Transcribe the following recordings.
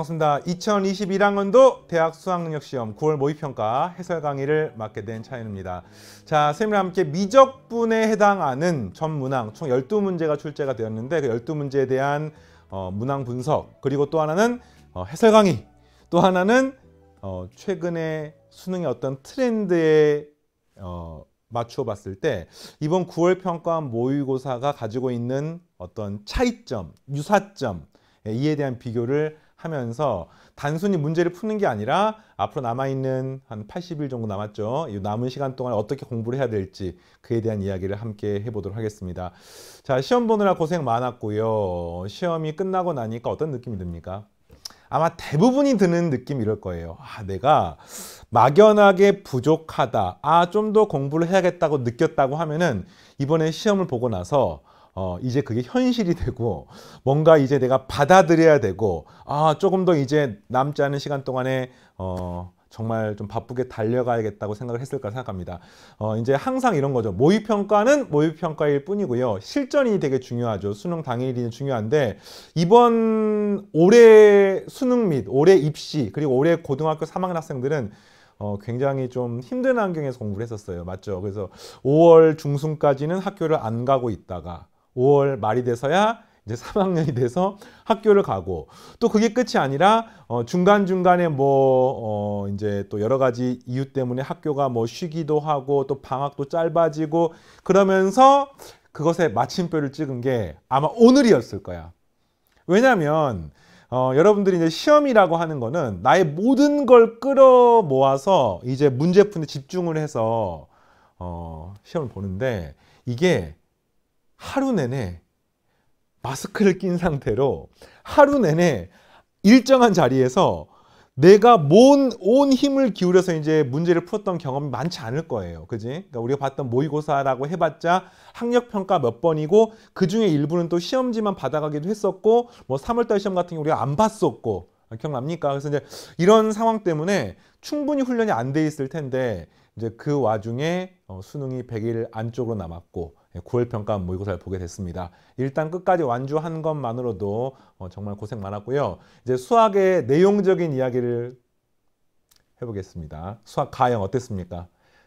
반갑습니다. 2021학년도 대학 수학능력시험 9월 모의평가 해설 강의를 맡게 된 차인입니다. 자, 선생님과 함께 미적분에 해당하는 전 문항 총 12문제가 출제가 되었는데 그 12문제에 대한 어, 문항 분석 그리고 또 하나는 어, 해설 강의 또 하나는 어, 최근에 수능의 어떤 트렌드에 어, 맞추어 봤을 때 이번 9월 평가 모의고사가 가지고 있는 어떤 차이점, 유사점 이에 대한 비교를 하면서 단순히 문제를 푸는 게 아니라 앞으로 남아있는 한 80일 정도 남았죠. 이 남은 시간 동안 어떻게 공부를 해야 될지 그에 대한 이야기를 함께 해보도록 하겠습니다. 자, 시험 보느라 고생 많았고요. 시험이 끝나고 나니까 어떤 느낌이 듭니까? 아마 대부분이 드는 느낌이 이럴 거예요. 아, 내가 막연하게 부족하다. 아, 좀 더 공부를 해야겠다고 느꼈다고 하면은 이번에 시험을 보고 나서 어, 이제 그게 현실이 되고 뭔가 이제 내가 받아들여야 되고 아 조금 더 이제 남지 않은 시간 동안에 어, 정말 좀 바쁘게 달려가야겠다고 생각을 했을까 생각합니다. 어, 이제 항상 이런 거죠. 모의평가는 모의평가일 뿐이고요. 실전이 되게 중요하죠. 수능 당일이 중요한데 이번 올해 수능 및 올해 입시 그리고 올해 고등학교 3학년 학생들은 어, 굉장히 좀 힘든 환경에서 공부를 했었어요. 맞죠? 그래서 5월 중순까지는 학교를 안 가고 있다가 5월 말이 돼서야 이제 3학년이 돼서 학교를 가고 또 그게 끝이 아니라 어 중간 중간에 뭐어 이제 또 여러 가지 이유 때문에 학교가 뭐 쉬기도 하고 또 방학도 짧아지고 그러면서 그것에 마침표를 찍은 게 아마 오늘이었을 거야. 왜냐하면 어, 여러분들이 이제 시험이라고 하는 거는 나의 모든 걸 끌어 모아서 이제 문제푼에 집중을 해서 어, 시험을 보는데 이게 하루 내내 마스크를 낀 상태로 하루 내내 일정한 자리에서 내가 몬, 온 힘을 기울여서 이제 문제를 풀었던 경험이 많지 않을 거예요. 그지? 그러니까 우리가 봤던 모의고사라고 해봤자 학력평가 몇 번이고 그 중에 일부는 또 시험지만 받아가기도 했었고 뭐 3월달 시험 같은 경우 우리가 안 봤었고 기억납니까? 그래서 이제 이런 상황 때문에 충분히 훈련이 안 돼 있을 텐데 이제 그 와중에 어, 수능이 100일 안쪽으로 남았고 9월 예, 평가 모의고사를 보게 됐습니다. 일단 끝까지 완주한 것만으로도 어, 정말 고생 많았고요. 이제 수학의 내용적인 이야기를 해보겠습니다. 수학 가형 어땠습니까?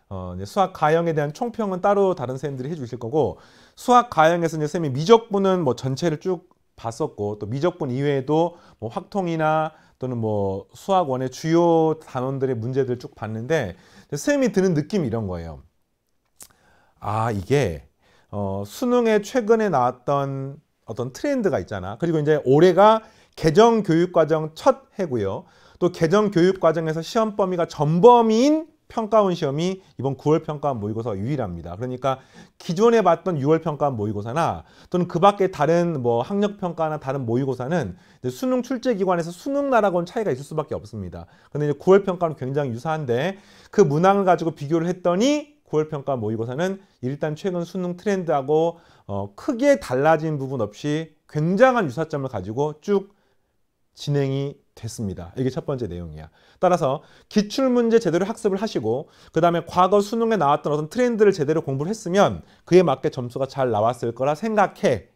어, 수학 가형에 대한 총평은 따로 다른 선생님들이 해주실 거고 수학 가형에서 이제 선생님이 미적분은 뭐 전체를 쭉 봤었고 또 미적분 이외에도 뭐 확통이나 또는 뭐 수학원의 주요 단원들의 문제들을 쭉 봤는데 선생님이 드는 느낌이 이런 거예요. 아 이게 어, 수능에 최근에 나왔던 어떤 트렌드가 있잖아. 그리고 이제 올해가 개정 교육과정 첫 해고요. 또 개정 교육과정에서 시험 범위가 전범위인 평가원 시험이 이번 9월 평가원 모의고사 유일합니다. 그러니까 기존에 봤던 6월 평가원 모의고사나 또는 그 밖에 다른 뭐 학력 평가나 다른 모의고사는 수능 출제 기관에서 수능 나라고는 차이가 있을 수밖에 없습니다. 근데 이제 9월 평가는 굉장히 유사한데 그 문항을 가지고 비교를 했더니 9월 평가 모의고사는 일단 최근 수능 트렌드하고 어, 크게 달라진 부분 없이 굉장한 유사점을 가지고 쭉 진행이 됐습니다. 이게 첫 번째 내용이야. 따라서 기출문제 제대로 학습을 하시고 그 다음에 과거 수능에 나왔던 어떤 트렌드를 제대로 공부를 했으면 그에 맞게 점수가 잘 나왔을 거라 생각해.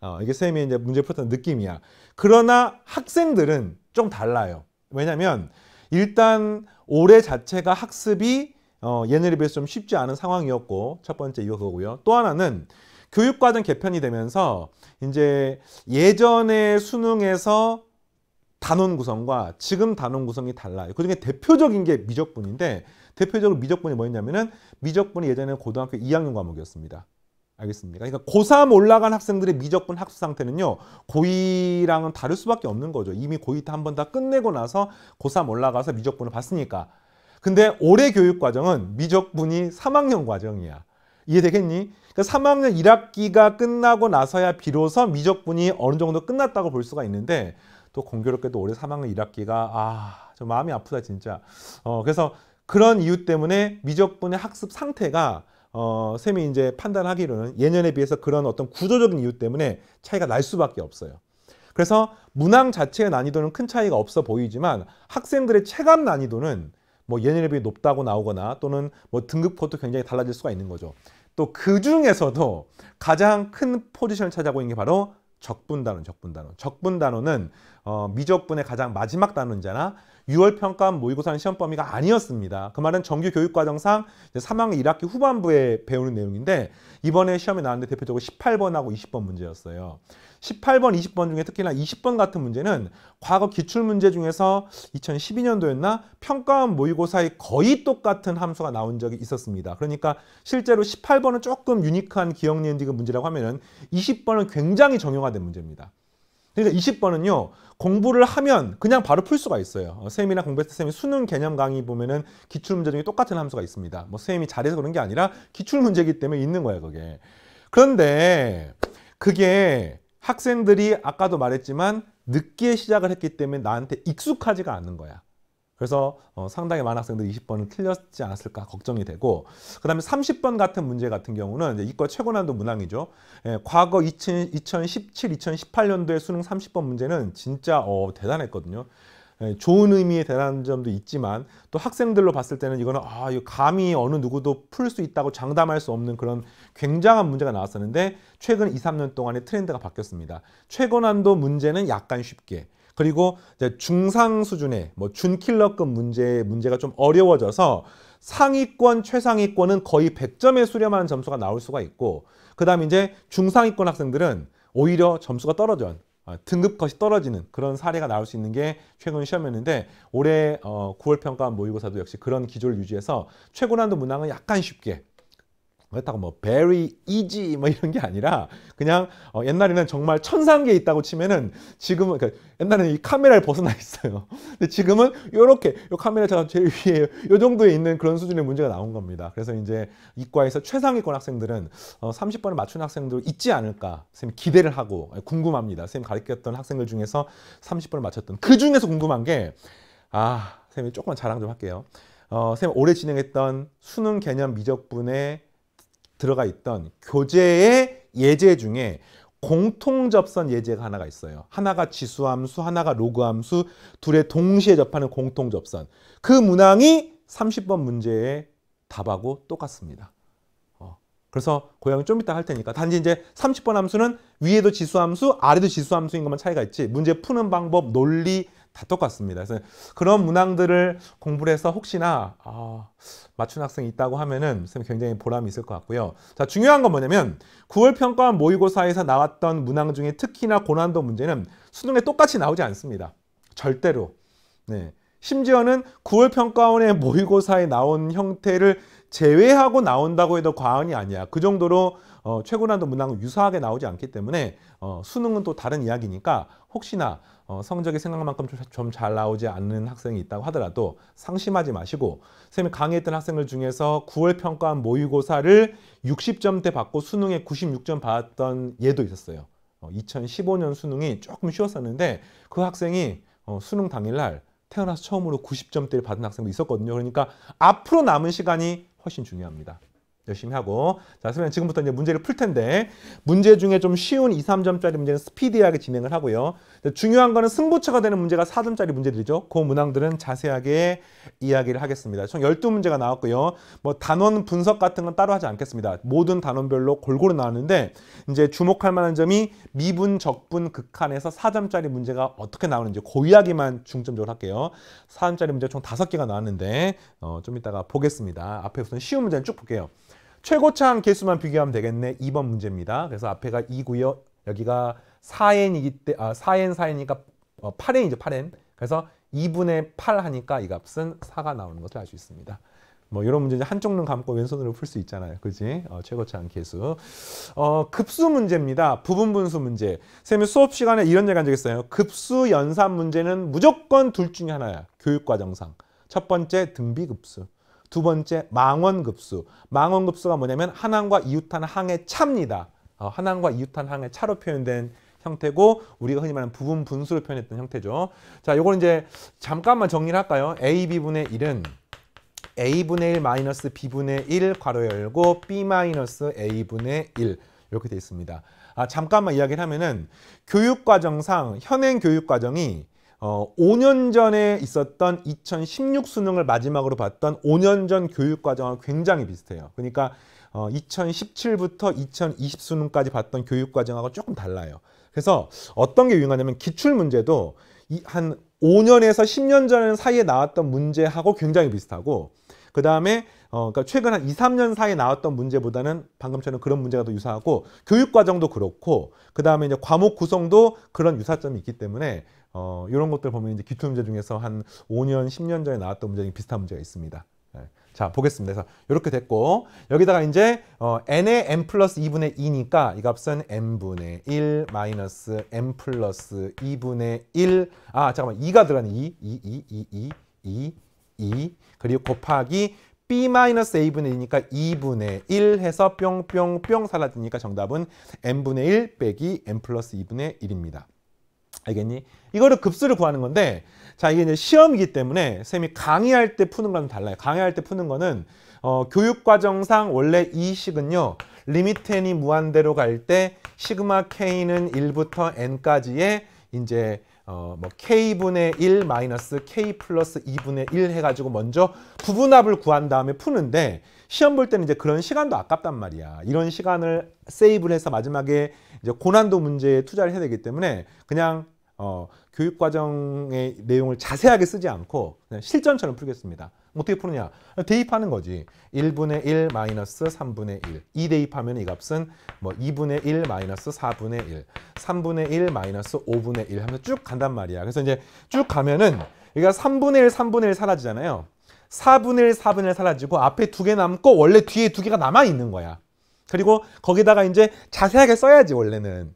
어, 이게 쌤이 이제 문제 풀었던 느낌이야. 그러나 학생들은 좀 달라요. 왜냐면 일단 올해 자체가 학습이 어, 예년에 비해서 좀 쉽지 않은 상황이었고 첫 번째 이거 그거고요. 또 하나는 교육과정 개편이 되면서 이제 예전의 수능에서 단원 구성과 지금 단원 구성이 달라요. 그중에 대표적인 게 미적분인데 대표적으로 미적분이 뭐였냐면은 미적분이 예전에 고등학교 2학년 과목이었습니다. 알겠습니까? 그러니까 고3 올라간 학생들의 미적분 학습 상태는요. 고2랑은 다를 수밖에 없는 거죠. 이미 고2 때한 번 다 끝내고 나서 고3 올라가서 미적분을 봤으니까. 근데 올해 교육 과정은 미적분이 3학년 과정이야. 이해되겠니? 그러니까 3학년 1학기가 끝나고 나서야 비로소 미적분이 어느 정도 끝났다고 볼 수가 있는데 또 공교롭게도 올해 3학년 1학기가 아, 저 마음이 아프다 진짜. 어, 그래서 그런 이유 때문에 미적분의 학습 상태가 어, 쌤이 이제 판단하기로는 예년에 비해서 그런 어떤 구조적인 이유 때문에 차이가 날 수밖에 없어요. 그래서 문항 자체의 난이도는 큰 차이가 없어 보이지만 학생들의 체감 난이도는 뭐 예년에 비 높다고 나오거나 또는 뭐 등급포도 굉장히 달라질 수가 있는 거죠. 또 그 중에서도 가장 큰 포지션을 차지하고 있는 게 바로 적분단원, 적분단원. 적분단원은 어, 미적분의 가장 마지막 단원이잖아. 6월 평가 모의고사는 시험 범위가 아니었습니다. 그 말은 정규 교육 과정상 3학년 1학기 후반부에 배우는 내용인데 이번에 시험에 나왔는데 대표적으로 18번하고 20번 문제였어요. 18번, 20번 중에 특히나 20번 같은 문제는 과거 기출문제 중에서 2012년도였나 평가원 모의고사에 거의 똑같은 함수가 나온 적이 있었습니다. 그러니까 실제로 18번은 조금 유니크한 기억 리엔딩 문제라고 하면은 20번은 굉장히 정형화된 문제입니다. 그러니까 20번은요 공부를 하면 그냥 바로 풀 수가 있어요 어, 쌤이나 공부했을 때 쌤이 수능 개념 강의 보면은 기출문제 중에 똑같은 함수가 있습니다 뭐 쌤이 잘해서 그런 게 아니라 기출문제이기 때문에 있는 거예요 그게 그런데 그게 학생들이 아까도 말했지만 늦게 시작을 했기 때문에 나한테 익숙하지가 않는 거야. 그래서 어, 상당히 많은 학생들이 20번을 틀렸지 않았을까 걱정이 되고 그 다음에 30번 같은 문제 같은 경우는 이제 이과 최고난도 문항이죠. 예, 과거 2017, 2 0 1 8년도에 수능 30번 문제는 진짜 어, 대단했거든요. 예, 좋은 의미에 대란점도 있지만 또 학생들로 봤을 때는 이거는 아, 감히 어느 누구도 풀 수 있다고 장담할 수 없는 그런 굉장한 문제가 나왔었는데 최근 2, 3년 동안의 트렌드가 바뀌었습니다. 최고난도 문제는 약간 쉽게 그리고 중상 수준의 뭐 준킬러급 문제 문제가 좀 어려워져서 상위권 최상위권은 거의 100점에 수렴하는 점수가 나올 수가 있고 그다음 이제 중상위권 학생들은 오히려 점수가 떨어져요. 어, 등급컷이 떨어지는 그런 사례가 나올 수 있는 게 최근 시험이었는데 올해 9월 어, 평가 모의고사도 역시 그런 기조를 유지해서 최고난도 문항은 약간 쉽게 그렇다고 뭐 very easy 뭐 이런 게 아니라 그냥 어 옛날에는 정말 천상계 있다고 치면은 지금은 그러니까 옛날에는 이 카메라를 벗어나 있어요. 근데 지금은 요렇게 요 카메라 저 제일 위에 요 정도에 있는 그런 수준의 문제가 나온 겁니다. 그래서 이제 이과에서 최상위권 학생들은 어 30번을 맞춘 학생도 있지 않을까 선생님 기대를 하고 예, 궁금합니다. 선생님 가르쳤던 학생들 중에서 30번을 맞췄던 그 중에서 궁금한 게 아, 선생님 조금만 자랑 좀 할게요. 어, 선생님 올해 진행했던 수능 개념 미적분의 들어가 있던 교재의 예제 중에 공통 접선 예제가 하나가 있어요. 하나가 지수함수, 하나가 로그함수, 둘의 동시에 접하는 공통 접선. 그 문항이 30번 문제의 답하고 똑같습니다. 어, 그래서 고양이 좀 이따 할 테니까 단지 이제 30번 함수는 위에도 지수함수, 아래도 지수함수인 것만 차이가 있지 문제 푸는 방법, 논리, 다 똑같습니다. 그래서 그런 문항들을 공부를 해서 혹시나 아, 맞춘 학생이 있다고 하면은 선생님 굉장히 보람이 있을 것 같고요. 자, 중요한 건 뭐냐면 9월 평가와 모의고사에서 나왔던 문항 중에 특히나 고난도 문제는 수능에 똑같이 나오지 않습니다. 절대로. 네. 심지어는 9월 평가원의 모의고사에 나온 형태를 제외하고 나온다고 해도 과언이 아니야. 그 정도로 어, 최고난도 문항은 유사하게 나오지 않기 때문에 어, 수능은 또 다른 이야기니까 혹시나 어, 성적이 생각만큼 좀 잘 나오지 않는 학생이 있다고 하더라도 상심하지 마시고 쌤이 강의했던 학생들 중에서 9월 평가한 모의고사를 60점대 받고 수능에 96점 받았던 예도 있었어요. 2015년 어, 수능이 조금 쉬웠었는데 그 학생이 어, 수능 당일날 태어나서 처음으로 90점대를 받은 학생도 있었거든요. 그러니까 앞으로 남은 시간이 훨씬 중요합니다. 열심히 하고 자 그러면 지금부터 이제 문제를 풀 텐데 문제 중에 좀 쉬운 2, 3점짜리 문제는 스피디하게 진행을 하고요. 네, 중요한 거는 승부처가 되는 문제가 4점짜리 문제들이죠. 그 문항들은 자세하게 이야기를 하겠습니다. 총 12문제가 나왔고요. 뭐 단원 분석 같은 건 따로 하지 않겠습니다. 모든 단원별로 골고루 나왔는데 이제 주목할 만한 점이 미분, 적분, 극한에서 4점짜리 문제가 어떻게 나오는지 그 이야기만 중점적으로 할게요. 4점짜리 문제 총 5개가 나왔는데 어, 좀 이따가 보겠습니다. 앞에 우선 쉬운 문제는 쭉 볼게요. 최고차항 개수만 비교하면 되겠네. 2번 문제입니다. 그래서 앞에가 2고요. 여기가 4n이기 때, 아, 4n 4n이니까 어, 8n이죠, 8n. 그래서 2분의 8 하니까 이 값은 4가 나오는 것을 알 수 있습니다. 뭐 이런 문제 는 한쪽 눈 감고 왼손으로 풀 수 있잖아요. 그지? 어, 최고치 않은 수 어, 급수 문제입니다. 부분 분수 문제. 쌤이 수업 시간에 이런 얘기 한적 있어요. 급수 연산 문제는 무조건 둘 중에 하나야. 교육과정상. 첫 번째 등비급수. 두 번째 망원급수. 망원급수가 뭐냐면 한항과 이웃한 항의 차입니다. 어, 한항과 이웃한 항의 차로 표현된 형태고 우리가 흔히 말하는 부분 분수를 표현했던 형태죠. 자, 요걸 이제 잠깐만 정리를 할까요? a b분의 1은 a분의 1 마이너스 b분의 1 괄호 열고 b 마이너스 a분의 1 이렇게 되어 있습니다. 아, 잠깐만 이야기를 하면은 교육과정상 현행 교육과정이 어, 5년 전에 있었던 2016 수능을 마지막으로 봤던 5년 전 교육과정과 굉장히 비슷해요. 그러니까 어, 2017부터 2020 수능까지 봤던 교육과정하고 조금 달라요. 그래서 어떤 게 유행하냐면 기출 문제도 한 5년에서 10년 전 사이에 나왔던 문제하고 굉장히 비슷하고 그 다음에 어, 그러니까 최근 한 2, 3년 사이에 나왔던 문제보다는 방금처럼 그런 문제가 더 유사하고 교육 과정도 그렇고 그 다음에 이제 과목 구성도 그런 유사점이 있기 때문에 어, 이런 것들 보면 이제 기출 문제 중에서 한 5년, 10년 전에 나왔던 문제 중 비슷한 문제가 있습니다. 자, 보겠습니다. 그래서 이렇게 됐고 여기다가 이제 어, n의 n 플러스 2분의 2니까 이 값은 n분의 1 마이너스 n 플러스 2분의 1 아, 잠깐만 2가 들어가는 2, 2, 2, 2, 2, 2, 2 그리고 곱하기 b 마이너스 a분의 2니까 2분의 1 해서 뿅뿅뿅 사라지니까 정답은 n분의 1 빼기 n 플러스 2분의 1입니다. 알겠니? 이거를 급수를 구하는 건데 자 이게 이제 시험이기 때문에 쌤이 강의할 때 푸는 거랑 달라요. 강의할 때 푸는 거는 어, 교육과정상 원래 이 식은요. 리미트 n이 무한대로 갈 때 시그마 k는 1부터 n까지의 이제 어, 뭐 k분의 1 마이너스 k 플러스 2분의 1 해가지고 먼저 부분합을 구한 다음에 푸는데 시험 볼 때는 이제 그런 시간도 아깝단 말이야. 이런 시간을 세이브를 해서 마지막에 이제 고난도 문제에 투자를 해야 되기 때문에 그냥 어, 교육 과정의 내용을 자세하게 쓰지 않고 그냥 실전처럼 풀겠습니다. 어떻게 푸느냐? 대입하는 거지. 1분의 1 마이너스 3분의 1. 2 대입하면 이 값은 뭐 2분의 1 마이너스 4분의 1. 3분의 1 마이너스 5분의 1 하면서 쭉 간단 말이야. 그래서 이제 쭉 가면은 그러니 3분의 1, 3분의 1 사라지잖아요. 4분의 1, 4분의 1 사라지고 앞에 두 개 남고 원래 뒤에 두 개가 남아 있는 거야. 그리고 거기다가 이제 자세하게 써야지 원래는.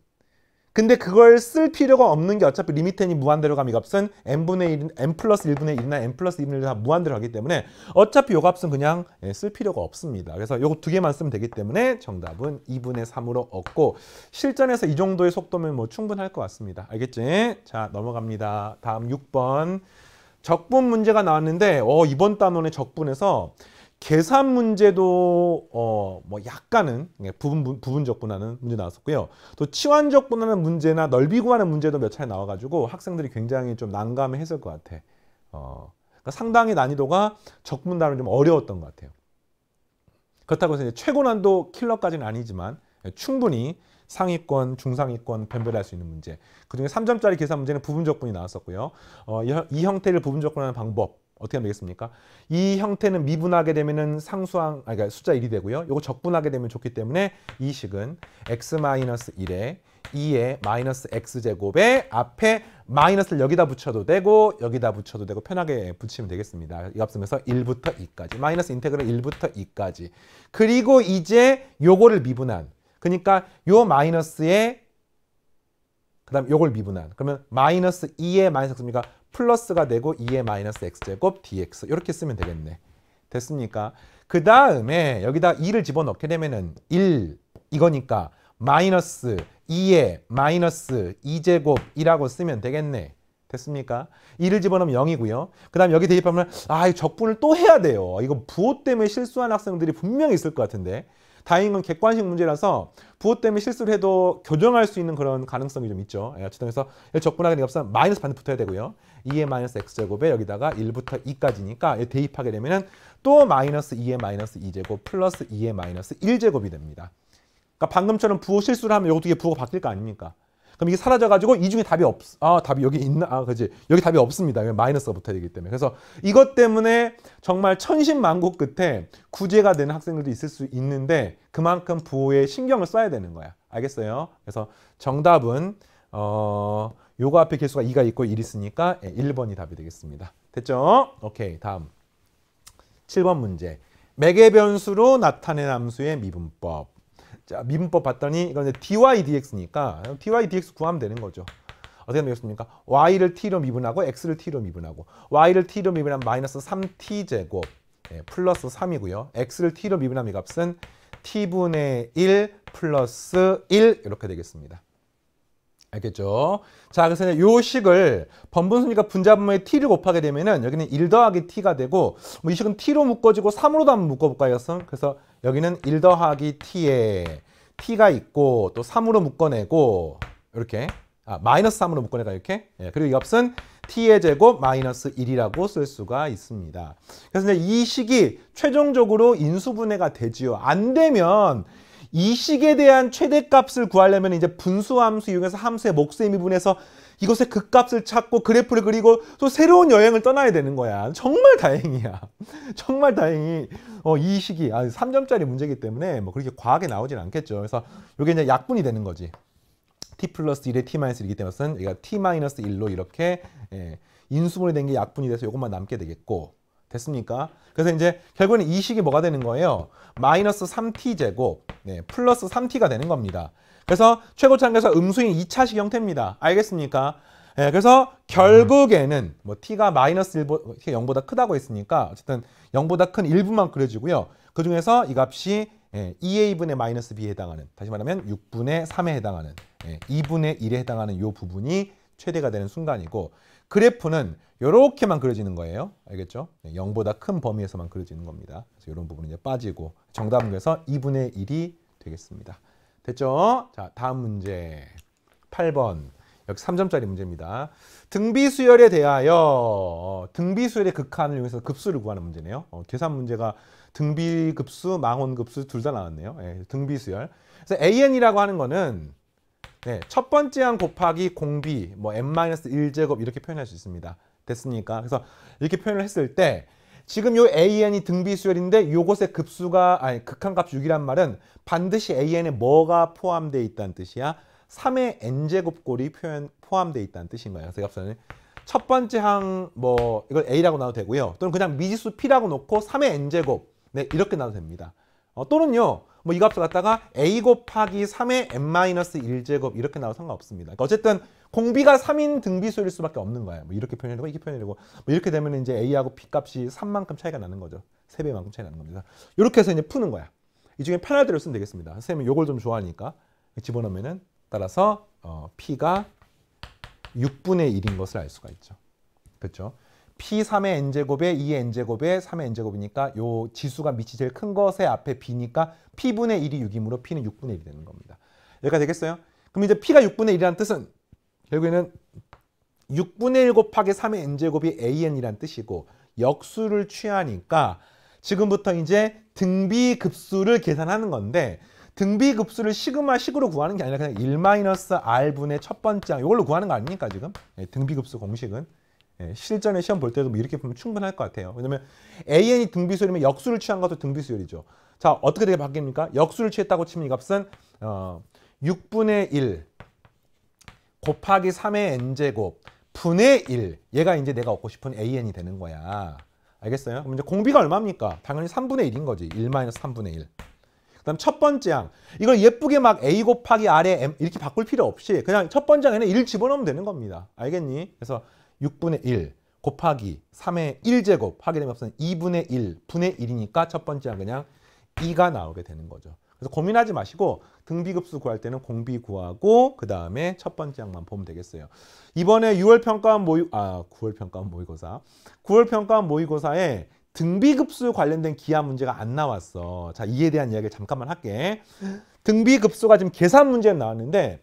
근데 그걸 쓸 필요가 없는 게 어차피 리미텐이 무한대로 가면 이 값은 n분의 1, n 플러스 1분의 1이나 n 플러스 2분의 1 다 무한대로 가기 때문에 어차피 요 값은 그냥 예, 쓸 필요가 없습니다. 그래서 요거 두 개만 쓰면 되기 때문에 정답은 2분의 3으로 얻고 실전에서 이 정도의 속도면 뭐 충분할 것 같습니다. 알겠지? 자 넘어갑니다. 다음 6번 적분 문제가 나왔는데 어, 이번 단원의 적분에서 계산 문제도 어뭐 약간은 예, 부분 부분적 분화는 문제 나왔었고요. 또 치환적 분화는 문제나 넓이 구하는 문제도 몇 차례 나와가지고 학생들이 굉장히 좀 난감해했을 것 같아. 어, 그러니까 상당히 난이도가 적분단은 좀 어려웠던 것 같아요. 그렇다고 해서 이제 최고 난도 킬러까지는 아니지만 예, 충분히 상위권, 중상위권 변별할 수 있는 문제. 그중에 3점짜리 계산 문제는 부분적분이 나왔었고요. 어, 이, 이 형태를 부분적분하는 방법 어떻게 하면 되겠습니까? 이 형태는 미분하게 되면 상수항, 아니, 그러니까 숫자 1이 되고요. 요거 적분하게 되면 좋기 때문에 이 식은 x-1에 2에 마이너스 x제곱에 앞에 마이너스를 여기다 붙여도 되고 여기다 붙여도 되고 편하게 붙이면 되겠습니다. 이값으서 1부터 2까지 마이너스 인테그럴 1부터 2까지 그리고 이제 요거를 미분한 그러니까 요 마이너스에 그 다음 요걸 미분한 그러면 마이너스 2에 마이너스 x입니까? 플러스가 되고 2의 마이너스 x제곱 dx 이렇게 쓰면 되겠네. 됐습니까? 그 다음에 여기다 2를 집어넣게 되면은 1 이거니까 마이너스 2의 마이너스 2제곱이라고 쓰면 되겠네. 됐습니까? 2를 집어넣으면 0이고요. 그 다음 여기 대입하면 아, 적분을 또 해야 돼요. 이거 부호 때문에 실수한 학생들이 분명히 있을 것 같은데 다행은 객관식 문제라서 부호 때문에 실수를 해도 교정할 수 있는 그런 가능성이 좀 있죠. 그래서 예, 적분하게 값은 마이너스 반드 붙어야 되고요. 2의 마이너스 x제곱에 여기다가 1부터 2까지니까 대입하게 되면 또 마이너스 2의 마이너스 2제곱 플러스 2의 마이너스 1제곱이 됩니다. 그러니까 방금처럼 부호 실수를 하면 이것도 부호가 바뀔 거 아닙니까? 그럼 이게 사라져가지고 이 중에 답이 없, 아, 답이 여기 있나? 아, 그지. 여기 답이 없습니다. 마이너스가 붙어야 되기 때문에. 그래서 이것 때문에 정말 천신만고 끝에 구제가 되는 학생들도 있을 수 있는데 그만큼 부호에 신경을 써야 되는 거야. 알겠어요? 그래서 정답은, 어, 요거 앞에 개수가 2가 있고 1 있으니까 1번이 예, 답이 되겠습니다. 됐죠? 오케이. 다음. 7번 문제. 매개 변수로 나타낸 함수의 미분법. 자, 미법 봤더니 이건 이제 dy dx니까 dy dx 구하면 되는 거죠. 어떻게 되겠습니까? y를 t로 미분하고 x를 t로 미분하고 y를 t로 미분하면 마이너스 3t 제곱 예, 플러스 3이고요. x를 t로 미분하면 이 값은 t분의 1 플러스 1 이렇게 되겠습니다. 알겠죠? 자, 그래서 이 식을 번분수니까 분자분모에 t를 곱하게 되면은 여기는 1 더하기 t가 되고 뭐이 식은 t로 묶어지고 3으로도 한번 묶어볼까요? 그래서 여기는 1 더하기 t에 t가 있고 또 3으로 묶어내고 이렇게 아 마이너스 3으로 묶어내다 이렇게 예, 그리고 엽은 t의 제곱 마이너스 1이라고 쓸 수가 있습니다. 그래서 이제 이 식이 최종적으로 인수분해가 되지요. 안 되면 이 식에 대한 최대값을 구하려면 이제 분수함수 이용해서 함수의 목수의 미분해서 이것의 극값을 찾고 그래프를 그리고 또 새로운 여행을 떠나야 되는 거야. 정말 다행이야. 정말 다행히 어, 이 시기 아, 3점짜리 문제이기 때문에 뭐 그렇게 과하게 나오진 않겠죠. 그래서 이게 이제 약분이 되는 거지. t 플러스 1에 t 마이너스 1이기 때문에 얘가 t 마이너스 1로 이렇게 예, 인수분이된 게 약분이 돼서 이것만 남게 되겠고 됐습니까? 그래서 이제 결국에는 이 식이 뭐가 되는 거예요? 마이너스 3t 제곱 네, 플러스 3t가 되는 겁니다. 그래서 최고차항에서 음수인 2차식 형태입니다. 알겠습니까? 예, 그래서 결국에는 뭐 t가 마이너스 1보, 0보다 크다고 했으니까 어쨌든 0보다 큰1분만 그려지고요. 그 중에서 이 값이 예, 2a분의 마이너스 b에 해당하는 다시 말하면 6분의 3에 해당하는 예, 2분의 1에 해당하는 이 부분이 최대가 되는 순간이고 그래프는 이렇게만 그려지는 거예요. 알겠죠? 0보다 예, 큰 범위에서만 그려지는 겁니다. 그래서 이런 부분은 이제 빠지고 정답은 그래서 2분의 1이 되겠습니다. 됐죠? 자, 다음 문제. 8번. 여기 3점짜리 문제입니다. 등비수열에 대하여 어, 등비수열의 극한을 이용해서 급수를 구하는 문제네요. 어, 계산 문제가 등비급수, 망원급수 둘 다 나왔네요. 예, 등비수열. 그래서 AN이라고 하는 거는 네, 첫 번째 항 곱하기 공비, 뭐 n-1제곱 이렇게 표현할 수 있습니다. 됐습니까? 그래서 이렇게 표현을 했을 때 지금 요 AN이 등비수열인데 요것의 급수가 아니 극한값 6이란 말은 반드시 AN에 뭐가 포함되어 있다는 뜻이야? 3의 n 제곱골이 표현 포함되어 있다는 뜻인 거예요. 그래서 값은 첫 번째 항 뭐 이걸 a라고 나도 되고요. 또는 그냥 미지수 p라고 놓고 3의 n제곱 네 이렇게 나도 됩니다. 어, 또는요. 뭐 이 값을 갖다가 a 곱하기 3의 n-1제곱 이렇게 나와도 상관없습니다. 그러니까 어쨌든 공비가 3인 등비수일 수밖에 없는 거예요. 뭐 이렇게 표현이 되고 이렇게 표현이 되고 뭐 이렇게 되면 이제 A하고 B 값이 3만큼 차이가 나는 거죠. 3배만큼 차이 나는 겁니다. 이렇게 해서 이제 푸는 거야. 이 중에 편할 대로 쓰면 되겠습니다. 선생님이 요걸 좀 좋아하니까 집어넣으면 따라서 어, P가 6분의 1인 것을 알 수가 있죠. 그렇죠? P3의 n제곱에 2의 n제곱에 3의 n제곱이니까 요 지수가 밑이 제일 큰것에 앞에 b니까 p분의 1이 6이므로 p는 6분의 1이 되는 겁니다. 여기가 되겠어요? 그럼 이제 p가 6분의 1이라는 뜻은 결국에는 6분의 1 곱하기 3의 n제곱이 a n 이라는 뜻이고 역수를 취하니까 지금부터 이제 등비급수를 계산하는 건데 등비급수를 시그마식으로 구하는 게 아니라 그냥 1-r분의 첫 번째 이걸로 구하는 거 아닙니까 지금? 네, 예, 등비급수 공식은 예, 실전에 시험 볼 때도 뭐 이렇게 보면 충분할 것 같아요. 왜냐면 AN이 등비수열이면 역수를 취한 것도 등비수열이죠. 자, 어떻게 되게 바뀝니까? 역수를 취했다고 치면 이 값은 어, 6분의 1 곱하기 3의 n제곱 분의 1 얘가 이제 내가 얻고 싶은 an이 되는 거야. 알겠어요? 그럼 이제 공비가 얼마입니까? 당연히 3분의 1인 거지. 1 마이너스 3분의 1. 그 다음 첫 번째 항. 이걸 예쁘게 막 a 곱하기 r에 m 이렇게 바꿀 필요 없이 그냥 첫 번째 항에는 1 집어넣으면 되는 겁니다. 알겠니? 그래서 6분의 1 곱하기 3의 1제곱 하게 되면 값은 2분의 1, 분의 1이니까 첫 번째는 그냥 2가 나오게 되는 거죠. 그래서 고민하지 마시고 등비급수 구할 때는 공비 구하고 그 다음에 첫 번째 항만 보면 되겠어요. 이번에 6월 평가원 모의 아 9월 평가원 모의고사 9월 평가원 모의고사에 등비급수 관련된 기하 문제가 안 나왔어. 자 이에 대한 이야기를 잠깐만 할게. 등비급수가 지금 계산 문제는 나왔는데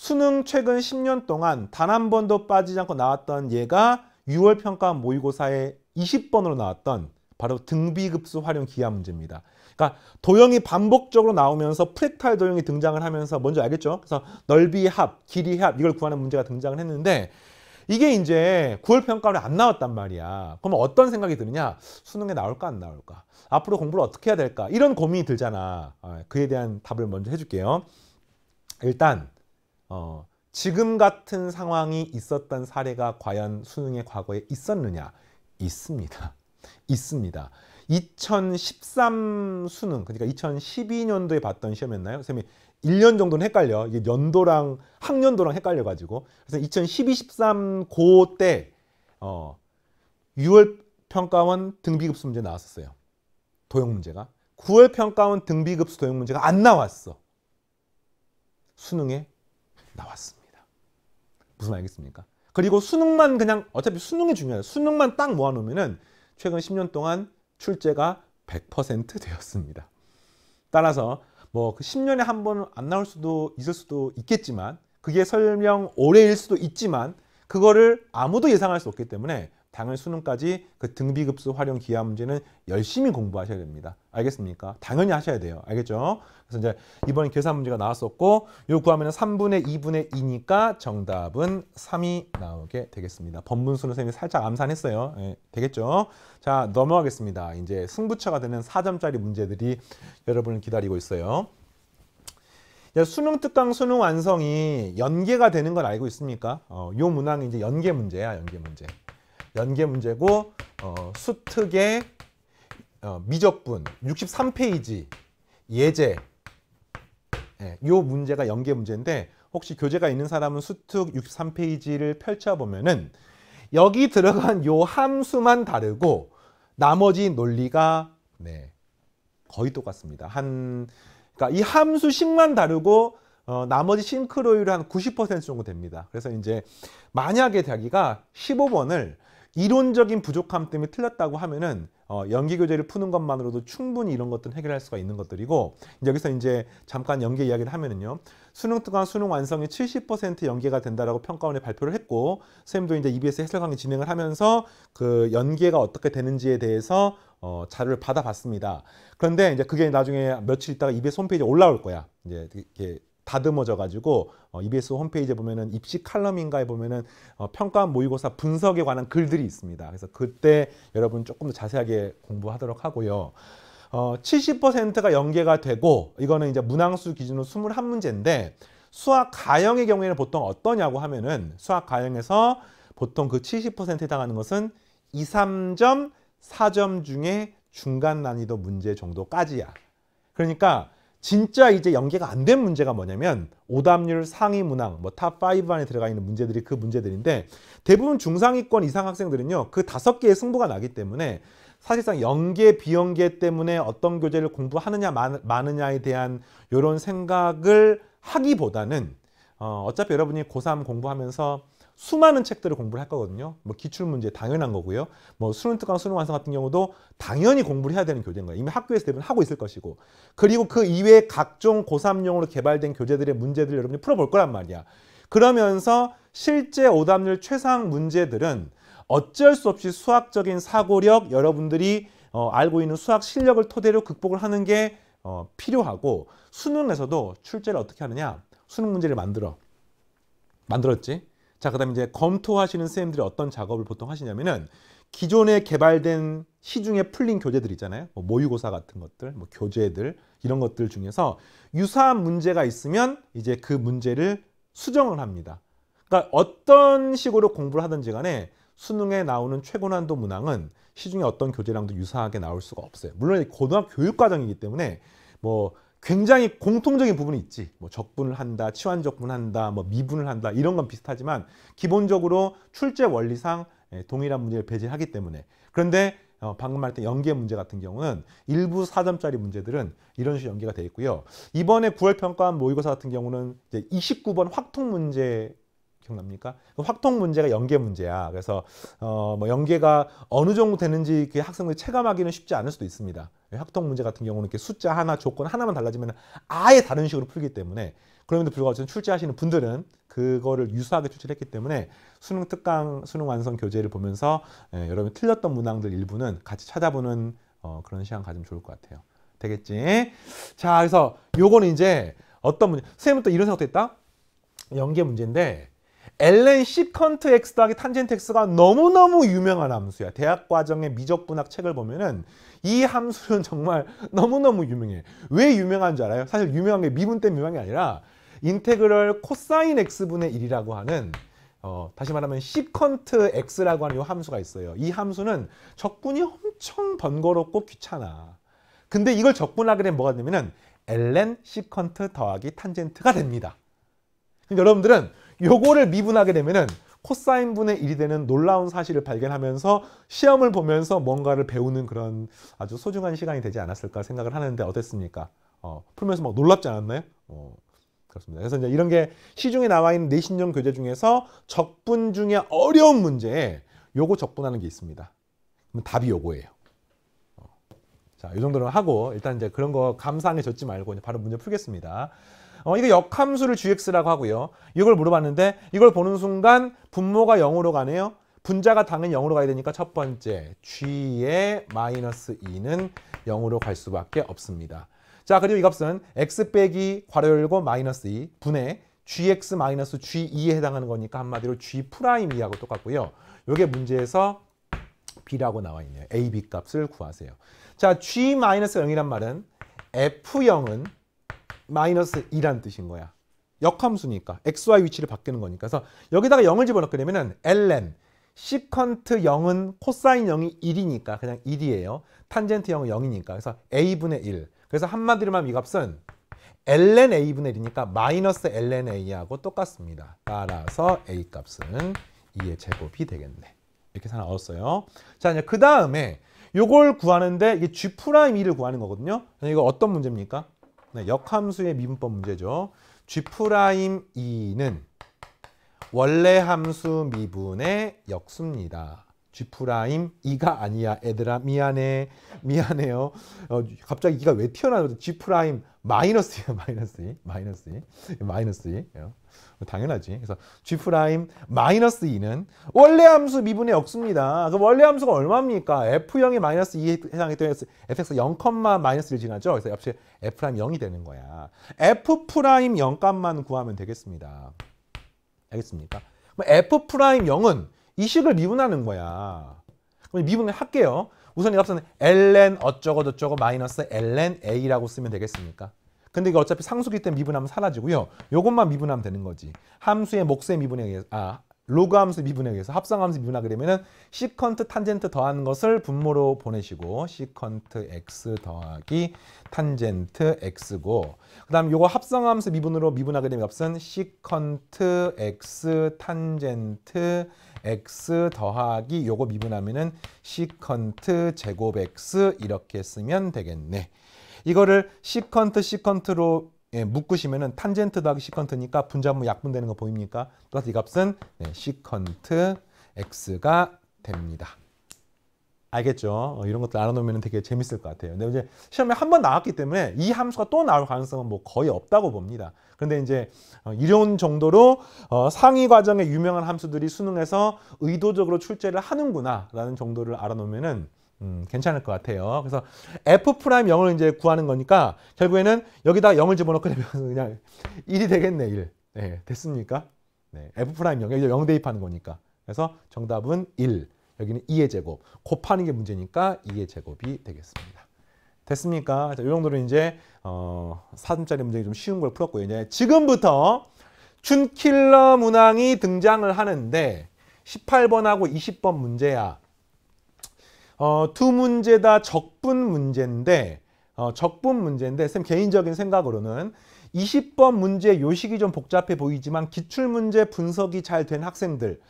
수능 최근 10년 동안 단 한 번도 빠지지 않고 나왔던 얘가 6월 평가 모의고사에 20번으로 나왔던 바로 등비급수 활용 기하 문제입니다. 그러니까 도형이 반복적으로 나오면서 프랙탈 도형이 등장을 하면서 먼저 알겠죠? 그래서 넓이 합, 길이 합 이걸 구하는 문제가 등장을 했는데 이게 이제 9월 평가를 안 나왔단 말이야. 그러면 어떤 생각이 드느냐? 수능에 나올까 안 나올까? 앞으로 공부를 어떻게 해야 될까? 이런 고민이 들잖아. 아, 그에 대한 답을 먼저 해줄게요. 일단 어, 지금 같은 상황이 있었던 사례가 과연 수능의 과거에 있었느냐? 있습니다. 있습니다. 2013 수능, 그러니까 2012년도에 봤던 시험이었나요? 선생님, 1년 정도는 헷갈려. 이게 연도랑 학년도랑 헷갈려 가지고. 그래서 2012, 13 고때 어, 6월 평가원 등비급수 문제 나왔었어요. 도형 문제가. 9월 평가원 등비급수 도형 문제가 안 나왔어. 수능에 나왔습니다. 무슨 말이겠습니까? 그리고 수능만 그냥 어차피 수능이 중요해요. 수능만 딱 모아놓으면 최근 10년 동안 출제가 100% 되었습니다. 따라서 뭐그 10년에 한 번 안 나올 수도 있을 수도 있겠지만 그게 설명 올해일 수도 있지만 그거를 아무도 예상할 수 없기 때문에 당연히 수능까지 그 등비급수 활용 기하 문제는 열심히 공부하셔야 됩니다. 알겠습니까? 당연히 하셔야 돼요. 알겠죠? 그래서 이제 이번에 계산 문제가 나왔었고 요 구하면 3분의 2분의 2니까 정답은 3이 나오게 되겠습니다. 법문 수는 선생님이 살짝 암산했어요. 예, 되겠죠? 자 넘어가겠습니다. 이제 승부처가 되는 4점짜리 문제들이 여러분을 기다리고 있어요. 수능 특강 수능 완성이 연계가 되는 걸 알고 있습니까? 어, 요 문항이 이제 연계 문제야, 연계 문제. 연계 문제고 어, 수특의 어, 미적분 63페이지 예제 예, 문제가 연계 문제인데 혹시 교재가 있는 사람은 수특 63페이지를 펼쳐보면은 여기 들어간 요 함수만 다르고 나머지 논리가 네, 거의 똑같습니다. 한 그러니까 이 함수식만 다르고 어, 나머지 싱크로율 한 90% 정도 됩니다. 그래서 이제 만약에 자기가 15번을 이론적인 부족함 때문에 틀렸다고 하면은 어, 연기 교재를 푸는 것만으로도 충분히 이런 것들은 해결할 수가 있는 것들이고 여기서 이제 잠깐 연계 이야기를 하면은요 수능 특강 수능 완성이 70% 연계가 된다라고 평가원에 발표를 했고 선생님도 이제 EBS 해설 강의 진행을 하면서 그 연계가 어떻게 되는지에 대해서 어, 자료를 받아봤습니다. 그런데 이제 그게 나중에 며칠 있다가 EBS 홈페이지에 올라올 거야. 이제 이렇게 다듬어져 가지고 어, EBS 홈페이지에 보면은 입시 칼럼인가에 보면은 어, 평가 모의고사 분석에 관한 글들이 있습니다. 그래서 그때 여러분 조금 더 자세하게 공부하도록 하고요. 어, 70%가 연계가 되고 이거는 이제 문항수 기준으로 21문제인데 수학 가형의 경우에는 보통 어떠냐고 하면은 수학 가형에서 보통 그 70%에 해당하는 것은 2, 3점, 4점 중에 중간 난이도 문제 정도까지야. 그러니까 진짜 이제 연계가 안 된 문제가 뭐냐면 오답률 상위 문항 뭐 탑 5 안에 들어가 있는 문제들이 그 문제들인데 대부분 중상위권 이상 학생들은요 그 다섯 개의 승부가 나기 때문에 사실상 연계 비연계 때문에 어떤 교재를 공부하느냐 마느냐에 대한 이런 생각을 하기보다는 어, 어차피 여러분이 고3 공부하면서 수많은 책들을 공부를 할 거거든요. 뭐 기출문제 당연한 거고요. 뭐 수능특강, 수능완성 같은 경우도 당연히 공부를 해야 되는 교재인 거예요. 이미 학교에서 대부분 하고 있을 것이고. 그리고 그 이외에 각종 고3용으로 개발된 교재들의 문제들을 여러분이 풀어볼 거란 말이야. 그러면서 실제 오답률 최상 문제들은 어쩔 수 없이 수학적인 사고력, 여러분들이 어, 알고 있는 수학 실력을 토대로 극복을 하는 게 어, 필요하고 수능에서도 출제를 어떻게 하느냐 수능 문제를 만들어 만들었지 자, 그다음에 이제 검토하시는 선생님들이 어떤 작업을 보통 하시냐면은 기존에 개발된 시중에 풀린 교재들 있잖아요. 뭐 모의고사 같은 것들, 뭐 교재들 이런 것들 중에서 유사한 문제가 있으면 이제 그 문제를 수정을 합니다. 그러니까 어떤 식으로 공부를 하든지 간에 수능에 나오는 최고난도 문항은 시중에 어떤 교재랑도 유사하게 나올 수가 없어요. 물론 고등학교 교육 과정이기 때문에 뭐 굉장히 공통적인 부분이 있지. 뭐 적분을 한다, 치환적분 을 한다, 뭐 미분을 한다 이런 건 비슷하지만 기본적으로 출제 원리상 예, 동일한 문제를 배제하기 때문에 그런데 어, 방금 말했던 연계 문제 같은 경우는 일부 4점짜리 문제들은 이런 식으로 연계가 되어 있고요. 이번에 9월 평가원 모의고사 같은 경우는 이제 29번 확통 문제 기억납니까? 그 확통 문제가 연계 문제야. 그래서 어, 뭐 연계가 어느 정도 되는지 그 학생들이 체감하기는 쉽지 않을 수도 있습니다. 확통 문제 같은 경우는 이렇게 숫자 하나, 조건 하나만 달라지면 아예 다른 식으로 풀기 때문에 그럼에도 불구하고 출제하시는 분들은 그거를 유사하게 출제를 했기 때문에 수능 특강, 수능 완성 교재를 보면서 예, 여러분 틀렸던 문항들 일부는 같이 찾아보는 어, 그런 시간 가지면 좋을 것 같아요. 되겠지? 자, 그래서 요거는 이제 어떤 문제, 선생님은 또 이런 생각도 했다? 연계 문제인데 엘렌 시컨트 X 더하기 탄젠트 X가 너무너무 유명한 함수야. 대학 과정의 미적분학 책을 보면은 이 함수는 정말 너무너무 유명해. 왜 유명한 줄 알아요? 사실 유명한 게 미분 때문에 유명한 게 아니라 인테그럴 코사인 X분의 1이라고 하는 어, 다시 말하면 시컨트 X라고 하는 이 함수가 있어요. 이 함수는 적분이 엄청 번거롭고 귀찮아. 근데 이걸 적분하게 되면 뭐가 되냐면은 엘렌 시컨트 더하기 탄젠트가 됩니다. 여러분들은 요거를 미분하게 되면은 코사인 분의 1이 되는 놀라운 사실을 발견하면서 시험을 보면서 뭔가를 배우는 그런 아주 소중한 시간이 되지 않았을까 생각을 하는데 어땠습니까? 어, 풀면서 막 놀랍지 않았나요? 어, 그렇습니다. 그래서 이제 이런 게 시중에 나와 있는 내신형 교재 중에서 적분 중에 어려운 문제에 요거 적분하는 게 있습니다. 그럼 답이 요거예요. 어. 자, 이 정도는 하고 일단 이제 그런 거감상해줬지 말고 이제 바로 문제 풀겠습니다. 어, 이거 역함수를 GX라고 하고요. 이걸 물어봤는데 이걸 보는 순간 분모가 0으로 가네요. 분자가 당연히 0으로 가야 되니까 첫 번째 G의 마이너스 2는 0으로 갈 수밖에 없습니다. 자 그리고 이 값은 X 빼기 괄호 열고 마이너스 2 분의 GX 마이너스 G2에 해당하는 거니까 한마디로 G 프라임 2하고 똑같고요. 이게 문제에서 B라고 나와 있네요. AB 값을 구하세요. 자 G 마이너스 0이란 말은 F0은 마이너스 2란 뜻인 거야. 역함수니까 xy 위치를 바뀌는 거니까. 그래서 여기다가 0을 집어넣게 되면은 ln 시컨트 0은 코사인 0이 1이니까 그냥 1이에요. 탄젠트 0은 0이니까. 그래서 a분의 1. 그래서 한마디로 하면 이 값은 ln a분의 1이니까 마이너스 ln a하고 똑같습니다. 따라서 a 값은 2의 제곱이 되겠네. 이렇게 하나 얻었어요. 자, 이제 그 다음에 요걸 구하는데 이게 g 1을 구하는 거거든요. 이거 어떤 문제입니까? 네, 역함수의 미분법 문제죠. G'E는 원래 함수 미분의 역수입니다. 지프라임 이가 아니야 애들아 미안해 미안해요 어, 갑자기 이가 왜튀어나오죠 지프라임 마이너스야 마이너스 2 마이너스 2 마이너스 어, 당연하지 그래서 g 임 마이너스 2는 원래 함수 미분에 없습니다 그럼 원래 함수가 얼마입니까 F0이 마이너스 2에 해당이 되면 fx 0, 마이너스 1 지나죠 그래서 역시 F' 라임 0이 되는 거야 F' 프라임 0값만 구하면 되겠습니다 알겠습니까 F' 프라임 0은 이식을 미분하는 거야. 그럼 미분을 할게요. 우선 이 값은 ln 어쩌고 저쩌고 마이너스 ln a라고 쓰면 되겠습니까? 근데 이게 어차피 상수기 때문에 미분하면 사라지고요. 요것만 미분하면 되는 거지. 함수의 몫의 미분에 의해서 아 로그 함수 미분에 의해서 합성 함수 미분하게 되면은 시컨트 탄젠트 더한 것을 분모로 보내시고 시컨트 x 더하기 탄젠트 x고 그다음 요거 합성 함수 미분으로 미분하게 되면 값은 시컨트 x 탄젠트 x 더하기 요거 미분하면은 시컨트 제곱 x 이렇게 쓰면 되겠네. 이거를 시컨트 시컨트로 예, 묶으시면은 탄젠트 더하기 시컨트니까 분자분 약분되는 거 보입니까? 또다시 이 값은 네, 시컨트 x가 됩니다. 알겠죠? 어, 이런 것들 알아놓으면 되게 재밌을 것 같아요. 근데 이제 시험에 한 번 나왔기 때문에 이 함수가 또 나올 가능성은 뭐 거의 없다고 봅니다. 그런데 이제 어, 이런 정도로 어, 상위 과정에 유명한 함수들이 수능에서 의도적으로 출제를 하는구나라는 정도를 알아놓으면은 음, 괜찮을 것 같아요. 그래서 f 프라임 0을 이제 구하는 거니까 결국에는 여기다 0을 집어넣게 되면 그냥 1이 되겠네, 1. 네, 됐습니까? 네, f 프라임 0, 0 대입하는 거니까. 그래서 정답은 1. 여기는 2의 제곱 곱하는 게 문제니까 2의 제곱이 되겠습니다. 됐습니까? 자, 이 정도로 이제 어, 사점짜리 문제 좀 쉬운 걸 풀었고요. 이제 지금부터 춘킬러 문항이 등장을 하는데 18번하고 20번 문제야. 어, 두 문제 다 적분 문제인데 어, 적분 문제인데 쌤 개인적인 생각으로는 20번 문제 요식이 좀 복잡해 보이지만 기출문제 분석이 잘 된 학생들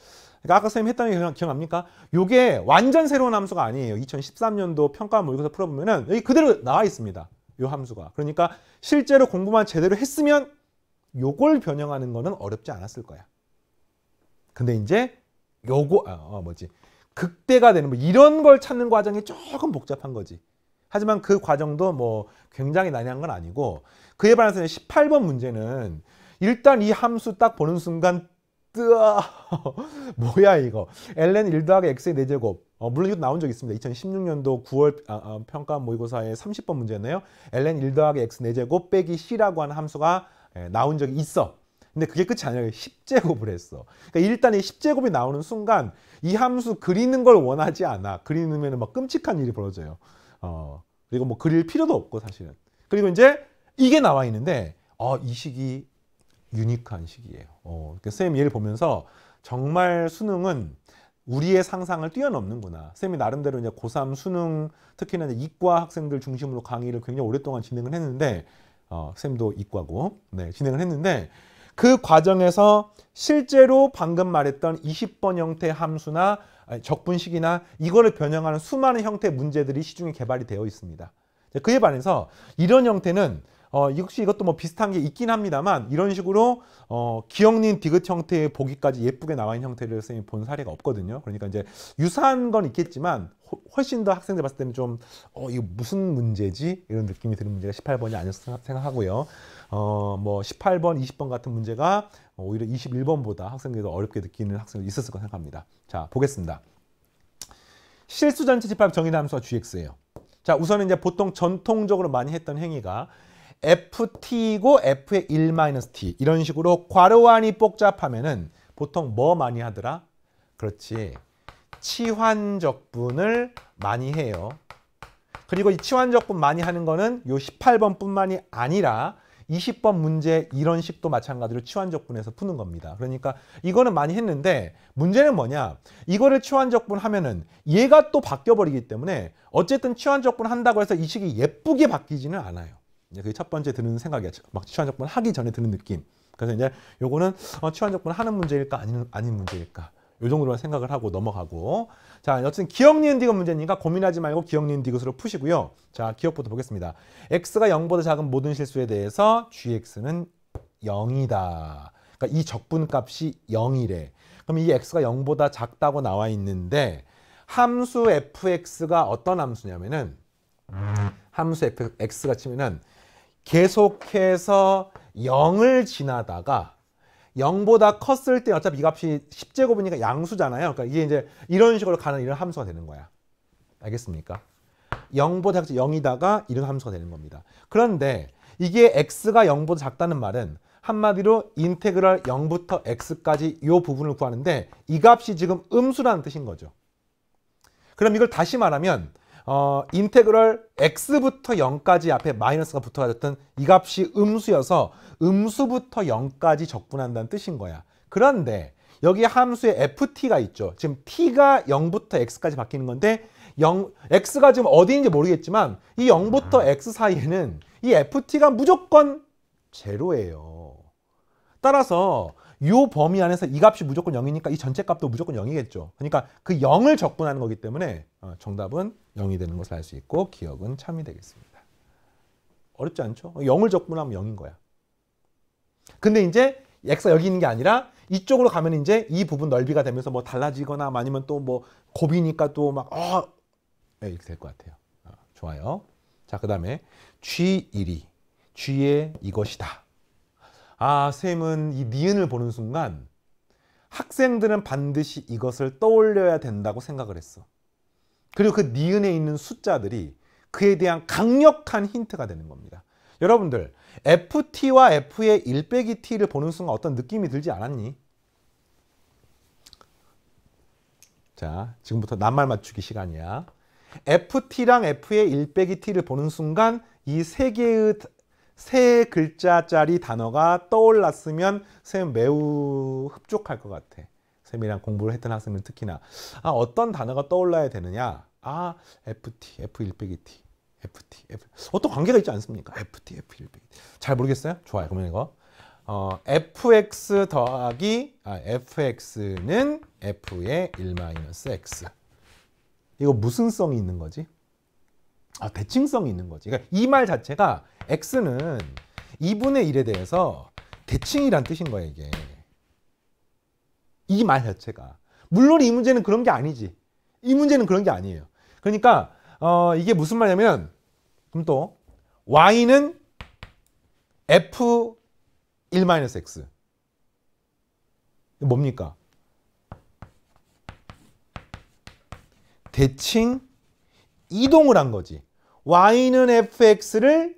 그러니까 아까 선생님 했던 얘기 기억납니까? 요게 완전 새로운 함수가 아니에요. 2013년도 평가 모의고사 풀어보면은 여기 그대로 나와 있습니다. 요 함수가. 그러니까 실제로 공부만 제대로 했으면 요걸 변형하는 거는 어렵지 않았을 거야. 근데 이제 요거 아, 어, 뭐지? 극대가 되는 뭐 이런 걸 찾는 과정이 조금 복잡한 거지. 하지만 그 과정도 뭐 굉장히 난이한 건 아니고 그에 반해서 18번 문제는 일단 이 함수 딱 보는 순간 뜨아 뭐야 이거 엘렌 1 더하기 x의 4제곱 어, 물론 이것도 나온 적 있습니다 2016년도 9월 아, 아, 평가 모의고사의 30번 문제네요 였 엘렌 1 더하기 x 4제곱 빼기 c라고 하는 함수가 에, 예, 나온 적이 있어 근데 그게 끝이 아니라 10제곱을 했어 그러니까 일단 이 10제곱이 나오는 순간 이 함수 그리는 걸 원하지 않아 그리면 막 끔찍한 일이 벌어져요 어, 그리고 뭐 그릴 필요도 없고 사실은 그리고 이제 이게 나와 있는데 어, 이 식이 유니크한 시기예요. 어, 그러니까 쌤 얘를 보면서 정말 수능은 우리의 상상을 뛰어넘는구나. 쌤이 나름대로 이제 고3 수능 특히나 이제 이과 학생들 중심으로 강의를 굉장히 오랫동안 진행을 했는데 어, 쌤도 이과고 네, 진행을 했는데 그 과정에서 실제로 방금 말했던 20번 형태 함수나 적분식이나 이거를 변형하는 수많은 형태 문제들이 시중에 개발이 되어 있습니다. 그에 반해서 이런 형태는 어, 역시 이것도 뭐 비슷한 게 있긴 합니다만 이런 식으로 어, 기억린 디귿 형태의 보기까지 예쁘게 나와 있는 형태를 선생님이 본 사례가 없거든요. 그러니까 이제 유사한 건 있겠지만 호, 훨씬 더 학생들 봤을 때는 좀 어, 이거 무슨 문제지? 이런 느낌이 드는 문제가 18번이 아니었을 생각하고요. 어, 뭐 18번, 20번 같은 문제가 오히려 21번보다 학생들이 더 어렵게 느끼는 학생도 있었을 거 생각합니다. 자, 보겠습니다. 실수 전체 집합 정의함수와 GX예요. 자, 우선 이제 보통 전통적으로 많이 했던 행위가 ft고 f의 1-t 이런 식으로 괄호안이 복잡하면은 보통 뭐 많이 하더라? 그렇지. 치환적분을 많이 해요. 그리고 이 치환적분 많이 하는 거는 요 18번뿐만이 아니라 20번 문제 이런 식도 마찬가지로 치환적분에서 푸는 겁니다. 그러니까 이거는 많이 했는데 문제는 뭐냐? 이거를 치환적분 하면은 얘가 또 바뀌어 버리기 때문에 어쨌든 치환적분 한다고 해서 이 식이 예쁘게 바뀌지는 않아요. 이제 그게 첫 번째 드는 생각이야. 막 취환 접근 하기 전에 드는 느낌. 그래서 이제 요거는 어, 취환 접근 하는 문제일까 아니 아닌 문제일까. 요정도만 생각을 하고 넘어가고 자 여튼 기억 니은디귿 문제니까 고민하지 말고 기억 니은디귿으로 푸시고요 자 기억부터 보겠습니다 x가 0보다 작은 모든 실수에 대해서 gx는 0이다 그러니까 이 적분값이 0이래 그럼 이 x가 0보다 작다고 나와 있는데 함수 fx가 어떤 함수냐면은 함수 fx가 치면은 계속해서 0을 지나다가 0보다 컸을 때 어차피 이 값이 10제곱이니까 양수잖아요. 그러니까 이게 이제 이런 식으로 가는 이런 함수가 되는 거야. 알겠습니까? 0보다 작지 0이다가 이런 함수가 되는 겁니다. 그런데 이게 x가 0보다 작다는 말은 한마디로 인테그랄 0부터 x까지 이 부분을 구하는데 이 값이 지금 음수라는 뜻인 거죠. 그럼 이걸 다시 말하면 어, 인테그럴 x부터 0까지 앞에 마이너스가 붙어가졌던 이 값이 음수여서 음수부터 0까지 적분한다는 뜻인 거야. 그런데 여기 함수에 ft가 있죠. 지금 t가 0부터 x까지 바뀌는 건데 0, x가 지금 어디인지 모르겠지만 이 0부터 x 사이에는 이 ft가 무조건 제로예요. 따라서 이 범위 안에서 이 값이 무조건 0이니까 이 전체 값도 무조건 0이겠죠. 그러니까 그 0을 적분하는 거기 때문에 어, 정답은 0이 되는 것을 알 수 있고 기억은 참이 되겠습니다. 어렵지 않죠? 0을 적분하면 0인 거야. 근데 이제 x가 여기 있는 게 아니라 이쪽으로 가면 이제 이 부분 넓이가 되면서 뭐 달라지거나 아니면 또뭐 곱이니까 또막 어, 네, 이렇게 될 것 같아요. 아, 좋아요. 자, 그 다음에 G1이 G의 이것이다. 아, 쌤은 이 니은을 보는 순간 학생들은 반드시 이것을 떠올려야 된다고 생각을 했어. 그리고 그 니은에 있는 숫자들이 그에 대한 강력한 힌트가 되는 겁니다. 여러분들 FT와 F의 1 빼기 T를 보는 순간 어떤 느낌이 들지 않았니? 자 지금부터 낱말 맞추기 시간이야. FT랑 F의 1 빼기 T를 보는 순간 이 세 개의 세 글자짜리 단어가 떠올랐으면 쌤 매우 흡족할 것 같아. 쌤이랑 공부를 했던 학생은 특히나 아, 어떤 단어가 떠올라야 되느냐 아, FT, F100ET, FT, F 어떤 관계가 있지 않습니까? FT, F100ET. 잘 모르겠어요? 좋아요. 그러면 이거 어, fx 더하기 아, fx는 f의 1-x 이거 무슨 성이 있는 거지? 아, 대칭성이 있는 거지. 그러니까 이 말 자체가 x는 2분의 1에 대해서 대칭이란 뜻인 거야 이게. 이 말 자체가. 물론 이 문제는 그런 게 아니지. 이 문제는 그런 게 아니에요. 그러니까 어, 이게 무슨 말이냐면 그럼 또 y는 f1-x 뭡니까? 대칭 이동을 한 거지. y는 fx를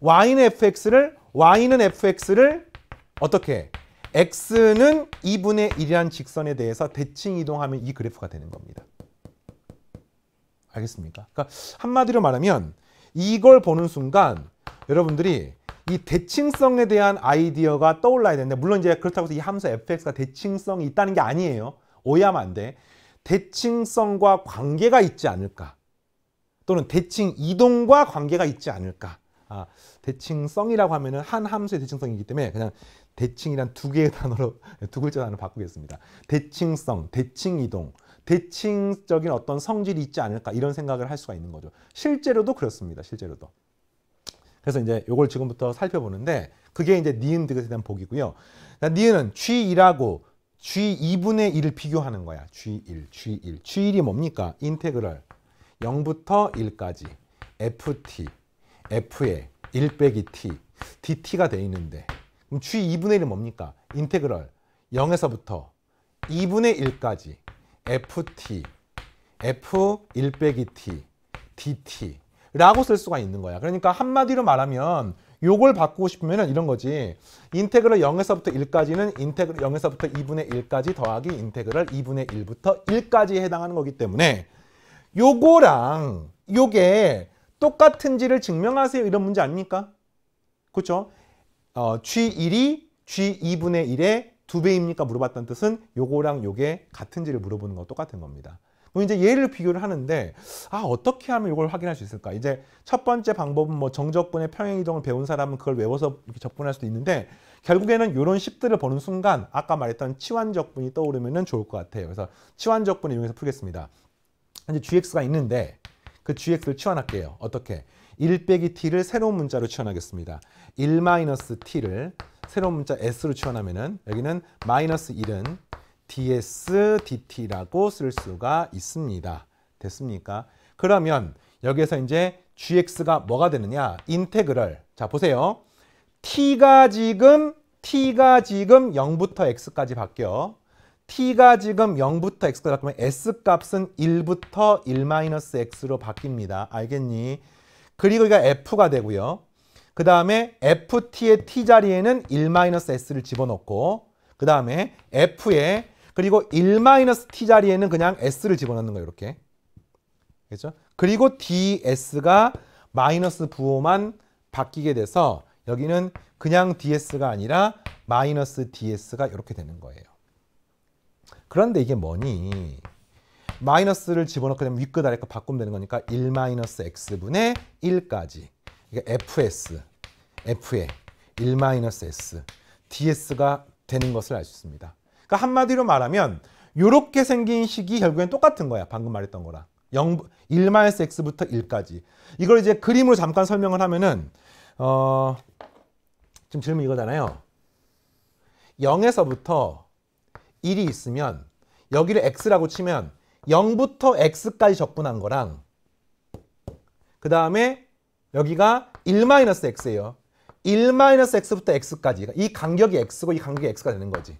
y는 fx를 y는 fx를 어떻게 x는 2분의 1이라는 직선에 대해서 대칭 이동하면 이 그래프가 되는 겁니다. 알겠습니까? 그러니까 한마디로 말하면 이걸 보는 순간 여러분들이 이 대칭성에 대한 아이디어가 떠올라야 되는데 물론 이제 그렇다고 해서 이 함수 fx가 대칭성이 있다는 게 아니에요. 오해하면 안 돼. 대칭성과 관계가 있지 않을까 또는 대칭 이동과 관계가 있지 않을까 아, 대칭성이라고 하면 은한 함수의 대칭성이기 때문에 그냥 대칭이란 두 개의 단어로 두 글자 단어로 바꾸겠습니다. 대칭성, 대칭이동 대칭적인 어떤 성질이 있지 않을까 이런 생각을 할 수가 있는 거죠. 실제로도 그렇습니다. 실제로도. 그래서 이제 요걸 지금부터 살펴보는데 그게 이제 니은 득에 대한 복이고요. 니은은 G1하고 G2분의 1을 비교하는 거야. G1, G1. G1이 뭡니까? 인테그럴 0부터 1까지 ft, f의 1 빼기 t, dt가 돼 있는데 그럼 g 2분의 1은 뭡니까? 인테그럴 0에서부터 2분의 1까지 ft, f1 빼기 t, dt 라고 쓸 수가 있는 거야. 그러니까 한마디로 말하면 요걸 바꾸고 싶으면 이런 거지. 인테그럴 0에서부터 1까지는 인테그럴 0에서부터 2분의 1까지 더하기 인테그럴 2분의 1부터 1까지에 해당하는 거기 때문에 요거랑 요게 똑같은지를 증명하세요 이런 문제 아닙니까? 그렇죠? 어, G1이 G2분의 1에 두 배입니까? 물어봤던 뜻은 요거랑 요게 같은지를 물어보는 거 똑같은 겁니다. 뭐 이제 얘를 비교를 하는데 아 어떻게 하면 이걸 확인할 수 있을까? 이제 첫 번째 방법은 뭐 정적분의 평행 이동을 배운 사람은 그걸 외워서 이렇게 접근할 수도 있는데 결국에는 이런 식들을 보는 순간 아까 말했던 치환적분이 떠오르면 좋을 것 같아요. 그래서 치환적분을 이용해서 풀겠습니다. 이제 gx가 있는데 그 gx를 치환할게요. 어떻게? 1 빼기 t를 새로운 문자로 치환하겠습니다. 1 마이너스 t를 새로운 문자 s로 치환하면은 여기는 마이너스 1은 ds dt라고 쓸 수가 있습니다. 됐습니까? 그러면 여기에서 이제 gx가 뭐가 되느냐? 인테그럴. 자, 보세요. t가 지금 t가 지금 0부터 x까지 바뀌어. t가 지금 0부터 x까지 바뀌면 s값은 1부터 1-x로 바뀝니다. 알겠니? 그리고 여기가 f가 되고요. 그 다음에 FT의 T 자리에는 1-S를 집어넣고 그 다음에 F에 그리고 1-T 자리에는 그냥 S를 집어넣는 거예요. 이렇게. 그죠? 그리고 DS가 마이너스 부호만 바뀌게 돼서 여기는 그냥 DS가 아니라 마이너스 DS가 이렇게 되는 거예요. 그런데 이게 뭐니? 마이너스를 집어넣게 되면 윗끝 아래끝 그 바꾸면 되는 거니까 1-X분의 1까지 그러니까 fs, f의 1-s, ds가 되는 것을 알 수 있습니다. 그러니까 한마디로 말하면 이렇게 생긴 식이 결국엔 똑같은 거야. 방금 말했던 거랑. 0, 1-x부터 1까지. 이걸 이제 그림으로 잠깐 설명을 하면은 어, 지금 질문 이거잖아요. 0에서부터 1이 있으면 여기를 x라고 치면 0부터 x까지 접근한 거랑 그 다음에 여기가 1-x예요. 1-x부터 x까지. 그러니까 이 간격이 x고 이 간격이 x가 되는 거지.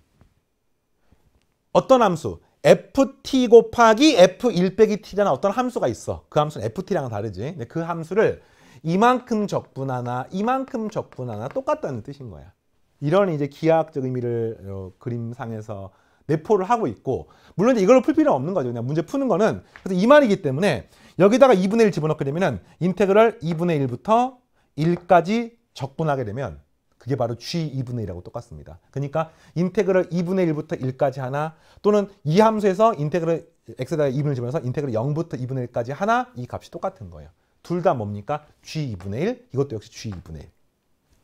어떤 함수? ft 곱하기 f1 빼기 t라는 어떤 함수가 있어. 그 함수는 ft랑 은 다르지. 근데 그 함수를 이만큼 적분하나 이만큼 적분하나 똑같다는 뜻인 거야. 이런 이제 기하학적 의미를 어, 그림상에서 내포를 하고 있고 물론 이걸로 풀 필요는 없는 거죠. 그냥 문제 푸는 거는 그래서 이 말이기 때문에 여기다가 2분의 1 집어넣게 되면 인테그럴 2분의 1부터 1까지 적분하게 되면 그게 바로 g 2분의 1하고 똑같습니다. 그러니까 인테그럴 2분의 1부터 1까지 하나 또는 이 함수에서 인테그럴 x에다 2분을 집어넣어서 인테그럴 0부터 2분의 1까지 하나 이 값이 똑같은 거예요. 둘 다 뭡니까? g 2분의 1 이것도 역시 g 2분의 1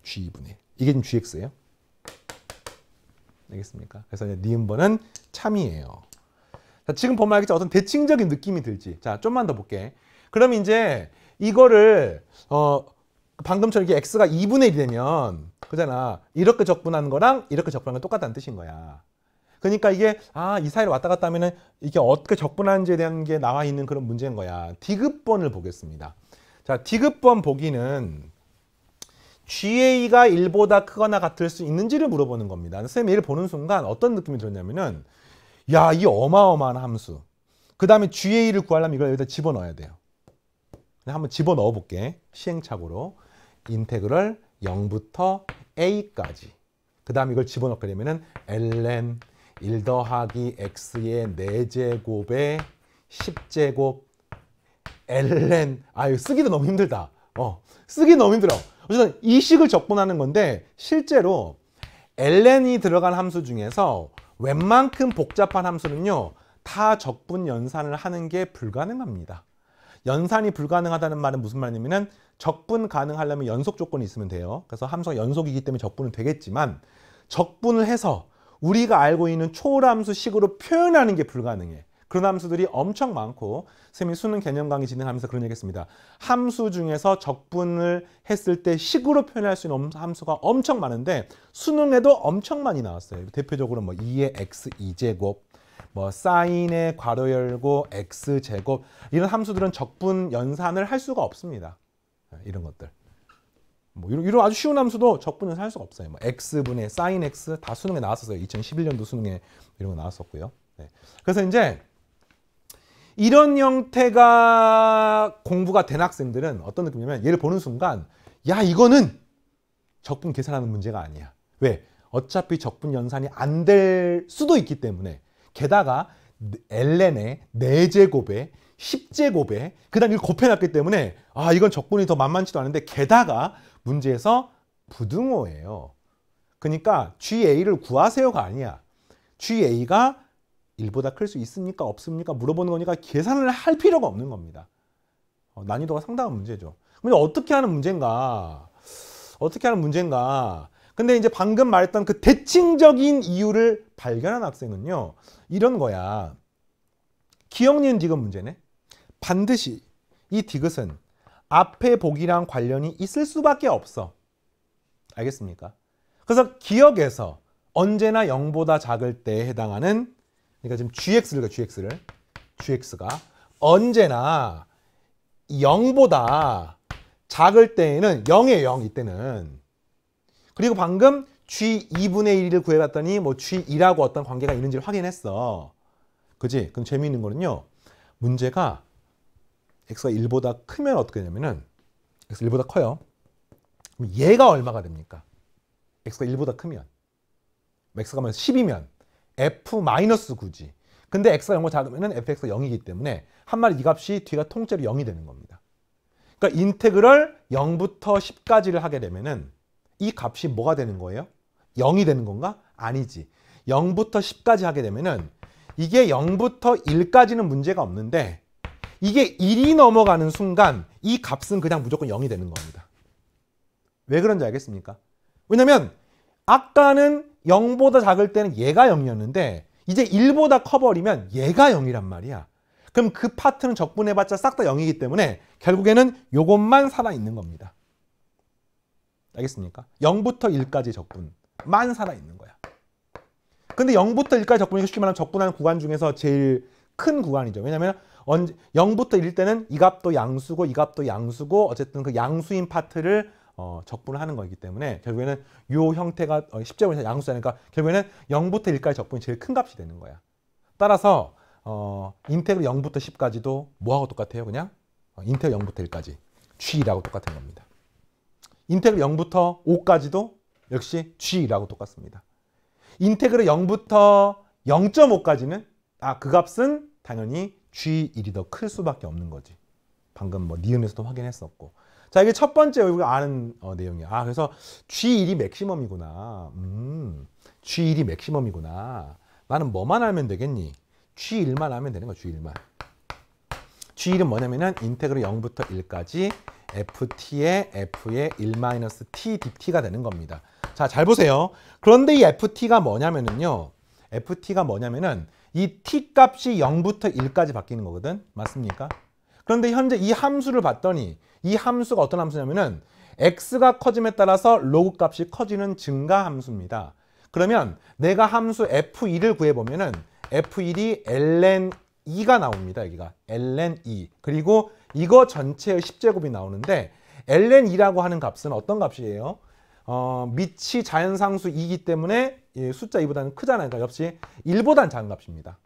g 2분의 1 이게 지금 gx예요. 알겠습니까? 그래서 니은번은 네 참이에요. 자, 지금 보면 알겠죠? 어떤 대칭적인 느낌이 들지. 자, 좀만 더 볼게. 그럼 이제 이거를 어 방금처럼 이게 x가 2분의 1이 되면 그잖아. 이렇게 적분하는 거랑 이렇게 적분하는 건 똑같다는 뜻인 거야. 그러니까 이게 아이 사이를 왔다 갔다 하면은 이게 어떻게 적분하는지에 대한 게 나와 있는 그런 문제인 거야. 디귿번을 보겠습니다. 자, 디귿번 보기는 GA가 1보다 크거나 같을 수 있는지를 물어보는 겁니다. 선생님이 얘를 보는 순간 어떤 느낌이 들었냐면은 야, 이 어마어마한 함수. 그 다음에 g a 을 구하려면 이걸 여기다 집어넣어야 돼요. 한번 집어넣어 볼게. 시행착오로. 인테그럴 0부터 a까지. 그 다음 에 이걸 집어넣게 되면 ln 1 더하기 x의 4제곱에 10제곱 ln 아유 쓰기도 너무 힘들다. 어 쓰기 너무 힘들어. 어쨌든 이 식을 접근하는 건데 실제로 ln이 들어간 함수 중에서 웬만큼 복잡한 함수는요 다 적분 연산을 하는 게 불가능합니다. 연산이 불가능하다는 말은 무슨 말이냐면 적분 가능하려면 연속 조건이 있으면 돼요. 그래서 함수가 연속이기 때문에 적분은 되겠지만 적분을 해서 우리가 알고 있는 초월함수식으로 표현하는 게 불가능해. 그런 함수들이 엄청 많고 선생님이 수능 개념 강의 진행하면서 그런 얘기했습니다. 함수 중에서 적분을 했을 때 식으로 표현할 수 있는 함수가 엄청 많은데 수능에도 엄청 많이 나왔어요. 대표적으로 뭐 2의 x 2제곱 뭐 사인의 괄호 열고 x 제곱 이런 함수들은 적분 연산을 할 수가 없습니다. 예, 이런 것들. 뭐 이런, 이런 아주 쉬운 함수도 적분을 할 수가 없어요. 뭐 x분의 s i x 다 수능에 나왔었어요. 2011년도 수능에 이런 거 나왔었고요. 네. 그래서 이제 이런 형태가 공부가 된 학생들은 어떤 느낌이냐면 얘를 보는 순간 야 이거는 적분 계산하는 문제가 아니야. 왜? 어차피 적분 연산이 안 될 수도 있기 때문에 게다가 엘렌의 4제곱에 10제곱에 그 다음 이걸 곱해놨기 때문에 아 이건 적분이 더 만만치도 않은데 게다가 문제에서 부등호예요. 그러니까 GA를 구하세요가 아니야. GA가 1보다 클 수 있습니까? 없습니까? 물어보는 거니까 계산을 할 필요가 없는 겁니다. 어, 난이도가 상당한 문제죠. 근데 어떻게 하는 문제인가? 어떻게 하는 문제인가? 근데 이제 방금 말했던 그 대칭적인 이유를 발견한 학생은요. 이런 거야. 기억니은 디귿 문제네. 반드시 이 디귿은 앞에 보기랑 관련이 있을 수밖에 없어. 알겠습니까? 그래서 기억에서 언제나 0보다 작을 때에 해당하는 그러니까 지금 GX를 가 GX를 GX가 언제나 0보다 작을 때에는 0에 0 이때는 그리고 방금 G2분의 1을 구해봤더니 뭐 G2라고 어떤 관계가 있는지를 확인했어 그지? 그럼 재미있는 거는요 문제가 X가 1보다 크면 어떻게 되냐면은 X가 1보다 커요 그럼 얘가 얼마가 됩니까? X가 1보다 크면 X가 10이면 f-9지. 근데 x가 0보다 작으면 fx가 0이기 때문에 한마디 이 값이 뒤가 통째로 0이 되는 겁니다. 그러니까 인테그럴 0부터 10까지를 하게 되면이 값이 뭐가 되는 거예요? 0이 되는 건가? 아니지. 0부터 10까지 하게 되면 이게 0부터 1까지는 문제가 없는데 이게 1이 넘어가는 순간 이 값은 그냥 무조건 0이 되는 겁니다. 왜 그런지 알겠습니까? 왜냐면 아까는 0보다 작을 때는 얘가 0이었는데 이제 1보다 커버리면 얘가 0이란 말이야. 그럼 그 파트는 적분해봤자 싹 다 0이기 때문에 결국에는 요것만 살아있는 겁니다. 알겠습니까? 0부터 1까지 적분만 살아있는 거야. 근데 0부터 1까지 적분이 쉽게 말하면 적분하는 구간 중에서 제일 큰 구간이죠. 왜냐하면 0부터 1 때는 이 값도 양수고 이 값도 양수고 어쨌든 그 양수인 파트를 어, 적분을 하는 거기 때문에 결국에는 요 형태가 어, 10제곱에서 양수자니까 결국에는 0부터 1까지 적분이 제일 큰 값이 되는 거야. 따라서 어, 인테그 0부터 10까지도 뭐하고 똑같아요? 그냥 어, 인테그 0부터 1까지 G라고 똑같은 겁니다. 인테그 0부터 5까지도 역시 G라고 똑같습니다. 인테그를 0부터 0.5까지는 아 그 값은 당연히 G1이 더 클 수밖에 없는 거지. 방금 뭐 니은에서도 확인했었고 자, 이게 첫 번째 우리가 아는 어, 내용이야. 아, 그래서 G1이 맥시멈이구나. 음, G1이 맥시멈이구나. 나는 뭐만 알면 되겠니? G1만 하면 되는 거야, G1만. G1은 뭐냐면은 인테그로 0부터 1까지 ft의 f의 1-t dt가 되는 겁니다. 자, 잘 보세요. 그런데 이 ft가 뭐냐면은요. ft가 뭐냐면은 이 t값이 0부터 1까지 바뀌는 거거든. 맞습니까? 그런데 현재 이 함수를 봤더니 이 함수가 어떤 함수냐면은 x가 커짐에 따라서 로그 값이 커지는 증가 함수입니다. 그러면 내가 함수 f1을 구해보면은 f1이 ln 2가 나옵니다. 여기가 ln 2 e. 그리고 이거 전체의 10제곱이 나오는데 ln 2라고 하는 값은 어떤 값이에요? 어, 밑이 자연상수이기 때문에 예, 숫자 2보다는 크잖아요. 그러니까 역시 1보단 작은 값입니다.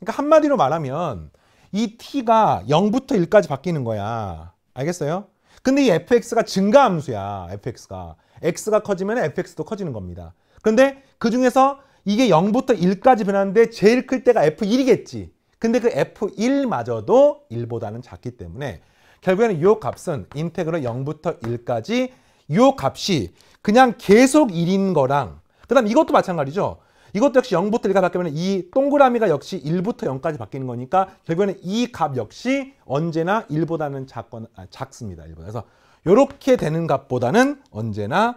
그러니까 한마디로 말하면 이 t가 0부터 1까지 바뀌는 거야. 알겠어요? 근데 이 fx가 증가함수야. fx가. x가 커지면 fx도 커지는 겁니다. 근데그 중에서 이게 0부터 1까지 변하는데 제일 클 때가 f1이겠지. 근데 그 f1마저도 1보다는 작기 때문에 결국에는 이 값은 인테그로 0부터 1까지 이 값이 그냥 계속 1인 거랑 그 다음 이것도 마찬가지죠. 이것도 역시 0부터 1가 바뀌면 이 동그라미가 역시 1부터 0까지 바뀌는 거니까 결국에는 이 값 역시 언제나 1보다는 작거 아, 작습니다. 1보다. 그래서 이렇게 되는 값보다는 언제나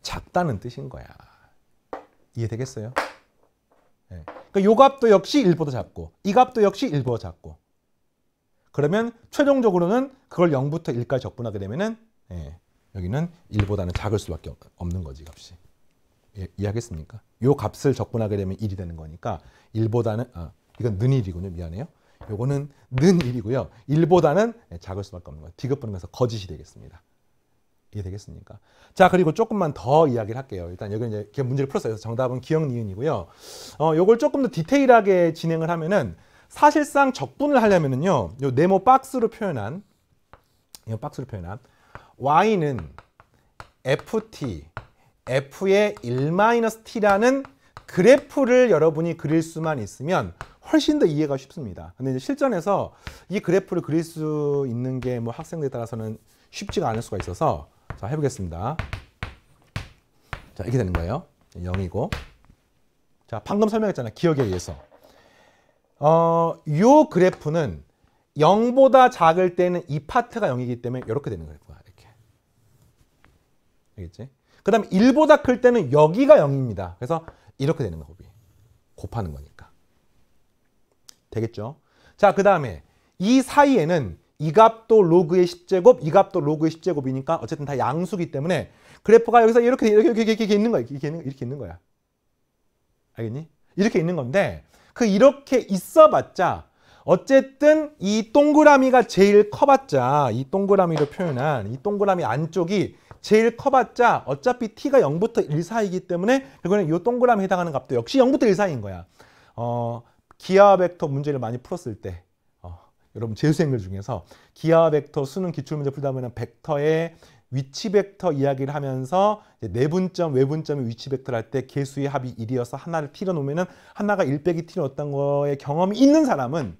작다는 뜻인 거야. 이해되겠어요? 네. 그러니까 요 값도 역시 1보다 작고 이 값도 역시 1보다 작고 그러면 최종적으로는 그걸 0부터 1까지 적분하게 되면은 예, 여기는 1보다는 작을 수밖에 없는 거지 값이. 이해하겠습니까? 요 값을 적분하게 되면 1이 되는 거니까 1보다는 아, 이건 는 1이군요. 미안해요. 요거는 는 1이고요. 1보다는 작을 수밖에 없는 거예요. 디귿분에서 거짓이 되겠습니다. 이해되겠습니까? 자 그리고 조금만 더 이야기를 할게요. 일단 여기 이제 문제를 풀었어요. 정답은 기억 니은이고요. 어, 요걸 조금 더 디테일하게 진행을 하면은 사실상 적분을 하려면은요. 요 네모 박스로 표현한 이 박스로 표현한 y는 ft f의 1-t라는 그래프를 여러분이 그릴 수만 있으면 훨씬 더 이해가 쉽습니다. 근데 이제 실전에서 이 그래프를 그릴 수 있는 게 뭐 학생들에 따라서는 쉽지가 않을 수가 있어서 자 해보겠습니다. 자 이렇게 되는 거예요. 0이고 자 방금 설명했잖아요. 기억에 의해서 어, 요 그래프는 0보다 작을 때는 이 파트가 0이기 때문에 이렇게 되는 거예요. 이렇게 알겠지? 그 다음에 1보다 클 때는 여기가 0입니다. 그래서 이렇게 되는 거고 곱하는 거니까. 되겠죠? 자, 그 다음에 이 사이에는 이 값도 로그의 10제곱, 이 값도 로그의 10제곱이니까 어쨌든 다 양수기 때문에 그래프가 여기서 이렇게 이렇게 이렇게, 이렇게, 있는 거야. 이렇게, 이렇게 있는 거야. 알겠니? 이렇게 있는 건데 그 이렇게 있어봤자 어쨌든 이 동그라미가 제일 커봤자 이 동그라미로 표현한 이 동그라미 안쪽이 제일 커봤자 어차피 t가 0부터 1 사이기 때문에 결국는이 동그라미 에 해당하는 값도 역시 0부터 1 사이인 거야. 어, 기하 벡터 문제를 많이 풀었을 때 어, 여러분 재수생들 중에서 기하 벡터 수능 기출문제 풀다 보면 벡터의 위치 벡터 이야기를 하면서 내분점, 외분점의 위치 벡터를 할 때 개수의 합이 1이어서 하나를 t로 놓으면 하나가 1 빼기 t로 어떤 거에 경험이 있는 사람은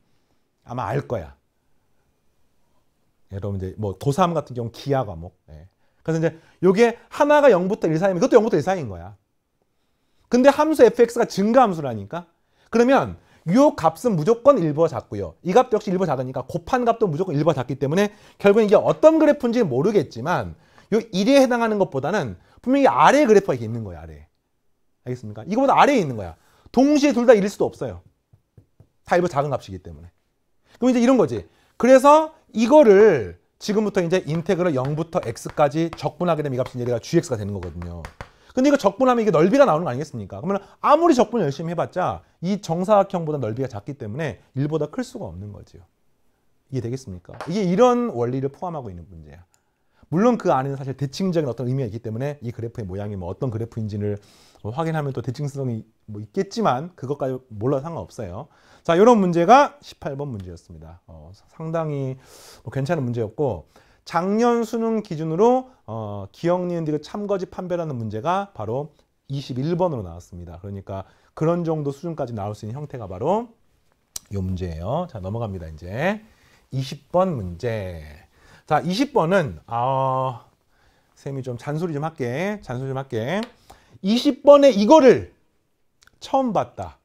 아마 알 거야. 여러분 이제 뭐 고3 같은 경우 기하 과목 예. 그래서 이제 요게 하나가 0부터 1 사이면 이것도 0부터 1 사이인 거야. 근데 함수 fx가 증가함수라니까? 그러면 요 값은 무조건 1보다 작고요. 이 값도 역시 1보다 작으니까 곱한 값도 무조건 1보다 작기 때문에 결국 이게 어떤 그래프인지 는 모르겠지만 요 1에 해당하는 것보다는 분명히 아래 그래프가 게 있는 거야, 아래. 알겠습니까? 이거보다 아래에 있는 거야. 동시에 둘 다 1일 수도 없어요. 다1보 작은 값이기 때문에. 그럼 이제 이런 거지. 그래서 이거를 지금부터 이제 인테그럴 0부터 x까지 적분하게 되면 이 값이 이제 내가 gx가 되는 거거든요. 근데 이거 적분하면 이게 넓이가 나오는 거 아니겠습니까? 그러면 아무리 적분 열심히 해봤자 이 정사각형보다 넓이가 작기 때문에 1보다 클 수가 없는 거지요. 이게 되겠습니까? 이게 이런 원리를 포함하고 있는 문제야. 물론 그 안에는 사실 대칭적인 어떤 의미가 있기 때문에 이 그래프의 모양이 뭐 어떤 그래프인지를 뭐 확인하면 또 대칭성이 뭐 있겠지만 그것까지 몰라 상관없어요. 자, 이런 문제가 18번 문제였습니다. 어, 상당히 뭐 괜찮은 문제였고 작년 수능 기준으로 어, 기억 니은 디귿 참거지 판별하는 문제가 바로 21번으로 나왔습니다. 그러니까 그런 정도 수준까지 나올 수 있는 형태가 바로 이 문제예요. 자, 넘어갑니다. 이제 20번 문제. 자, 20번은 어, 아, 쌤이 좀 잔소리 좀 할게. 잔소리 좀 할게. 20번에 이거를 처음 봤다.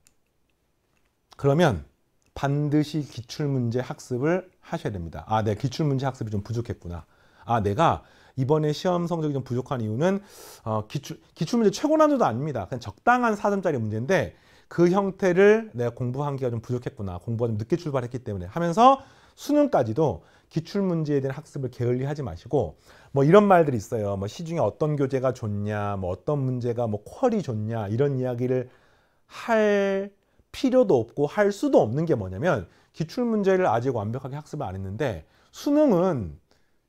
그러면 반드시 기출문제 학습을 하셔야 됩니다. 아, 네, 기출문제 학습이 좀 부족했구나. 아, 내가 이번에 시험 성적이 좀 부족한 이유는 어, 기출, 기출문제 최고 난도도 아닙니다. 그냥 적당한 사점짜리 문제인데 그 형태를 내가 공부한 기가 좀 부족했구나. 공부가 좀 늦게 출발했기 때문에 하면서 수능까지도 기출문제에 대한 학습을 게을리 하지 마시고 뭐 이런 말들이 있어요. 뭐 시중에 어떤 교재가 좋냐, 뭐 어떤 문제가 뭐 퀄이 좋냐 이런 이야기를 할 필요도 없고 할 수도 없는 게 뭐냐면 기출 문제를 아직 완벽하게 학습을 안 했는데 수능은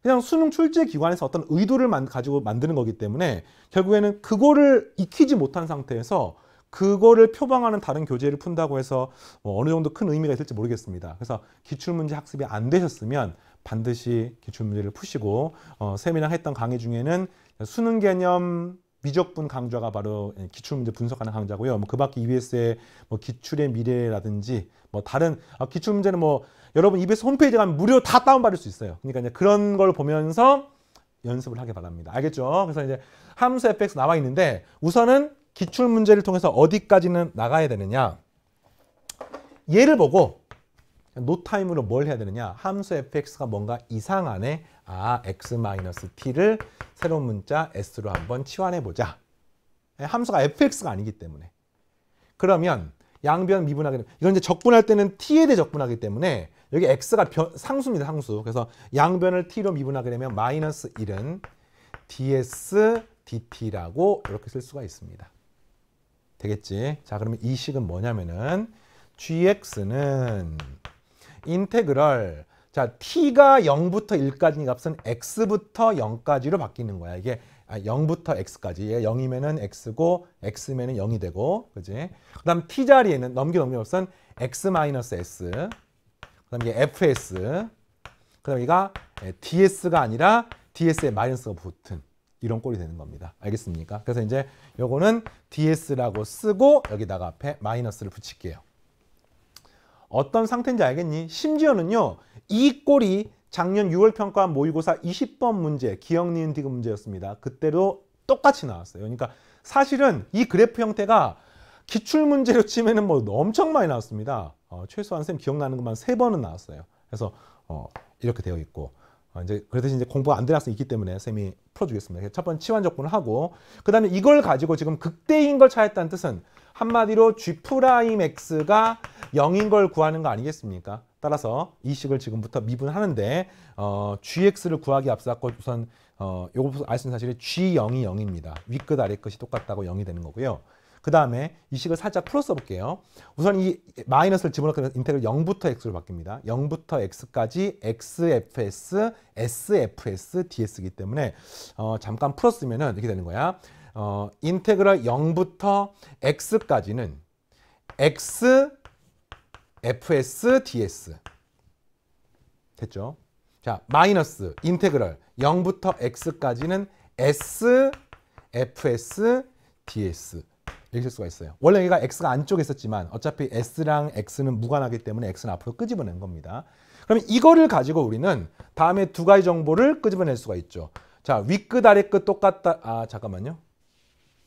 그냥 수능 출제 기관에서 어떤 의도를 만, 가지고 만드는 거기 때문에 결국에는 그거를 익히지 못한 상태에서 그거를 표방하는 다른 교재를 푼다고 해서 뭐 어느 정도 큰 의미가 있을지 모르겠습니다. 그래서 기출문제 학습이 안 되셨으면 반드시 기출문제를 푸시고 어, 세미나 했던 강의 중에는 수능 개념 미적분 강좌가 바로 예, 기출문제 분석하는 강좌고요. 뭐그 밖에 EBS의 뭐 기출의 미래라든지 뭐 다른 아, 기출문제는 뭐 여러분 EBS 홈페이지 가면 무료 다 다운받을 수 있어요. 그러니까 이제 그런 걸 보면서 연습을 하게 바랍니다. 알겠죠? 그래서 이제 함수 fx 나와 있는데 우선은 기출문제를 통해서 어디까지는 나가야 되느냐 얘를 보고 노타임으로 뭘 해야 되느냐 함수 fx가 뭔가 이상하네 아 x-t를 새로운 문자 s로 한번 치환해 보자 예, 함수가 fx가 아니기 때문에 그러면 양변 미분하게 되면 이건 이제 적분할 때는 t에 대해 적분하기 때문에 여기 x가 변, 상수입니다 상수 그래서 양변을 t로 미분하게 되면 마이너스 1은 ds dt라고 이렇게 쓸 수가 있습니다 되겠지 자 그러면 이 식은 뭐냐면은 gx는 인테그럴 자 t가 0부터 1까지 값은 x부터 0까지로 바뀌는 거야. 이게 아, 0부터 x까지. 얘 0이면은 x고 x면은 0이 되고. 그지? 그다음 t 자리에는 넘겨넘겨 값은 x-s. 마이너스 그다음 이게 fs. 그다음 얘가 예, ds가 아니라 ds에 마이너스가 붙은 이런 꼴이 되는 겁니다. 알겠습니까? 그래서 이제 요거는 ds라고 쓰고 여기다가 앞에 마이너스를 붙일게요. 어떤 상태인지 알겠니? 심지어는요. 이 꼴이 작년 6월 평가 모의고사 20번 문제, 기억 니은 디귿 문제였습니다. 그때도 똑같이 나왔어요. 그러니까 사실은 이 그래프 형태가 기출문제로 치면은 뭐 엄청 많이 나왔습니다. 어, 최소한 쌤 기억나는 것만 세번은 나왔어요. 그래서 어, 이렇게 되어 있고 어, 이제 그러듯이 제 공부가 안 되나서 있기 때문에 쌤이 풀어주겠습니다. 첫 번째 치환 접근을 하고 그 다음에 이걸 가지고 지금 극대인 걸 차했다는 뜻은 한마디로 G'X가 0인 걸 구하는 거 아니겠습니까? 따라서 이 식을 지금부터 미분하는데 어, Gx를 구하기 앞서고 우선 어, 요거 알수 있는 사실이 G0이 0입니다. 위끝 아래 끝이 똑같다고 0이 되는 거고요. 그 다음에 이 식을 살짝 풀어 써볼게요. 우선 이 마이너스를 집어넣으면 인테그럴 0부터 x로 바뀝니다. 0부터 x까지 xfs, sfs, ds이기 때문에 어, 잠깐 풀었으면 이렇게 되는 거야. 어, 인테그랄 0부터 x까지는 x fs ds 됐죠? 자, 마이너스 인테그랄 0부터 x까지는 s fs ds 이렇게 쓸 수가 있어요. 원래 얘가 x가 안쪽에 있었지만 어차피 s랑 x는 무관하기 때문에 x는 앞으로 끄집어낸 겁니다. 그럼 이거를 가지고 우리는 다음에 두 가지 정보를 끄집어낼 수가 있죠. 자, 위 끝 아래끝 똑같다. 아, 잠깐만요.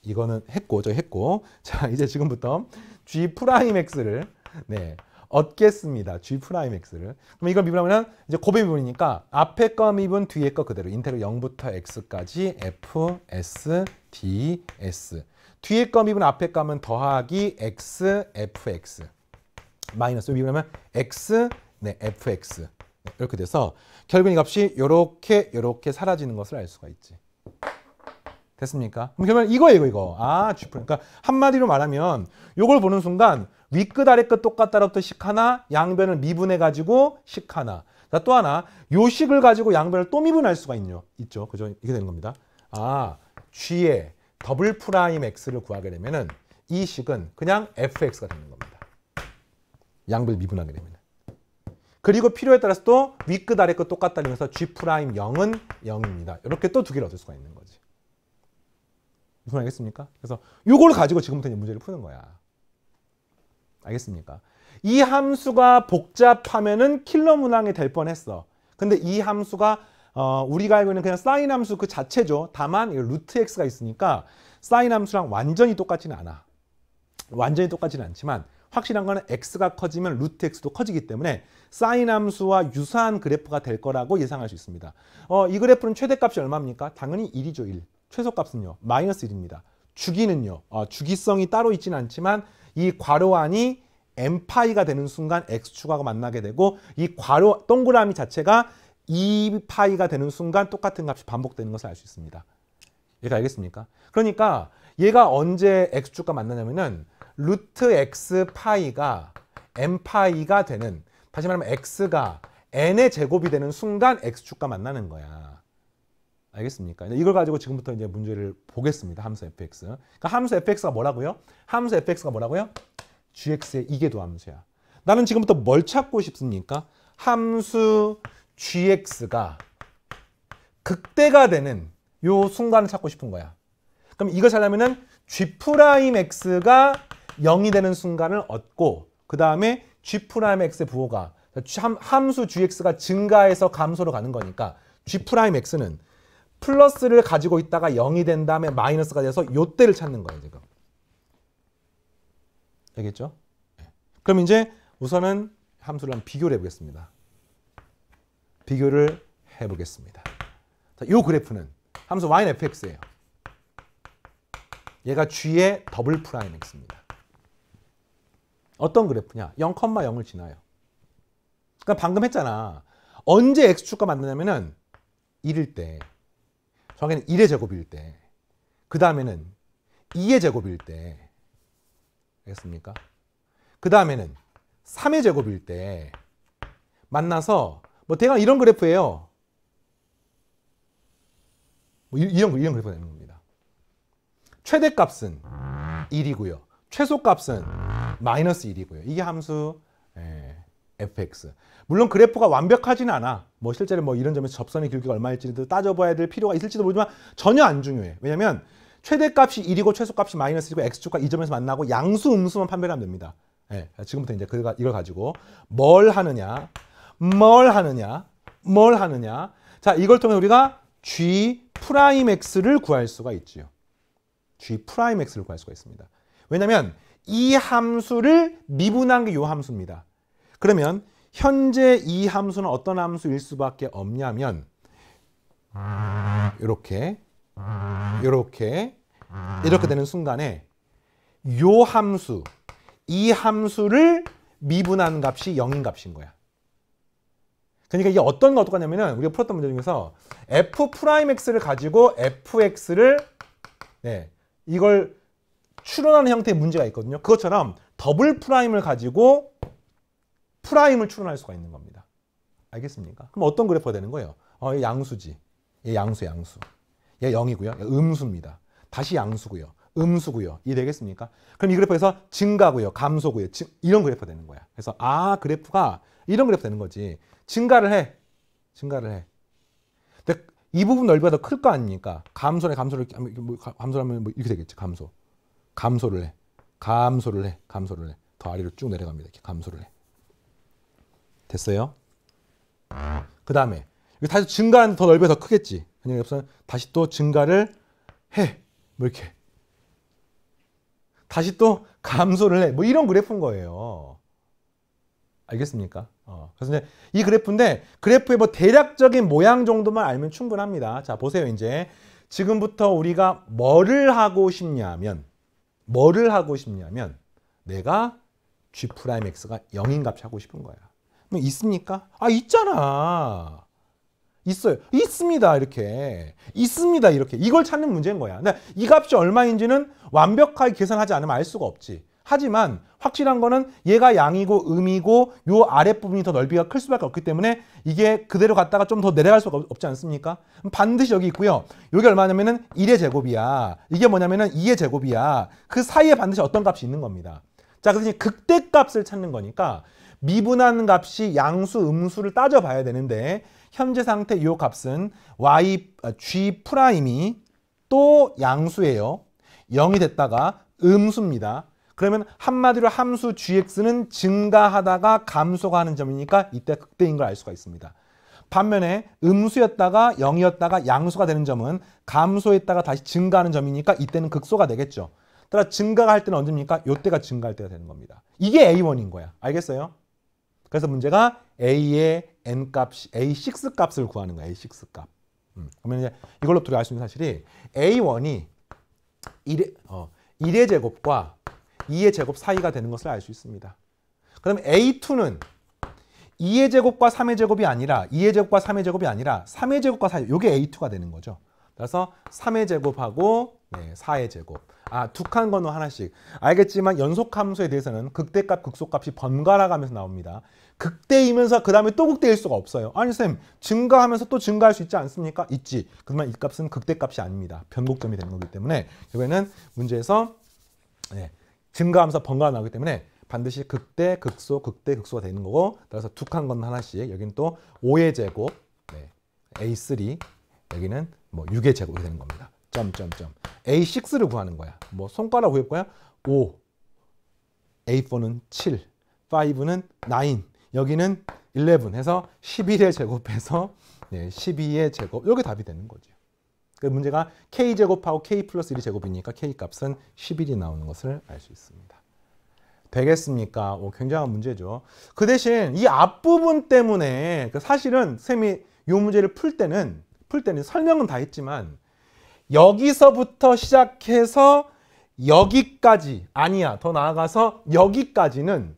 이거는 했고 저 했고 자 이제 지금부터 g 프라임 x를 네 얻겠습니다. g 프라임 x를 그럼 이걸 미분하면 이제 곱의 미분이니까 앞에 거 미분 뒤에 거 그대로 인테그 0부터 x까지 f s d s 뒤에 거 미분 앞에 거면 더하기 x f x 마이너스 미분하면 x 네 f x 네, 이렇게 돼서 결국 이 값이 이렇게 이렇게 사라지는 것을 알 수가 있지. 됐습니까? 그럼 결국 이거예요, 이거. 아, G 그러니까 한마디로 말하면 요걸 보는 순간 윗끝 아래끝 똑같다로부터 식 하나, 양변을 미분해 가지고 식 하나. 자, 또 하나 요 식을 가지고 양변을 또 미분할 수가 있죠. 있죠. 그죠? 이게 되는 겁니다. 아, G의 더블 프라임 x를 구하게 되면은 이 식은 그냥 fx가 되는 겁니다. 양변을 미분하게 되면. 그리고 필요에 따라서 또 윗끝 아래끝 똑같다면서 G 프라임 0은 0입니다. 이렇게 또 두 개를 얻을 수가 있는 거지. 무슨 알겠습니까? 그래서 요걸 가지고 지금부터 이제 문제를 푸는 거야. 알겠습니까? 이 함수가 복잡하면은 킬러 문항이 될 뻔했어. 근데 이 함수가 어, 우리가 알고 있는 그냥 사인 함수 그 자체죠. 다만 이 루트 x가 있으니까 사인 함수랑 완전히 똑같지는 않아. 완전히 똑같지는 않지만 확실한 거는 x가 커지면 루트 x도 커지기 때문에 사인 함수와 유사한 그래프가 될 거라고 예상할 수 있습니다. 어, 이 그래프는 최대값이 얼마입니까? 당연히 1이죠. 1. 최소값은요. 마이너스 1입니다. 주기는요. 어, 주기성이 따로 있진 않지만 이 괄호안이 m파이가 되는 순간 x축하고 만나게 되고 이 괄호 동그라미 자체가 2파이가 되는 순간 똑같은 값이 반복되는 것을 알 수 있습니다. 얘가 알겠습니까? 그러니까 얘가 언제 x축과 만나냐면은 루트 x 파이가 m 파이가 되는 다시 말하면 x가 n의 제곱이 되는 순간 x축과 만나는 거야. 알겠습니까? 이걸 가지고 지금부터 이제 문제를 보겠습니다. 함수 fx. 그러니까 함수 fx가 뭐라고요? 함수 fx가 뭐라고요? gx의 이계도 함수야. 나는 지금부터 뭘 찾고 싶습니까? 함수 gx가 극대가 되는 요 순간을 찾고 싶은 거야. 그럼 이거 찾려면은 g'x가 0이 되는 순간을 얻고 그 다음에 g'x의 프라임 부호가 함수 gx가 증가해서 감소로 가는 거니까 g'x는 프라임 플러스를 가지고 있다가 0이 된 다음에 마이너스가 돼서 요때를 찾는 거예요 지금 알겠죠 예. 그럼 이제 우선은 함수를 한번 비교를 해보겠습니다 비교를 해보겠습니다 자, 요 그래프는 함수 y fx예요 얘가 g의 더블 프라임 x입니다 어떤 그래프냐 0,0을 지나요 그러니까 방금 했잖아 언제 x축과 만나냐면은 1일 때 정확히 1의 제곱일 때, 그 다음에는 2의 제곱일 때, 알겠습니까? 그 다음에는 3의 제곱일 때 만나서 뭐 대강 이런 그래프예요. 뭐 이런, 이런 그래프 되는 겁니다. 최대값은 1이고요. 최소값은 마이너스 1이고요. 이게 함수 예. fx. 물론 그래프가 완벽하진 않아. 뭐 실제로 뭐 이런 점에서 접선의 길기가 얼마일지도 따져봐야 될 필요가 있을지도 모르지만 전혀 안 중요해. 왜냐면 최대값이 1이고 최소값이 마이너스 이고 x축과 이 점에서 만나고 양수 음수만 판별하면 됩니다. 예, 지금부터 이제 그가 이걸 가지고 뭘 하느냐, 뭘 하느냐, 뭘 하느냐. 자, 이걸 통해 우리가 g 프라임 x를 구할 수가 있지요. g 프라임 x를 구할 수가 있습니다. 왜냐면 이 함수를 미분한 게 이 함수입니다. 그러면 현재 이 함수는 어떤 함수일 수밖에 없냐면 이렇게 이렇게 이렇게 되는 순간에 요 함수 이 함수를 미분한 값이 0인 값인 거야. 그러니까 이게 어떤 거 똑같냐면은 우리가 풀었던 문제 중에서 f'x를 프라임 가지고 fx를 네, 이걸 추론하는 형태의 문제가 있거든요. 그것처럼 더블 프라임을 가지고 프라임을 추론할 수가 있는 겁니다. 알겠습니까? 그럼 어떤 그래프가 되는 거예요? 어, 양수지. 얘 양수, 양수. 얘 0이고요. 얘 음수입니다. 다시 양수고요. 음수고요. 이해되겠습니까? 그럼 이 그래프에서 증가고요. 감소고요. 증, 이런 그래프가 되는 거야. 그래서 아 그래프가 이런 그래프 되는 거지. 증가를 해. 증가를 해. 근데 이 부분 넓이가 더 클 거 아닙니까? 감소를 뭐, 감소를 감소하면 뭐 이렇게 되겠지. 감소. 감소를 해. 감소를 해. 감소를 해. 더 아래로 쭉 내려갑니다. 이렇게 감소를 해. 됐어요? 그 다음에 이거 다시 증가하는더 넓어서 크겠지. 만약에 없 다시 또 증가를 해. 뭐 이렇게. 다시 또 감소를 해. 뭐 이런 그래프인 거예요. 알겠습니까? 어. 그래서 이제 이 그래프인데 그래프의 뭐 대략적인 모양 정도만 알면 충분합니다. 자 보세요 이제 지금부터 우리가 뭐를 하고 싶냐면 뭐를 하고 싶냐면 내가 G'X가 0인 값이 하고 싶은 거야. 뭐 있습니까? 아 있잖아. 있어요. 있습니다. 이렇게. 있습니다. 이렇게. 이걸 찾는 문제인 거야. 근데 이 값이 얼마인지는 완벽하게 계산하지 않으면 알 수가 없지. 하지만 확실한 거는 얘가 양이고 음이고 요 아랫부분이 더 넓이가 클 수밖에 없기 때문에 이게 그대로 갔다가 좀 더 내려갈 수가 없지 않습니까? 반드시 여기 있고요. 여기 얼마냐면은 1의 제곱이야. 이게 뭐냐면은 2의 제곱이야. 그 사이에 반드시 어떤 값이 있는 겁니다. 자, 그 대신 극대값을 찾는 거니까 미분한 값이 양수, 음수를 따져봐야 되는데 현재 상태 이 값은 y, 아, g 프라임이 또 양수예요. 0이 됐다가 음수입니다. 그러면 한마디로 함수 gx는 증가하다가 감소하는 점이니까 이때 극대인 걸 알 수가 있습니다. 반면에 음수였다가 0이었다가 양수가 되는 점은 감소했다가 다시 증가하는 점이니까 이때는 극소가 되겠죠. 따라 증가할 때는 언제입니까? 이때가 증가할 때가 되는 겁니다. 이게 A1인 거야. 알겠어요? 그래서 문제가 A의 n 값 A6 값을 구하는 거야. A6 값. 음. 그러면 이제 이걸로부터 알수 있는 사실이 A1이 1의, 어, 1의 제곱과 2의 제곱 사이가 되는 것을 알 수 있습니다. 그럼 A2는 2의 제곱과 3의 제곱이 아니라 2의 제곱과 3의 제곱이 아니라 3의 제곱과 4의 요게 A2가 되는 거죠. 그래서 3의 제곱하고 네, 4의 제곱. 아, 두칸 건너 하나씩. 알겠지만 연속함수에 대해서는 극대값, 극소값이 번갈아 가면서 나옵니다. 극대이면서 그 다음에 또 극대일 수가 없어요. 아니 선생님 증가하면서 또 증가할 수 있지 않습니까? 있지. 그러면 이 값은 극대값이 아닙니다. 변곡점이 되는 거기 때문에 결국에는 문제에서 네, 증가하면서 번갈아 나오기 때문에 반드시 극대, 극소, 극대, 극소가 되는 거고 따라서 두 칸 건 하나씩 여기는 또 5의 제곱 네, A3 여기는 뭐 6의 제곱이 되는 겁니다. 점점점 A6를 구하는 거야. 뭐 손가락 구할 거야. 5 A4는 7 5는 9 여기는 11 해서 11에 제곱해서 네, 12의 제곱. 여기 답이 되는 거죠. 그 문제가 k제곱하고 k 플러스 1이 제곱이니까 k값은 11이 나오는 것을 알 수 있습니다. 되겠습니까? 오, 굉장한 문제죠. 그 대신 이 앞부분 때문에 그 사실은 쌤이 이 문제를 풀 때는 풀 때는 설명은 다 했지만 여기서부터 시작해서 여기까지 아니야 더 나아가서 여기까지는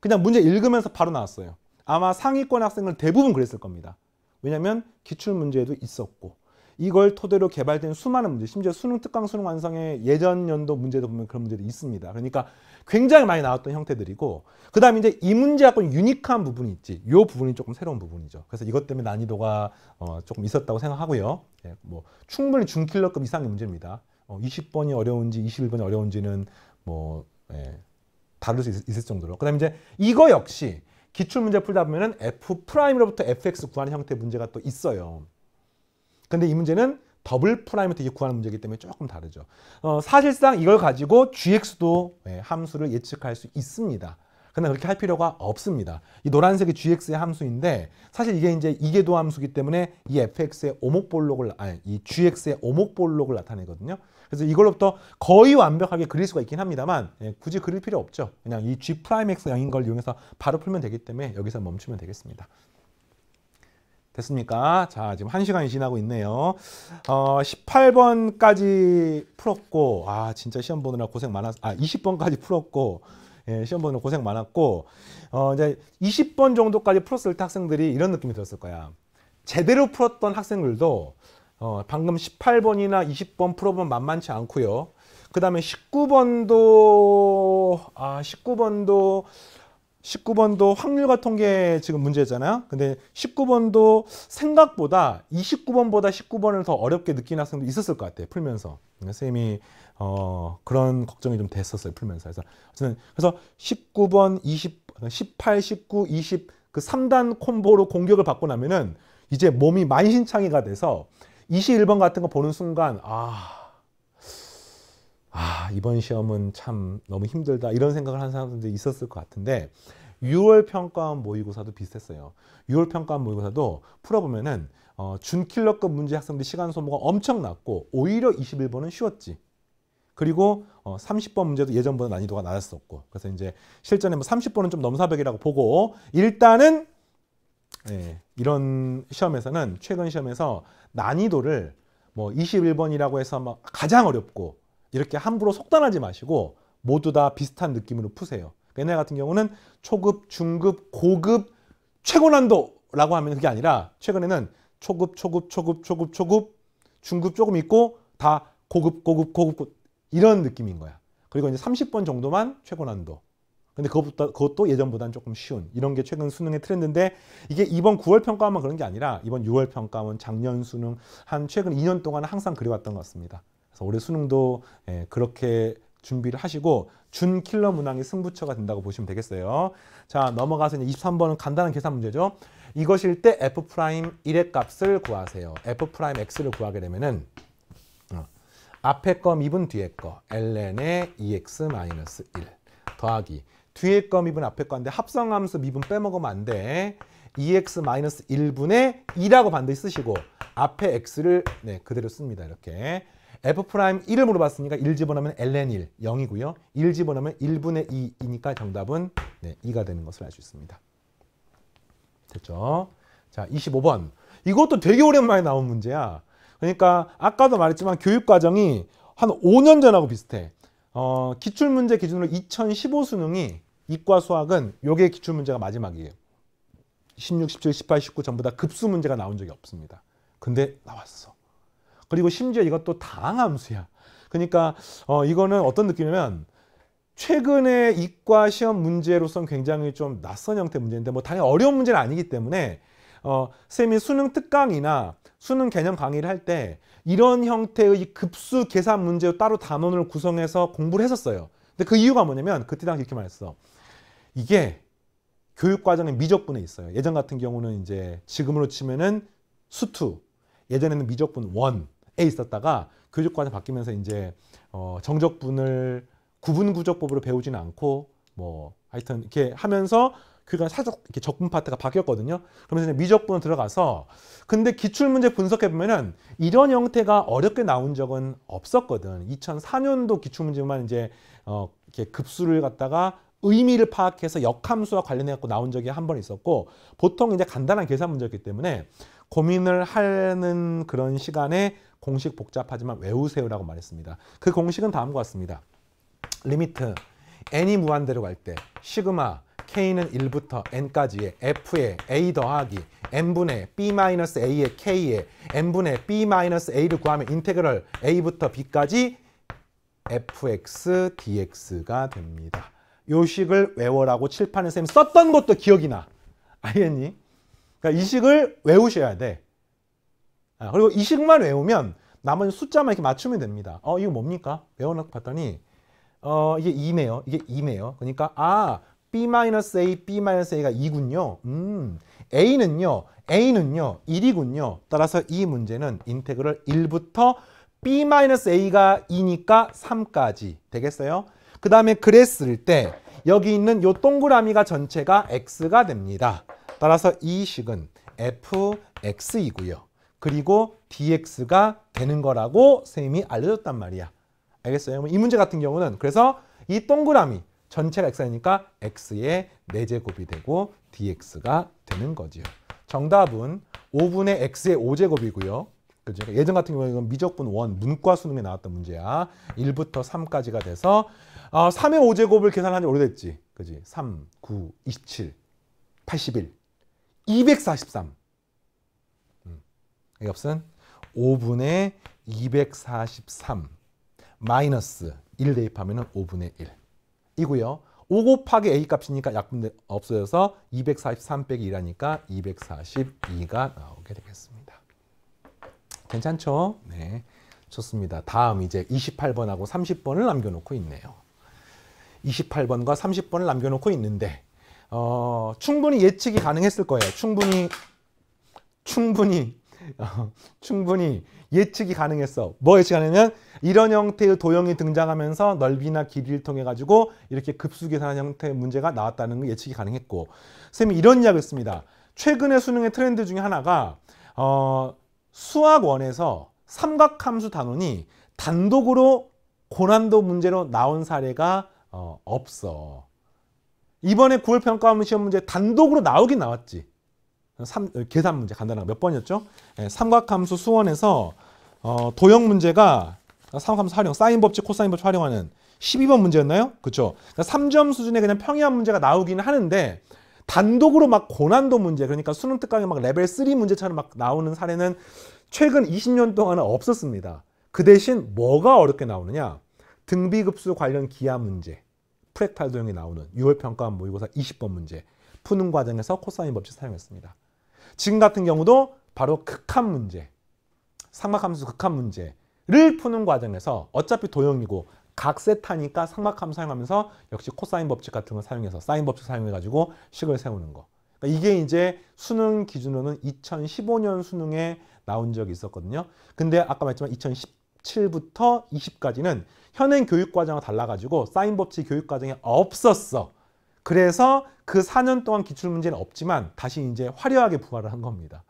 그냥 문제 읽으면서 바로 나왔어요. 아마 상위권 학생은 대부분 그랬을 겁니다. 왜냐하면 기출문제도 있었고 이걸 토대로 개발된 수많은 문제 심지어 수능 특강 수능 완성의 예전 연도 문제도 보면 그런 문제도 있습니다. 그러니까 굉장히 많이 나왔던 형태들이고 그 다음에 이제 이 문제하고 유니크한 부분이 있지 이 부분이 조금 새로운 부분이죠. 그래서 이것 때문에 난이도가 어, 조금 있었다고 생각하고요. 예, 뭐 충분히 중킬러급 이상의 문제입니다. 어, 20번이 어려운지 21번이 어려운지는 뭐 예, 다룰 수 있, 있을 정도로. 그다음에 이제 이거 역시 기출 문제 풀다 보면은 f 프라임으로부터 fx 구하는 형태의 문제가 또 있어요. 근데 이 문제는 더블 프라임부터 구하는 문제이기 때문에 조금 다르죠. 어, 사실상 이걸 가지고 gx도 예, 네, 함수를 예측할 수 있습니다. 근데 그렇게 할 필요가 없습니다. 이 노란색이 gx의 함수인데 사실 이게 이제 이계도 함수기 때문에 이 fx의 오목볼록을 아니 이 gx의 오목볼록을 나타내거든요. 그래서 이걸로부터 거의 완벽하게 그릴 수가 있긴 합니다만 예, 굳이 그릴 필요 없죠. 그냥 이 G 프라임 X 양인 걸 이용해서 바로 풀면 되기 때문에 여기서 멈추면 되겠습니다. 됐습니까? 자, 지금 한시간이 지나고 있네요. 어, 18번까지 풀었고, 아, 진짜 시험 보느라 고생 많았, 아, 20번까지 풀었고, 예, 시험 보느라 고생 많았고, 어, 이제 20번 정도까지 풀었을 때 학생들이 이런 느낌이 들었을 거야. 제대로 풀었던 학생들도 어, 방금 18번이나 20번 풀어보면 만만치 않고요. 그 다음에 19번도 아 19번도 19번도 확률과 통계 지금 문제잖아요. 근데 19번도 생각보다 29번보다 19번을 더 어렵게 느끼는 학생도 있었을 것 같아요. 풀면서. 그러니까 선생님이 어, 그런 걱정이 좀 됐었어요. 풀면서. 그래서 그래서 19번, 20, 18, 19, 20 그 3단 콤보로 공격을 받고 나면은 이제 몸이 만신창이가 돼서 21번 같은 거 보는 순간 아, 아 이번 시험은 참 너무 힘들다 이런 생각을 하는 사람들도 있었을 것 같은데 6월 평가원 모의고사도 비슷했어요. 6월 평가원 모의고사도 풀어보면은 어, 준킬러급 문제 학생들 시간 소모가 엄청 났고 오히려 21번은 쉬웠지. 그리고 어, 30번 문제도 예전보다 난이도가 낮았었고 그래서 이제 실전에 뭐 30번은 좀 넘사벽이라고 보고 일단은 예, 이런 시험에서는 최근 시험에서 난이도를 뭐 21번이라고 해서 막 가장 어렵고 이렇게 함부로 속단하지 마시고 모두 다 비슷한 느낌으로 푸세요. 그러니까 얘네 같은 경우는 초급, 중급, 고급, 최고난도라고 하면 그게 아니라 최근에는 초급, 초급, 초급, 초급, 초급, 중급 조금 있고 다 고급, 고급, 고급, 고급 이런 느낌인 거야. 그리고 이제 30번 정도만 최고난도. 근데 그것보다, 그것도 예전보다는 조금 쉬운 이런 게 최근 수능의 트렌드인데 이게 이번 9월 평가만 그런 게 아니라 이번 6월 평가원 작년 수능 한 최근 2년 동안 항상 그래왔던 것 같습니다. 그래서 올해 수능도 예, 그렇게 준비를 하시고 준 킬러 문항이 승부처가 된다고 보시면 되겠어요. 자 넘어가서 이제 23번은 간단한 계산 문제죠. 이것일 때 f 프라임 1의 값을 구하세요. f 프라임 x를 구하게 되면은 어, 앞에 거 미분 뒤에 거 ln의 2x 마이너스 1 더하기 뒤에 거 미분 앞에 거인데 합성함수 미분 빼먹으면 안 돼. EX-1분의 2라고 반드시 쓰시고 앞에 X를 네, 그대로 씁니다. 이렇게. F 프라임 1을 물어봤으니까 1 집어넣으면 ln 1, 0이고요. 1 집어넣으면 1분의 2이니까 정답은 네, 2가 되는 것을 알 수 있습니다. 됐죠? 자, 25번. 이것도 되게 오랜만에 나온 문제야. 그러니까 아까도 말했지만 교육과정이 한 5년 전하고 비슷해. 어, 기출문제 기준으로 2015 수능이 이과 수학은 요게 기출 문제가 마지막이에요. 16, 17, 18, 19 전부 다 급수 문제가 나온 적이 없습니다. 근데 나왔어. 그리고 심지어 이것도 다항함수야. 그러니까 어, 이거는 어떤 느낌이냐면 최근에 이과 시험 문제로선 굉장히 좀 낯선 형태 문제인데 뭐 당연히 어려운 문제는 아니기 때문에 어, 쌤이 수능 특강이나 수능 개념 강의를 할 때 이런 형태의 급수 계산 문제로 따로 단원을 구성해서 공부를 했었어요. 근데 그 이유가 뭐냐면 그때 당시 이렇게 말했어. 이게 교육 과정의 미적분에 있어요. 예전 같은 경우는 이제 지금으로 치면은 수투, 예전에는 미적분 원에 있었다가 교육 과정 바뀌면서 이제 어 정적분을 구분 구적법으로 배우지는 않고 뭐 하여튼 이렇게 하면서 그육과 사적 이렇게 적분 파트가 바뀌었거든요. 그러면서 미적분 들어가서 근데 기출 문제 분석해 보면은 이런 형태가 어렵게 나온 적은 없었거든. 2004년도 기출 문제만 이제 어 이렇게 급수를 갖다가 의미를 파악해서 역함수와 관련해 갖고 나온 적이 한 번 있었고 보통 이제 간단한 계산 문제였기 때문에 고민을 하는 그런 시간에 공식 복잡하지만 외우세요라고 말했습니다. 그 공식은 다음과 같습니다. 리미트 n이 무한대로 갈 때 시그마 k는 1부터 n까지의 f의 a 더하기 n분의 b-a의 k의 n분의 b-a를 구하면 인테그럴 a부터 b까지 fx dx가 됩니다. 요식을 외워라고 칠판에 쌤이 썼던 것도 기억이 나. 알겠니? 그러니까 이 식을 외우셔야 돼. 아, 그리고 이 식만 외우면 나머지 숫자만 이렇게 맞추면 됩니다. 어, 이거 뭡니까? 외워놓고 봤더니 어, 이게 2네요. 이게 2네요. 그러니까 아, B-A, B-A가 2군요. 음, A는요, A는요, 1이군요. 따라서 이 문제는 인테그럴 1부터 B-A가 2니까 3까지 되겠어요? 그 다음에 그랬을 때 여기 있는 요 동그라미가 전체가 x가 됩니다. 따라서 이 식은 fx이고요. 그리고 dx가 되는 거라고 선생님이 알려줬단 말이야. 알겠어요? 이 문제 같은 경우는 그래서 이 동그라미 전체가 x니까 x의 4제곱이 되고 dx가 되는 거지요. 정답은 5분의 x의 5제곱이고요. 그죠? 예전 같은 경우는 미적분 원 문과 수능에 나왔던 문제야. 1부터 3까지가 돼서 아, 3의 5제곱을 계산한 지 오래됐지. 그지? 3, 9, 27, 81, 243. 음. 이 값은 5분의 243 마이너스 1 대입하면 5분의 1 이고요. 5 곱하기 A 값이니까 약분 없어져서 243 빼기 1하니까 242가 나오게 되겠습니다. 괜찮죠? 네. 좋습니다. 다음 이제 28번하고 30번을 남겨놓고 있네요. 28번과 30번을 남겨놓고 있는데 어, 충분히 예측이 가능했을 거예요. 충분히 충분히 어, 충분히 예측이 가능했어. 뭐 예측 가능하면 이런 형태의 도형이 등장하면서 넓이나 길이를 통해 가지고 이렇게 급수 계산 형태의 문제가 나왔다는 게 예측이 가능했고 선생님이 이런 이야기 했습니다. 최근의 수능의 트렌드 중에 하나가 어, 수학원에서 삼각함수 단원이 단독으로 고난도 문제로 나온 사례가 어, 없어. 이번에 9월 평가원 시험 문제 단독으로 나오긴 나왔지. 3, 계산 문제 간단한 거 몇 번이었죠? 네, 삼각함수 수원에서 어, 도형 문제가 삼각함수 활용, 사인 법칙, 코사인 법칙 활용하는 12번 문제였나요? 그렇죠. 그러니까 3점 수준의 그냥 평이한 문제가 나오긴 하는데 단독으로 막 고난도 문제, 그러니까 수능 특강에 막 레벨 3 문제처럼 막 나오는 사례는 최근 20년 동안은 없었습니다. 그 대신 뭐가 어렵게 나오느냐? 등비급수 관련 기하 문제, 프랙탈도형이 나오는 6월 평가원 모의고사 20번 문제 푸는 과정에서 코사인 법칙 사용했습니다. 지금 같은 경우도 바로 극한 문제, 삼각함수 극한 문제를 푸는 과정에서 어차피 도형이고 각세타니까 삼각함 사용하면서 역시 코사인 법칙 같은 걸 사용해서 사인 법칙 사용해가지고 식을 세우는 거. 그러니까 이게 이제 수능 기준으로는 2015년 수능에 나온 적이 있었거든요. 근데 아까 말했지만 2010 7부터 20까지는 현행 교육과정과 달라가지고 사인법칙 교육과정에 없었어. 그래서 그 4년 동안 기출문제는 없지만 다시 이제 화려하게 부활을 한 겁니다.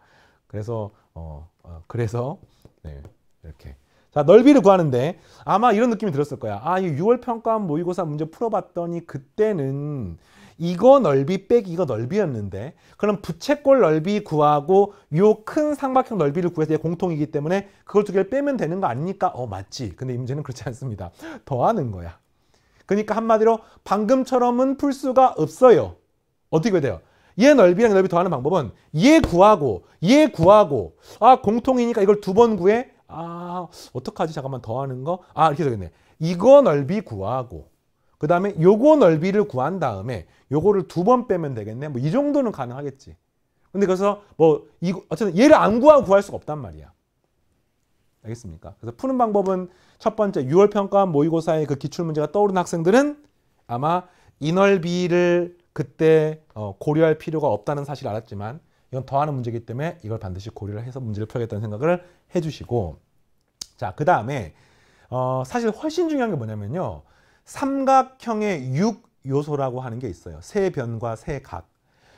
그래서 어, 어 그래서 네, 이렇게 자 넓이를 구하는데 아마 이런 느낌이 들었을 거야. 아, 이 6월 평가원 모의고사 문제 풀어봤더니 그때는 이거 넓이 빼기 이거 넓이였는데 그럼 부채꼴 넓이 구하고 요 큰 삼각형 넓이를 구해서 공통이기 때문에 그걸 두 개를 빼면 되는 거 아닙니까? 어 맞지. 근데 이 문제는 그렇지 않습니다. 더하는 거야. 그러니까 한마디로 방금처럼은 풀 수가 없어요. 어떻게 해야 돼요? 얘 넓이랑 넓이 더하는 방법은 얘 구하고 얘 구하고 아 공통이니까 이걸 두 번 구해? 아 어떡하지 잠깐만 더하는 거? 아 이렇게 되겠네. 이거 넓이 구하고 그 다음에 요거 넓이를 구한 다음에 요거를 두 번 빼면 되겠네. 뭐 이 정도는 가능하겠지. 근데 그래서 뭐 이, 어쨌든 얘를 안 구하고 구할 수가 없단 말이야. 알겠습니까? 그래서 푸는 방법은 첫 번째 6월 평가 모의고사의 그 기출 문제가 떠오른 학생들은 아마 이 넓이를 그때 어, 고려할 필요가 없다는 사실을 알았지만 이건 더하는 문제이기 때문에 이걸 반드시 고려를 해서 문제를 풀겠다는 생각을 해주시고 자그 다음에 어, 사실 훨씬 중요한 게 뭐냐면요 삼각형의 6요소라고 하는 게 있어요. 세 변과 세 각.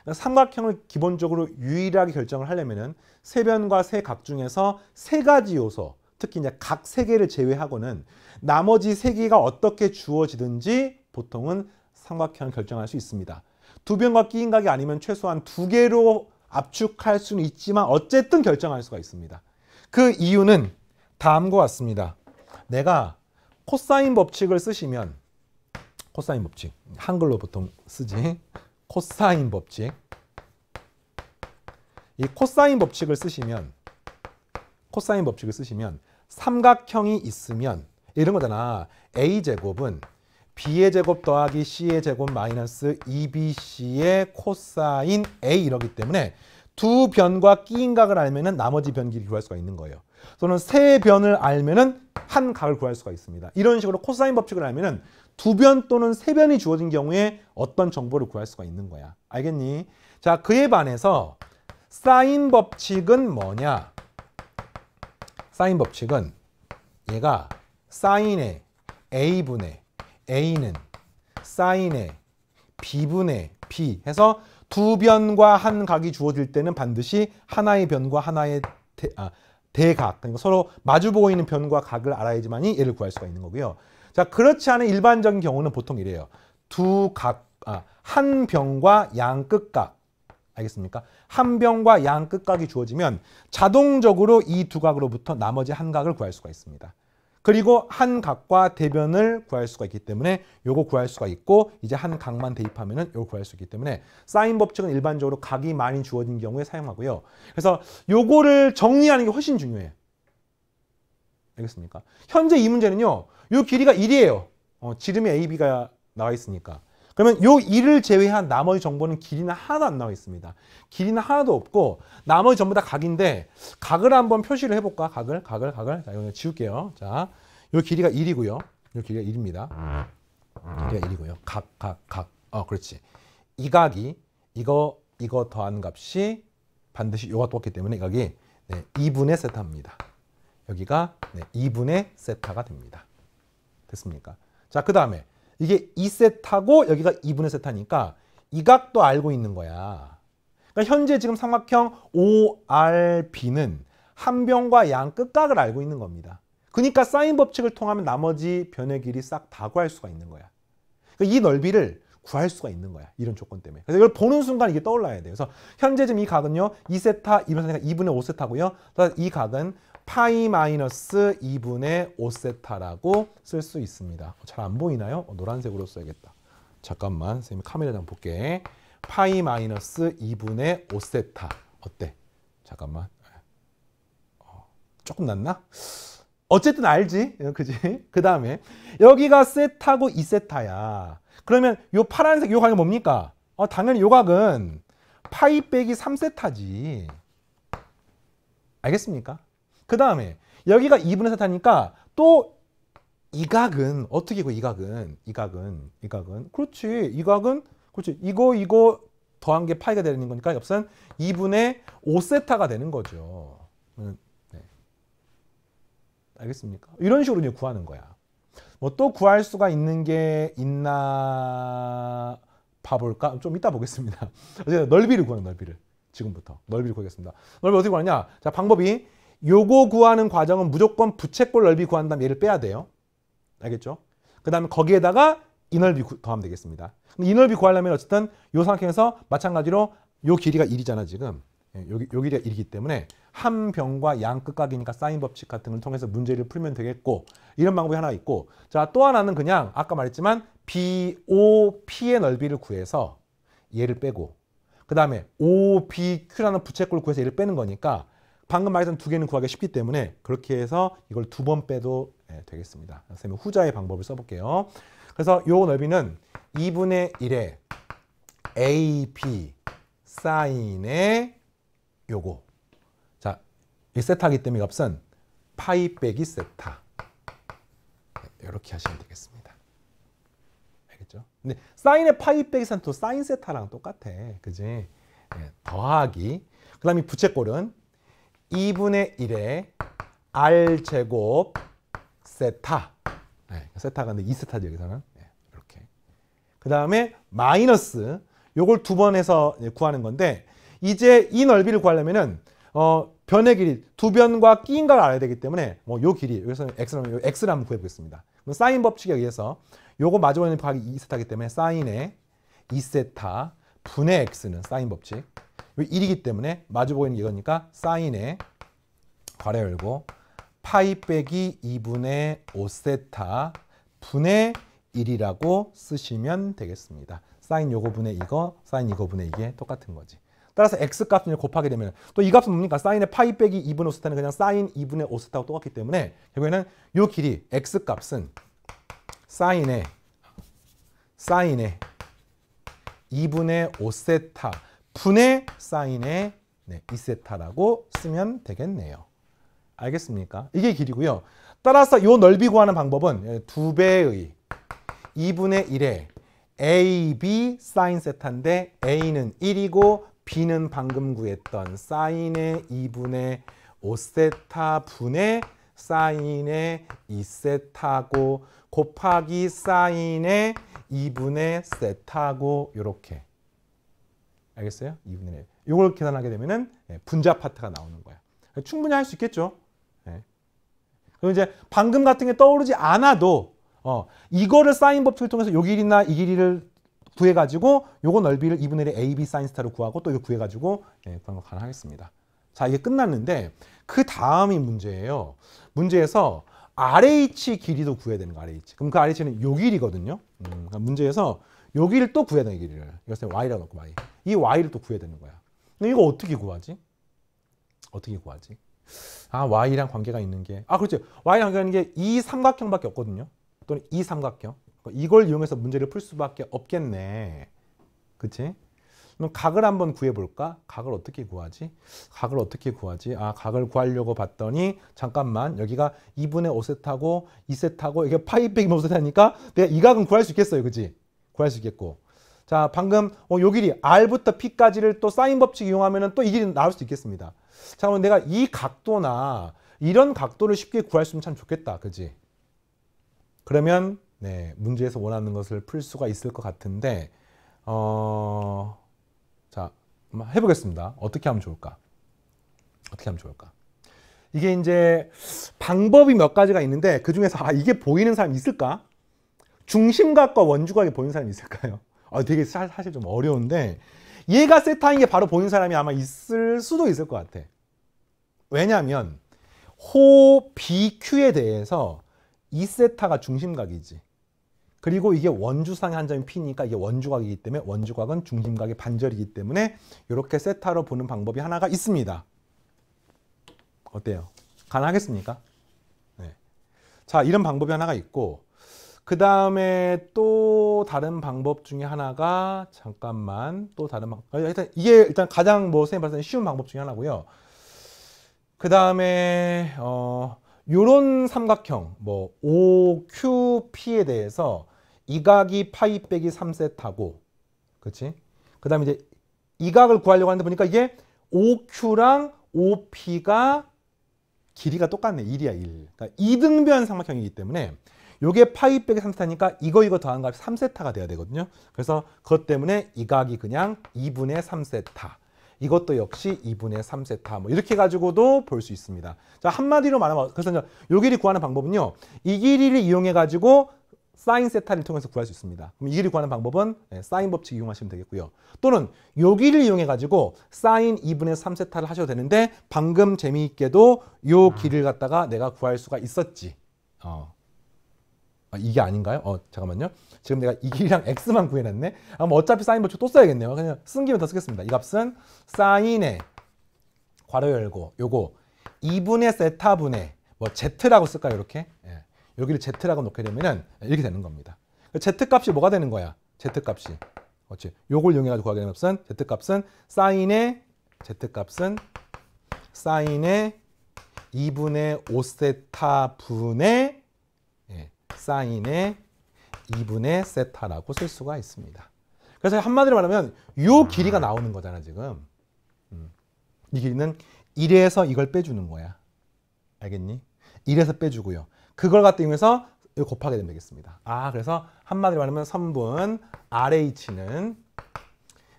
그러니까 삼각형을 기본적으로 유일하게 결정을 하려면은 세 변과 세 각 중에서 세 가지 요소, 특히 각세 개를 제외하고는 나머지 세 개가 어떻게 주어지든지 보통은 삼각형을 결정할 수 있습니다. 두 변과 끼인각이 아니면 최소한 두 개로 압축할 수는 있지만 어쨌든 결정할 수가 있습니다. 그 이유는 다음과 같습니다. 내가 코사인 법칙을 쓰시면 코사인 법칙 한글로 보통 쓰지 코사인 법칙 이 코사인 법칙을 쓰시면 코사인 법칙을 쓰시면 삼각형이 있으면 이런 거잖아 a제곱은 b의 제곱 더하기 c의 제곱 마이너스 2bc의 e 코사인 a 이러기 때문에 두 변과 끼인각을 알면 은 나머지 변기를 구할 수가 있는 거예요 또는 세 변을 알면은 한 각을 구할 수가 있습니다. 이런 식으로 코사인 법칙을 알면은 두 변 또는 세 변이 주어진 경우에 어떤 정보를 구할 수가 있는 거야. 알겠니? 자, 그에 반해서 사인 법칙은 뭐냐? 사인 법칙은 얘가 사인의 a분의 a는 사인의 b분의 b 해서 두 변과 한 각이 주어질 때는 반드시 하나의 변과 하나의 대, 아, 대각, 그러니까 서로 마주보고 있는 변과 각을 알아야지만이 얘를 구할 수가 있는 거고요. 자, 그렇지 않은 일반적인 경우는 보통 이래요. 두 각, 아, 한 병과 양 끝각. 알겠습니까? 한 병과 양 끝각이 주어지면 자동적으로 이 두 각으로부터 나머지 한 각을 구할 수가 있습니다. 그리고 한 각과 대변을 구할 수가 있기 때문에 요거 구할 수가 있고 이제 한 각만 대입하면은 요거 구할 수 있기 때문에 사인 법칙은 일반적으로 각이 많이 주어진 경우에 사용하고요. 그래서 요거를 정리하는 게 훨씬 중요해. 알겠습니까? 현재 이 문제는요. 요 길이가 1이에요. 어, 지름이 AB가 나와 있으니까. 그러면 요2을 제외한 나머지 정보는 길이는 하나도 안 나와 있습니다. 길이나 하나도 없고 나머지 전부 다 각인데 각을 한번 표시를 해볼까? 각을, 각을, 각을. 자, 이거 지울게요. 자, 요 길이가 1이고요. 요 길이가 1입니다. 길이가 1이고요. 각, 각, 각. 어, 그렇지. 이 각이 이거, 이거 더한 값이 반드시 요가 똑같기 때문에 이 각이 네, 2분의 세타입니다. 여기가 네, 2분의 세타가 됩니다. 됐습니까? 자, 그 다음에 이게 2세타고 여기가 2분의 세타니까 이 각도 알고 있는 거야. 그러니까 현재 지금 삼각형 ORB는 한 변과 양 끝각을 알고 있는 겁니다. 그러니까 사인 법칙을 통하면 나머지 변의 길이 싹 다 구할 수가 있는 거야. 그러니까 이 넓이를 구할 수가 있는 거야. 이런 조건 때문에. 그래서 이걸 보는 순간 이게 떠올라야 돼요. 그래서 현재 지금 이 각은요. 2세타, 2분의 2분의 5세타고요. 이 각은 파이 마이너스 2분의 5세타라고 쓸 수 있습니다. 어, 잘안 보이나요? 어, 노란색으로 써야겠다. 잠깐만 선생님 카메라 좀 볼게. 파이 마이너스 2분의 5세타. 어때? 잠깐만. 어, 조금 낫나? 어쨌든 알지? 그지? 그 다음에 여기가 세타고 2세타야. 그러면 요 파란색 요 각이 뭡니까? 어, 당연히 요 각은 파이 빼기 3세타지. 알겠습니까? 그 다음에 여기가 2분의 4타니까 또이 각은 어떻게 그이 각은 이 각은 이 각은 그렇지 이 각은 그렇지 이거 이거 더한 게 파이가 되는 거니까 옆선 2분의 5세타가 되는 거죠. 음, 네. 알겠습니까? 이런 식으로 이제 구하는 거야. 뭐 또 구할 수가 있는 게 있나 봐볼까? 좀 이따 보겠습니다. 넓이를 구하는 넓이를 지금부터 넓이를 구하겠습니다. 넓이 어떻게 구하느냐? 자 방법이 요거 구하는 과정은 무조건 부채꼴 넓이 구한 다음 얘를 빼야 돼요. 알겠죠? 그 다음에 거기에다가 이넓이 구, 더하면 되겠습니다. 이넓이 구하려면 어쨌든 요상태에서 마찬가지로 요 길이가 1이잖아 지금. 요, 예, 요 길이가 1이기 때문에 한병과 양끝각이니까 사인 법칙 같은 걸 통해서 문제를 풀면 되겠고 이런 방법이 하나 있고 자 또 하나는 그냥 아까 말했지만 BOP의 넓이를 구해서 얘를 빼고 그 다음에 OBQ라는 부채꼴 구해서 얘를 빼는 거니까 방금 말했던 두 개는 구하기 쉽기 때문에 그렇게 해서 이걸 두 번 빼도 예, 되겠습니다. 선생님 후자의 방법을 써볼게요. 그래서 요 넓이는 2분의 1에 AB 사인의 요거 자, 이 세타기 때문에 값은 파이 빼기 세타 이렇게 예, 하시면 되겠습니다. 알겠죠? 근데 사인의 파이 빼기 세타도 사인 세타랑 똑같아. 그지? 예, 더하기 그 다음에 부채꼴은 2분의 1의 r 제곱 세타 네, 그러니까 세타가 근데 2세타죠 여기서는 네, 이렇게 그 다음에 마이너스 요걸 두 번 해서 구하는 건데 이제 이 넓이를 구하려면은 어, 변의 길이 두 변과 끼인 걸 알아야 되기 때문에 뭐 요 길이 여기서 x를, x를 한번 구해보겠습니다 그럼 사인 법칙에 의해서 요거 마주보는 각이 2세타기 때문에 사인의 2세타 분의 x는 사인 법칙 1이기 때문에 마주 보이는 게 이거니까 사인에 괄호 열고 파이 빼기 2분의 5세타 분의 1이라고 쓰시면 되겠습니다. 사인 요거 분의 이거, 사인 이거 분의 이게 똑같은 거지. 따라서 x 값을 곱하게 되면 또 이 값은 뭡니까? 사인의 파이 빼기 2분의 5세타는 그냥 사인 2분의 5세타하고 똑같기 때문에 결국에는 요 길이 x 값은 사인의 사인의 2분의 5세타 분의 사인의 네, 2세타라고 쓰면 되겠네요. 알겠습니까? 이게 길이고요. 따라서 이 넓이 구하는 방법은 예, 두 배의 2분의 1의 AB 사인 세타인데 A는 1이고 B는 방금 구했던 사인의 2분의 5세타 분의 사인의 2세타고 곱하기 사인의 2분의 세타고 이렇게 알겠어요? 2분의 1. 이걸 계산하게 되면은 예, 분자 파트가 나오는 거야. 충분히 할 수 있겠죠. 네. 그럼 이제 방금 같은 게 떠오르지 않아도 어, 이거를 사인 법칙을 통해서 요 길이나 이 길이를 구해가지고 요거 넓이를 2분의 1의 AB 사인 스타로 구하고 또 이거 구해가지고 예, 그런 거 가능하겠습니다. 자 이게 끝났는데 그 다음이 문제예요. 문제에서 RH 길이도 구해야 되는 거 RH. 그럼 그 RH는 요 길이거든요. 음, 그러니까 문제에서 요 길이를 또 구해야 되는 길이를. 이것을 Y라고 넣고 Y. 이 y를 또 구해야 되는 거야. 근데 이거 어떻게 구하지? 어떻게 구하지? 아 y랑 관계가 있는 게아 그렇지 y랑 관계가 있는 게 이 삼각형밖에 없거든요. 또는 이 삼각형 그러니까 이걸 이용해서 문제를 풀 수밖에 없겠네. 그치? 그럼 각을 한번 구해볼까? 각을 어떻게 구하지? 각을 어떻게 구하지? 아 각을 구하려고 봤더니 잠깐만 여기가 2분의 5세트하고2세트하고 이게 파이 빼기 5세트하니까 내가 이 각은 구할 수 있겠어요 그치 구할 수 있겠고 자, 방금 어, 요 길이 R부터 P까지를 또 사인 법칙 이용하면 또이 길이 나올 수 있겠습니다. 자, 그럼 내가 이 각도나 이런 각도를 쉽게 구할 수 있으면 참 좋겠다. 그지? 그러면 네, 문제에서 원하는 것을 풀 수가 있을 것 같은데 어... 자, 한번 해보겠습니다. 어떻게 하면 좋을까? 어떻게 하면 좋을까? 이게 이제 방법이 몇 가지가 있는데 그 중에서 아, 이게 보이는 사람이 있을까? 중심각과 원주각이 보이는 사람이 있을까요? 어, 되게 사, 사실 좀 어려운데 얘가 세타인 게 바로 보는 사람이 아마 있을 수도 있을 것 같아. 왜냐하면 호비큐에 대해서 이세타가 중심각이지. 그리고 이게 원주상의 한 점이 P니까 이게 원주각이기 때문에 원주각은 중심각의 반절이기 때문에 이렇게 세타로 보는 방법이 하나가 있습니다. 어때요? 가능하겠습니까? 네. 자, 이런 방법이 하나가 있고 그 다음에 또 다른 방법 중에 하나가 잠깐만 또 다른 방법 아, 일단 이게 일단 가장 뭐 선생님 봤을 때 쉬운 방법 중에 하나고요. 그 다음에 어 요런 삼각형 뭐 OQP에 대해서 이각이 파이 빼기 3세트하고 그치? 그 다음에 이제 이각을 구하려고 하는데 보니까 이게 OQ랑 OP가 길이가 똑같네. 1이야, 1. 그러니까 이등변 삼각형이기 때문에 요게 파이 빼기 3세타니까 이거 이거 더한 값이 3세타가 돼야 되거든요. 그래서 그것 때문에 이 각이 그냥 2분의 3세타. 이것도 역시 2분의 3세타 뭐 이렇게 가지고도 볼 수 있습니다. 자 한마디로 말하면 그래서 요 길이 구하는 방법은요. 이 길이를 이용해 가지고 사인 세타를 통해서 구할 수 있습니다. 그럼 이 길이 구하는 방법은 예, 사인 법칙 이용하시면 되겠고요. 또는 요길이를 이용해 가지고 사인 2분의 3세타를 하셔도 되는데 방금 재미있게도 요 길을 갖다가 내가 구할 수가 있었지. 어. 아, 이게 아닌가요? 어 잠깐만요. 지금 내가 이 길이랑 x만 구해놨네. 아, 뭐 어차피 사인 법칙 또 써야겠네요. 그냥 쓴 김에 더 쓰겠습니다. 이 값은 사인의 괄호 열고 요거 2분의 세타분의 뭐 z라고 쓸까요? 이렇게 예. 여기를 z라고 놓게 되면은 이렇게 되는 겁니다. 그 z 값이 뭐가 되는 거야? z 값이 어렇 요걸 이용해 가지고 구하게 되는 값은 z 값은 사인의 z 값은 사인의 2분의 5세타분의 사인의 2분의 세타라고 쓸 수가 있습니다. 그래서 한마디로 말하면 요 길이가 나오는 거잖아 지금. 음. 이 길이는 1에서 이걸 빼주는 거야. 알겠니? 1에서 빼주고요. 그걸 갖다 이용해서 곱하게 되면 되겠습니다. 아 그래서 한마디로 말하면 3분 RH는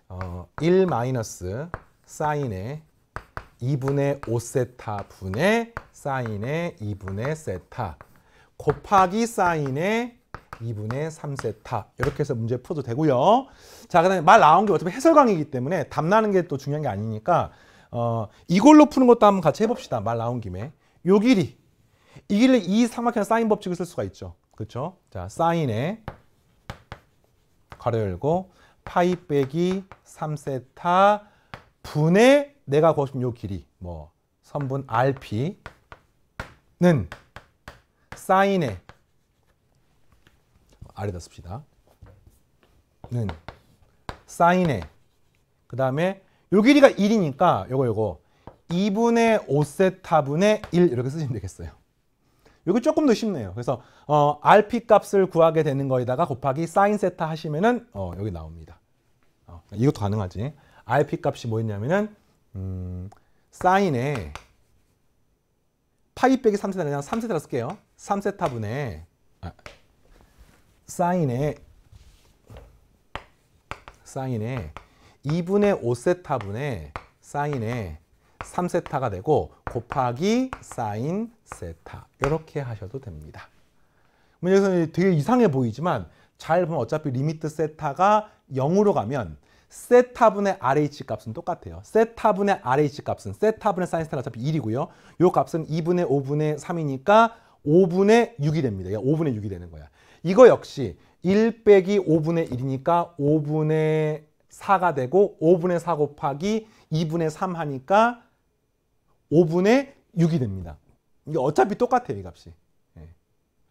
어, 1 마이너스 사인의 2분의 5세타 분의 사인의 2분의 세타 곱하기 사인의 2분의 3세타 이렇게 해서 문제 풀어도 되고요. 자, 그 다음에 말 나온 게 어차피 해설 강의이기 때문에 답나는 게 또 중요한 게 아니니까 어, 이걸로 푸는 것도 한번 같이 해봅시다. 말 나온 김에 요 길이 이 길을 이 삼각형 사인 법칙을 쓸 수가 있죠. 그렇죠? 자, 사인의 가로 열고 파이 빼기 3세타 분의 내가 구하신 요 길이 뭐 선분 RP는 사인의 아래다 씁시다. 는 사인의 그 다음에 요 길이가 1이니까 요거 요거 2분의 5세타분의 1 이렇게 쓰시면 되겠어요. 요게 조금 더 쉽네요. 그래서 어, RP 값을 구하게 되는 거에다가 곱하기 사인 세타 하시면은 어, 여기 나옵니다. 어, 그러니까 이것도 가능하지. RP 값이 뭐였냐면은 음, 사인의 파이 빼기 3세타 그냥 3세타로 쓸게요. 3세타분의 아, 사인의 사인의 2분의 5세타분의 사인의 3세타가 되고 곱하기 사인 세타 이렇게 하셔도 됩니다. 문제에서 뭐 되게 이상해 보이지만 잘 보면 어차피 리미트 세타가 0으로 가면 세타분의 RH 값은 똑같아요. 세타분의 RH 값은 세타분의 사인 세타가 어차피 1이고요. 요 값은 2분의 5분의 3이니까 5분의 6이 됩니다. 5분의 6이 되는 거야. 이거 역시 1 빼기 5분의 1이니까 5분의 4가 되고 5분의 4 곱하기 2분의 3 하니까 5분의 6이 됩니다. 이게 어차피 똑같아요. 이 값이. 예.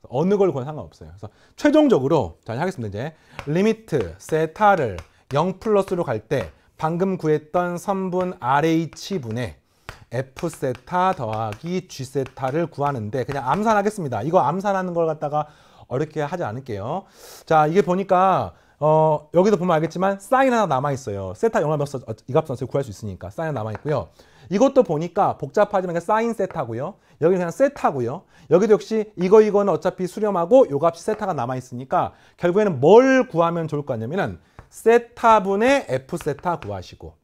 어느 걸구하건 상관없어요. 그래서 최종적으로 잘 하겠습니다. 이제 리미트 세타를 0 플러스로 갈 때 방금 구했던 선분 RH분의 F 세타 더하기 G 세타를 구하는데 그냥 암산하겠습니다. 이거 암산하는 걸 갖다가 어렵게 하지 않을게요. 자, 이게 보니까 어, 여기도 보면 알겠지만 사인 하나 남아있어요. 세타 영합역서 어, 이값선수 구할 수 있으니까 사인 하나 남아있고요. 이것도 보니까 복잡하지만 그냥 사인 세타고요. 여기는 그냥 세타고요. 여기도 역시 이거 이거는 어차피 수렴하고 요 값이 세타가 남아있으니까 결국에는 뭘 구하면 좋을 거냐면은 세타분의 F세타 구하시고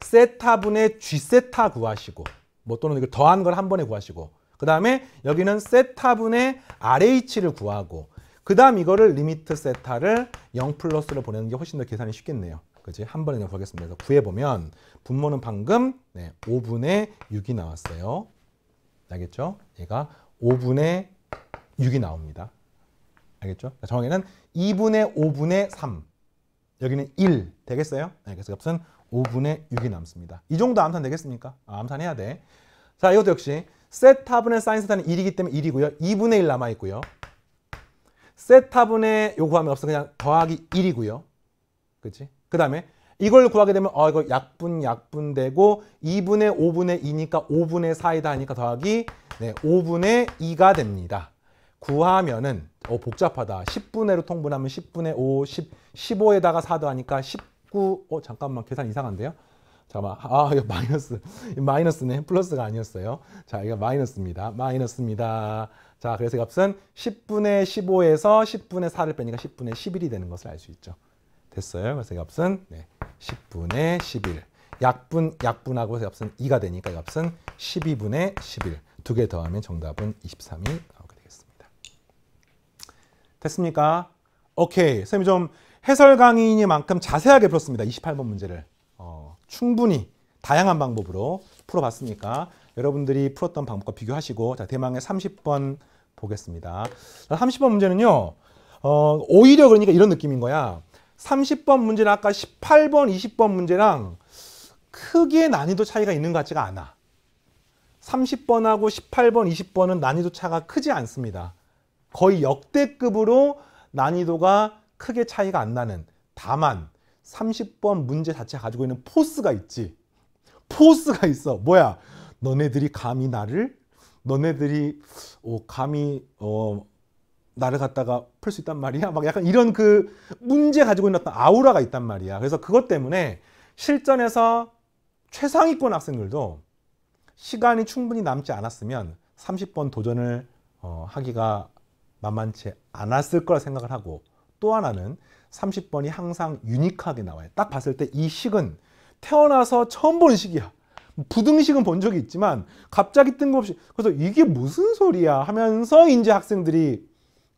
세타분의 G세타 구하시고 뭐 또는 이걸 그 더한 걸 한 번에 구하시고 그 다음에 여기는 세타분의 RH를 구하고 그 다음 이거를 리미트 세타를 0 플러스로 보내는 게 훨씬 더 계산이 쉽겠네요. 그지? 한 번에 그냥 구하겠습니다. 그래서 9에 보면 분모는 방금 네, 5분의 6이 나왔어요. 알겠죠? 얘가 5분의 6이 나옵니다. 알겠죠? 정확히는 2분의 5분의 3. 여기는 1 되겠어요? 네, 그래서 값은 5분의 6이 남습니다. 이 정도 암산 되겠습니까? 아, 암산해야 돼. 자, 이것도 역시 세타분의 사인 세타는 1이기 때문에 1이고요. 2분의 1 남아있고요. 세타분의 요 구하면 없어. 그냥 더하기 1이고요. 그치? 그 다음에 이걸 구하게 되면 어 이거 약분 약분 되고 2분의 5분의 2니까 5분의 4이다 하니까 더하기 네, 5분의 2가 됩니다. 구하면은 어 복잡하다. 10분의로 통분하면 10분의 5, 10, 15에다가 4도 하니까 10 9 어, 잠깐만, 계산 이상한데요? 잠깐만, 아, 이거 마이너스, 마이너스네. 플러스가 아니었어요. 자, 이거 마이너스입니다. 마이너스입니다. 자, 그래서 값은 10분의 15에서 10분의 4를 빼니까 10분의 11이 되는 것을 알 수 있죠. 됐어요. 그래서 값은 네, 10분의 11. 약분, 약분하고 값은 2가 되니까 값은 12분의 11. 두 개 더하면 정답은 23이 나오게 되겠습니다. 됐습니까? 오케이. 선생님좀 해설 강의이니만큼 자세하게 풀었습니다. 28번 문제를 어, 충분히 다양한 방법으로 풀어봤으니까 여러분들이 풀었던 방법과 비교하시고 자 대망의 30번 보겠습니다. 30번 문제는요. 어, 오히려 그러니까 이런 느낌인 거야. 30번 문제는 아까 18번, 20번 문제랑 크게 난이도 차이가 있는 것 같지가 않아. 30번하고 18번, 20번은 난이도 차가 크지 않습니다. 거의 역대급으로 난이도가 크게 차이가 안 나는 다만 30번 문제 자체 가지고 있는 포스가 있지 포스가 있어 뭐야 너네들이 감히 나를 너네들이 오, 어, 감히 어, 나를 갖다가 풀 수 있단 말이야 막 약간 이런 그 문제 가지고 있는 어떤 아우라가 있단 말이야 그래서 그것 때문에 실전에서 최상위권 학생들도 시간이 충분히 남지 않았으면 30번 도전을 어, 하기가 만만치 않았을 거라 생각을 하고 또 하나는 30번이 항상 유니크하게 나와요. 딱 봤을 때 이 식은 태어나서 처음 본 식이야. 부등식은 본 적이 있지만 갑자기 뜬금없이 그래서 이게 무슨 소리야 하면서 이제 학생들이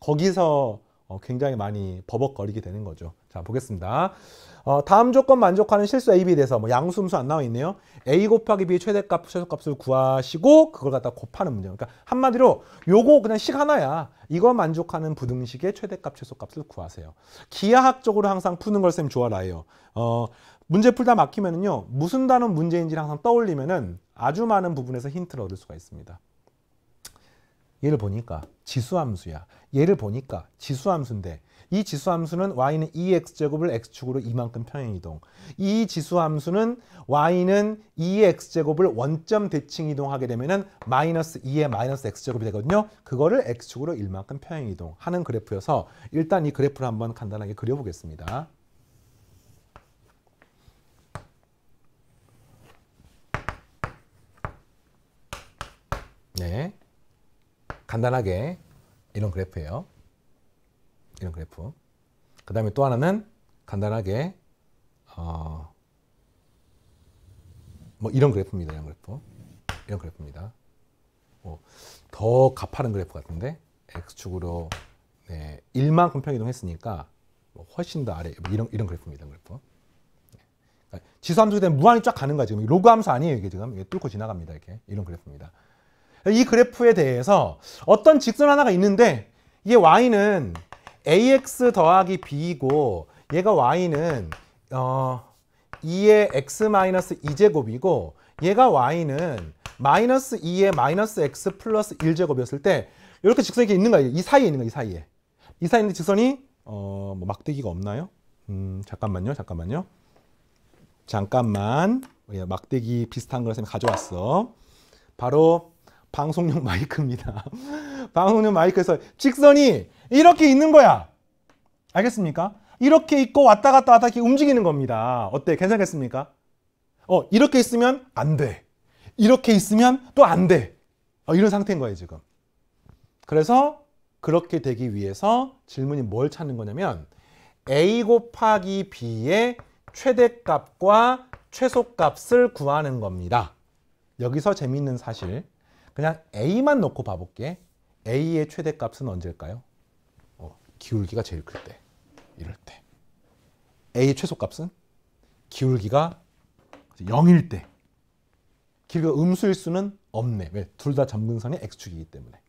거기서 어, 굉장히 많이 버벅거리게 되는 거죠. 자 보겠습니다. 어, 다음 조건 만족하는 실수 AB에 대해서 뭐 양수음수 안 나와 있네요. A 곱하기 B 최대값, 최소값을 구하시고 그걸 갖다 곱하는 문제. 그러니까 한마디로 요거 그냥 식 하나야. 이거 만족하는 부등식의 최대값, 최소값을 구하세요. 기하학적으로 항상 푸는 걸 쌤 좋아라요. 해 어, 문제 풀다 막히면은요. 무슨 단어 문제인지 항상 떠올리면은 아주 많은 부분에서 힌트를 얻을 수가 있습니다. 얘를 보니까 지수함수야. 얘를 보니까 지수함수인데 이 지수 함수는 y는 2x제곱을 e x축으로 이만큼 평행 이동. 이 지수 함수는 y는 2x제곱을 e 원점 대칭 이동하게 되면은 마이너스 2의 e 마이너스 x제곱이 되거든요. 그거를 x축으로 1만큼 평행 이동하는 그래프여서 일단 이 그래프를 한번 간단하게 그려보겠습니다. 네. 간단하게 이런 그래프예요. 이런 그래프. 그 다음에 또 하나는 간단하게 어, 뭐 이런 그래프입니다. 이런 그래프. 이런 그래프입니다. 뭐 더 가파른 그래프 같은데 x축으로 네, 1만큼 평이동했으니까 뭐 훨씬 더 아래 이런 이런 그래프입니다. 이런 그래프. 네. 그러니까 지수함수에 대한 무한히 쫙 가는 거야 지금 로그 함수 아니에요 이게 지금 이게 뚫고 지나갑니다 이렇게 이런 그래프입니다. 이 그래프에 대해서 어떤 직선 하나가 있는데 이게 y는 ax 더하기 b이고 얘가 y는 어 2의 x 마이너스 2제곱이고 얘가 y는 마이너스 2의 마이너스 x 플러스 1제곱이었을 때 이렇게 직선이 이렇게 있는 거예요. 이 사이에 있는 거예요. 이 사이에. 이 사이에 있는 직선이 어, 뭐 막대기가 없나요? 음, 잠깐만요. 잠깐만요. 잠깐만. 예, 막대기 비슷한 걸 가져왔어. 바로 방송용 마이크입니다. 방송용 마이크에서 직선이 이렇게 있는 거야. 알겠습니까? 이렇게 있고 왔다 갔다 왔다 이렇게 움직이는 겁니다. 어때? 괜찮겠습니까? 어, 이렇게 있으면 안 돼. 이렇게 있으면 또 안 돼. 어, 이런 상태인 거예요, 지금. 그래서 그렇게 되기 위해서 질문이 뭘 찾는 거냐면 a 곱하기 b의 최대값과 최소값을 구하는 겁니다. 여기서 재미있는 사실 그냥 A만 놓고 봐볼게. A의 최대값은 언제일까요? 어, 기울기가 제일 클 때. 이럴 때. A의 최소값은? 기울기가 0일 때. 기울기가 음수일 수는 없네. 왜? 둘다전분 선이 X축이기 때문에.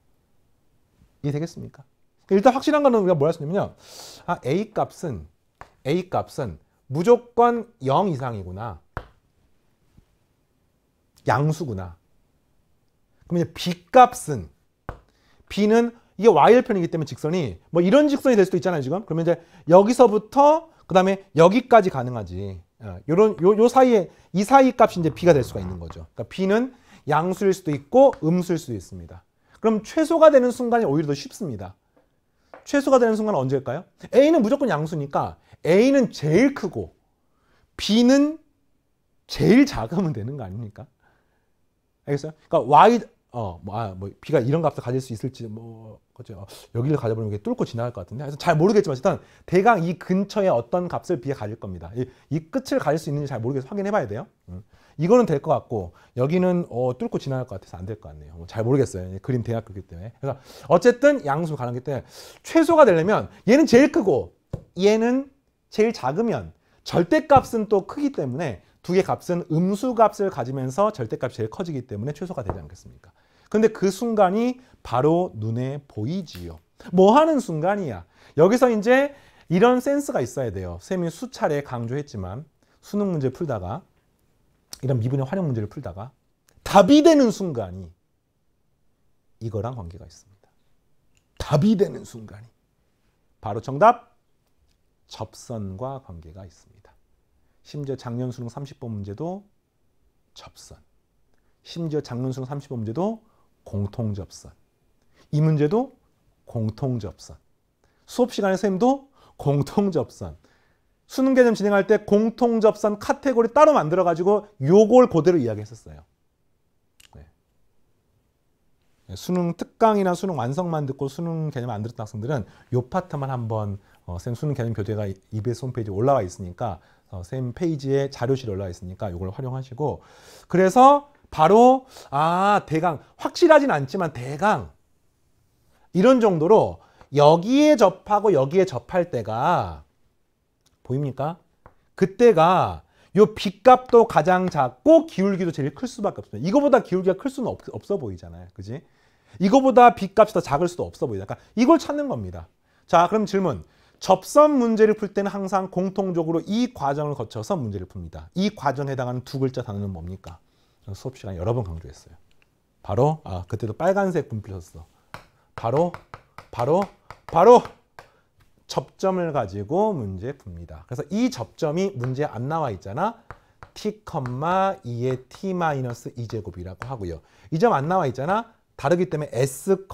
이해되겠습니까? 일단 확실한 거는 우리가 뭐할수 있냐면 아, A 값은 A 값은 무조건 0 이상이구나. 양수구나. 그럼 이제 B값은 B는 이게 Y열편이기 때문에 직선이 뭐 이런 직선이 될 수도 있잖아요 지금 그러면 이제 여기서부터 그 다음에 여기까지 가능하지 어, 요런 요, 요 사이에 이 사이 값이 이제 B가 될 수가 있는 거죠 그러니까 B는 양수일 수도 있고 음수일 수도 있습니다 그럼 최소가 되는 순간이 오히려 더 쉽습니다 최소가 되는 순간은 언제일까요? A는 무조건 양수니까 A는 제일 크고 B는 제일 작으면 되는 거 아닙니까? 알겠어요? 그러니까 Y 어, 뭐, 아, 뭐, 비가 이런 값을 가질 수 있을지, 뭐, 그죠. 여기를 가져보리면 이게 뚫고 지나갈 것 같은데. 그래서 잘 모르겠지만, 일단, 대강 이 근처에 어떤 값을 비가 가질 겁니다. 이, 이 끝을 가질 수 있는지 잘모르겠어 확인해 봐야 돼요. 음. 이거는 될 것 같고, 여기는, 어, 뚫고 지나갈 것 같아서 안 될 것 같네요. 뭐잘 모르겠어요. 예, 그림 대학 그기 때문에. 그래서, 어쨌든 양수로 가는 게 때문에, 최소가 되려면, 얘는 제일 크고, 얘는 제일 작으면, 절대값은 또 크기 때문에, 두 개 값은 음수값을 가지면서 절대값이 제일 커지기 때문에 최소가 되지 않겠습니까? 근데 그 순간이 바로 눈에 보이지요. 뭐 하는 순간이야. 여기서 이제 이런 센스가 있어야 돼요. 쌤이 수차례 강조했지만 수능 문제 풀다가 이런 미분의 활용 문제를 풀다가 답이 되는 순간이 이거랑 관계가 있습니다. 답이 되는 순간이 바로 정답 접선과 관계가 있습니다. 심지어 작년 수능 30번 문제도 접선. 심지어 작년 수능 30번 문제도 공통접선. 이 문제도 공통접선. 수업 시간에 선생님도 공통접선. 수능 개념 진행할 때 공통접선 카테고리 따로 만들어 가지고 요걸 그대로 이야기했었어요. 네. 네. 수능 특강이나 수능 완성만 듣고 수능 개념 안 들었던 학생들은 요 파트만 한번 어, 선생님 수능 개념 교재가 EBS 홈페이지에 올라와 있으니까 어, 선생님 페이지에 자료실에 올라와 있으니까 이걸 활용하시고 그래서 바로 아 대강 확실하진 않지만 대강 이런 정도로 여기에 접하고 여기에 접할 때가 보입니까? 그때가 요 빗값도 가장 작고 기울기도 제일 클 수밖에 없어요 이거보다 기울기가 클 수는 없, 어 보이잖아요. 그지? 이거보다 빗값이 더 작을 수도 없어 보이다. 그러니까 이걸 찾는 겁니다. 자 그럼 질문. 접선 문제를 풀 때는 항상 공통적으로 이 과정을 거쳐서 문제를 풉니다. 이 과정에 해당하는 두 글자 단어는 뭡니까? 수업 시간에 여러 번 강조했어요. 바로 아 그때도 빨간색 분필했어 바로 바로 바로 접점을 가지고 문제 풉니다. 그래서 이 접점이 문제 안 나와 있잖아. t, 2의 t 마이너스 2제곱이라고 하고요. 이 점 안 나와 있잖아. 다르기 때문에 s,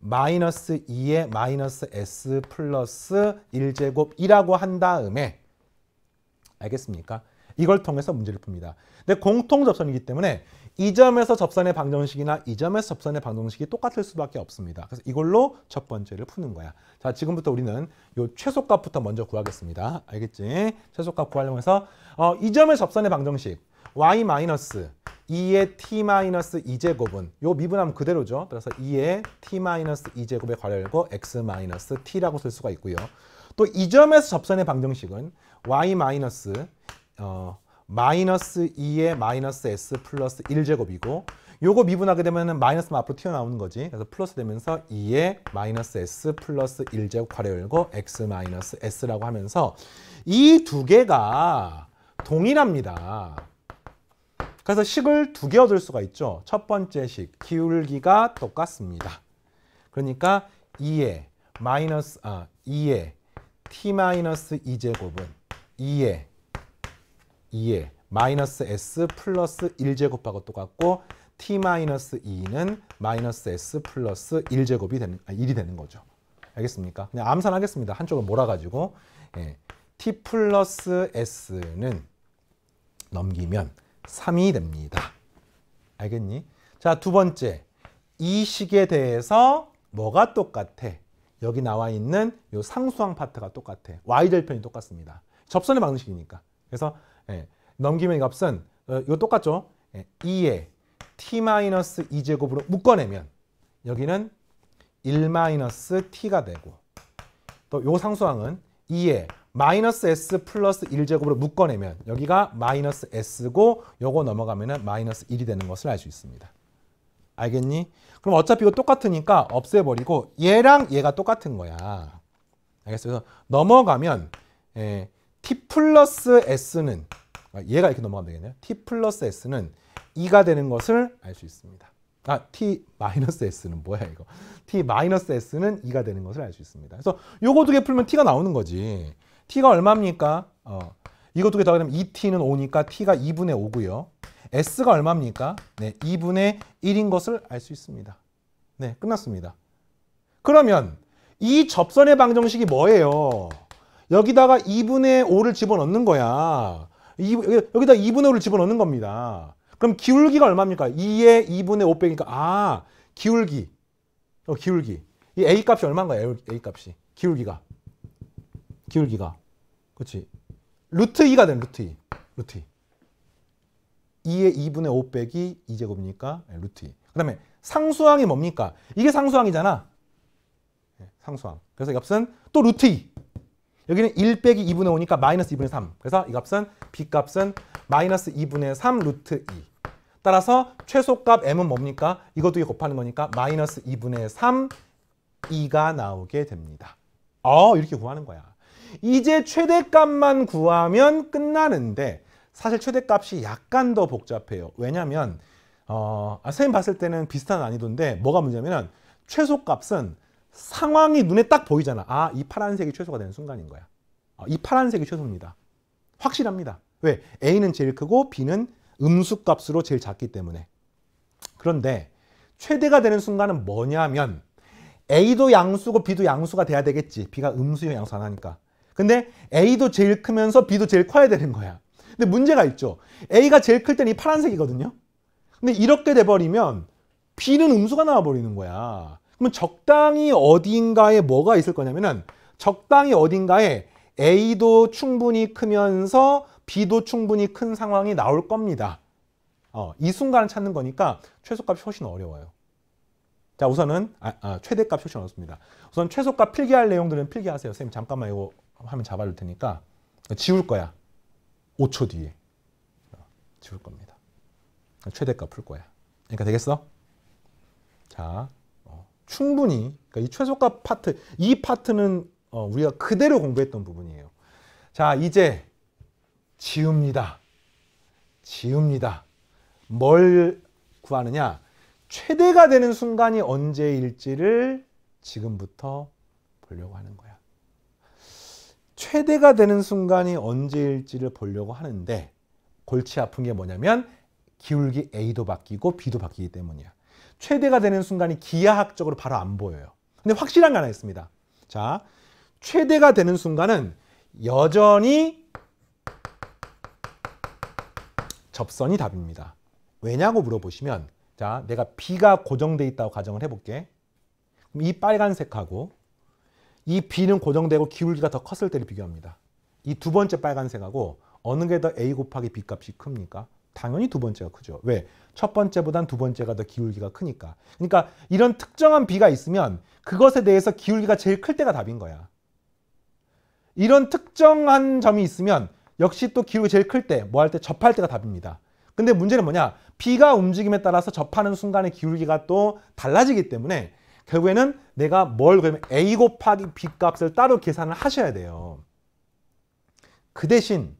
마이너스 2의 마이너스 s 플러스 1제곱이라고 한 다음에 알겠습니까? 이걸 통해서 문제를 풉니다. 근데 공통 접선이기 때문에 이 점에서 접선의 방정식이나 이 점에서 접선의 방정식이 똑같을 수밖에 없습니다. 그래서 이걸로 첫 번째를 푸는 거야. 자, 지금부터 우리는 요 최소값부터 먼저 구하겠습니다. 알겠지? 최소값 구하려고 해서 어, 이 점의 접선의 방정식 y 마이너스 2의 t 마이너스 2제곱은 요 미분하면 그대로죠. 그래서 2의 t 마이너스 2제곱의 괄열고 x 마이너스 t라고 쓸 수가 있고요. 또 이 점에서 접선의 방정식은 y 마이너스 어, 마이너스 2의 마이너스 S 플러스 1제곱이고 요거 미분하게 되면 마이너스만 앞으로 튀어나오는 거지. 그래서 플러스 되면서 2의 마이너스 S 플러스 1제곱 괄호 열고 X 마이너스 S라고 하면서 이 두 개가 동일합니다. 그래서 식을 두 개 얻을 수가 있죠. 첫 번째 식, 기울기가 똑같습니다. 그러니까 2의 마이너스, 아, 2의 t 마이너스 2제곱은 2의 2에 마이너스 s 플러스 1제곱하고 똑같고 t 마이너스 2는 마이너스 s 플러스 1제곱이 되는, 아, 1이 되는 거죠. 알겠습니까? 그냥 암산하겠습니다. 한쪽을 몰아가지고 예, t 플러스 s는 넘기면 3이 됩니다. 알겠니? 자, 두 번째. 이 식에 대해서 뭐가 똑같아? 여기 나와 있는 요 상수항 파트가 똑같아. y 절편이 똑같습니다. 접선의 방식이니까. 그래서 예, 넘기면 값은 어, 이거 똑같죠? 예, 2에 t-2제곱으로 묶어내면 여기는 1-t가 되고 또요 상수항은 2에 마이너스 s 플러스 1제곱으로 묶어내면 여기가 마이너스 s고 요거 넘어가면 마이너스 1이 되는 것을 알 수 있습니다. 알겠니? 그럼 어차피 이거 똑같으니까 없애버리고 얘랑 얘가 똑같은 거야. 알겠어? 요 그래서 넘어가면 예, t 플러스 s는 아, 얘가 이렇게 넘어가면 되겠네요. t 플러스 s는 2가 되는 것을 알 수 있습니다. 아, t 마이너스 s는 뭐야 이거? t 마이너스 s는 2가 되는 것을 알 수 있습니다. 그래서 요거 두 개 풀면 t가 나오는 거지. t가 얼마입니까? 어, 이거 두개 더하면 2t는 5니까 t가 2분의 5고요. s가 얼마입니까? 네, 2분의 1인 것을 알 수 있습니다. 네, 끝났습니다. 그러면 이 접선의 방정식이 뭐예요? 여기다가 2분의 5를 집어넣는 거야. 이, 여기다 2분의 5를 집어넣는 겁니다. 그럼 기울기가 얼마입니까? 2에 2분의 5 빼니까 아 기울기 어, 기울기 이 A 값이 얼마인가요? A 값이 기울기가 기울기가 그렇지 루트 2가 된 루트 2 e. 루트 2 e. 2에 2분의 5 빼기 2제곱이니까 예, 루트 2 e. 그다음에 상수항이 뭡니까? 이게 상수항이잖아 예, 상수항 그래서 값선또 루트 2 여기는 1 빼기 2분의 5니까 마이너스 2분의 3. 그래서 이 값은 b 값은 마이너스 2분의 3 루트 2. 따라서 최소값 m은 뭡니까? 이것도 곱하는 거니까 마이너스 2분의 3 2가 나오게 됩니다. 어 이렇게 구하는 거야. 이제 최대값만 구하면 끝나는데 사실 최대값이 약간 더 복잡해요. 왜냐면 하 어, 아, 선생님 봤을 때는 비슷한 난이도인데 뭐가 문제냐면 최소값은 상황이 눈에 딱 보이잖아. 아, 이 파란색이 최소가 되는 순간인 거야. 아, 이 파란색이 최소입니다. 확실합니다. 왜? A는 제일 크고 B는 음수값으로 제일 작기 때문에. 그런데 최대가 되는 순간은 뭐냐면 A도 양수고 B도 양수가 돼야 되겠지. B가 음수요 양수 안 하니까. 근데 A도 제일 크면서 B도 제일 커야 되는 거야. 근데 문제가 있죠. A가 제일 클 때는 이 파란색이거든요. 근데 이렇게 돼버리면 B는 음수가 나와버리는 거야. 그러면 적당히 어딘가에 뭐가 있을 거냐면은 적당히 어딘가에 A도 충분히 크면서 B도 충분히 큰 상황이 나올 겁니다. 어, 이 순간을 찾는 거니까 최소값이 훨씬 어려워요. 자 우선은 아, 아, 최대값이 훨씬 어렵습니다. 우선 최소값 필기할 내용들은 필기하세요. 선생님 잠깐만 이거 화면 잡아줄 테니까 지울 거야. 5초 뒤에 어, 지울 겁니다. 최대값 풀 거야. 그러니까 되겠어? 자 충분히 그러니까 이 최소값 파트 이 파트는 어, 우리가 그대로 공부했던 부분이에요. 자 이제 지읍니다. 지읍니다. 뭘 구하느냐? 최대가 되는 순간이 언제일지를 지금부터 보려고 하는 거야. 최대가 되는 순간이 언제일지를 보려고 하는데 골치 아픈 게 뭐냐면 기울기 A도 바뀌고 B도 바뀌기 때문이야. 최대가 되는 순간이 기하학적으로 바로 안 보여요. 근데 확실한 게 하나 있습니다. 자, 최대가 되는 순간은 여전히 접선이 답입니다. 왜냐고 물어보시면 자, 내가 B가 고정돼 있다고 가정을 해볼게. 그럼 이 빨간색하고 이 B는 고정되고 기울기가 더 컸을 때를 비교합니다. 이 두 번째 빨간색하고 어느 게 더 A 곱하기 B 값이 큽니까? 당연히 두 번째가 크죠. 왜? 첫 번째보단 두 번째가 더 기울기가 크니까. 그러니까 이런 특정한 비가 있으면 그것에 대해서 기울기가 제일 클 때가 답인 거야. 이런 특정한 점이 있으면 역시 또 기울기 제일 클 때, 뭐 할 때 접할 때가 답입니다. 근데 문제는 뭐냐? 비가 움직임에 따라서 접하는 순간의 기울기가 또 달라지기 때문에 결국에는 내가 뭘 그러면 A 곱하기 B 값을 따로 계산을 하셔야 돼요. 그 대신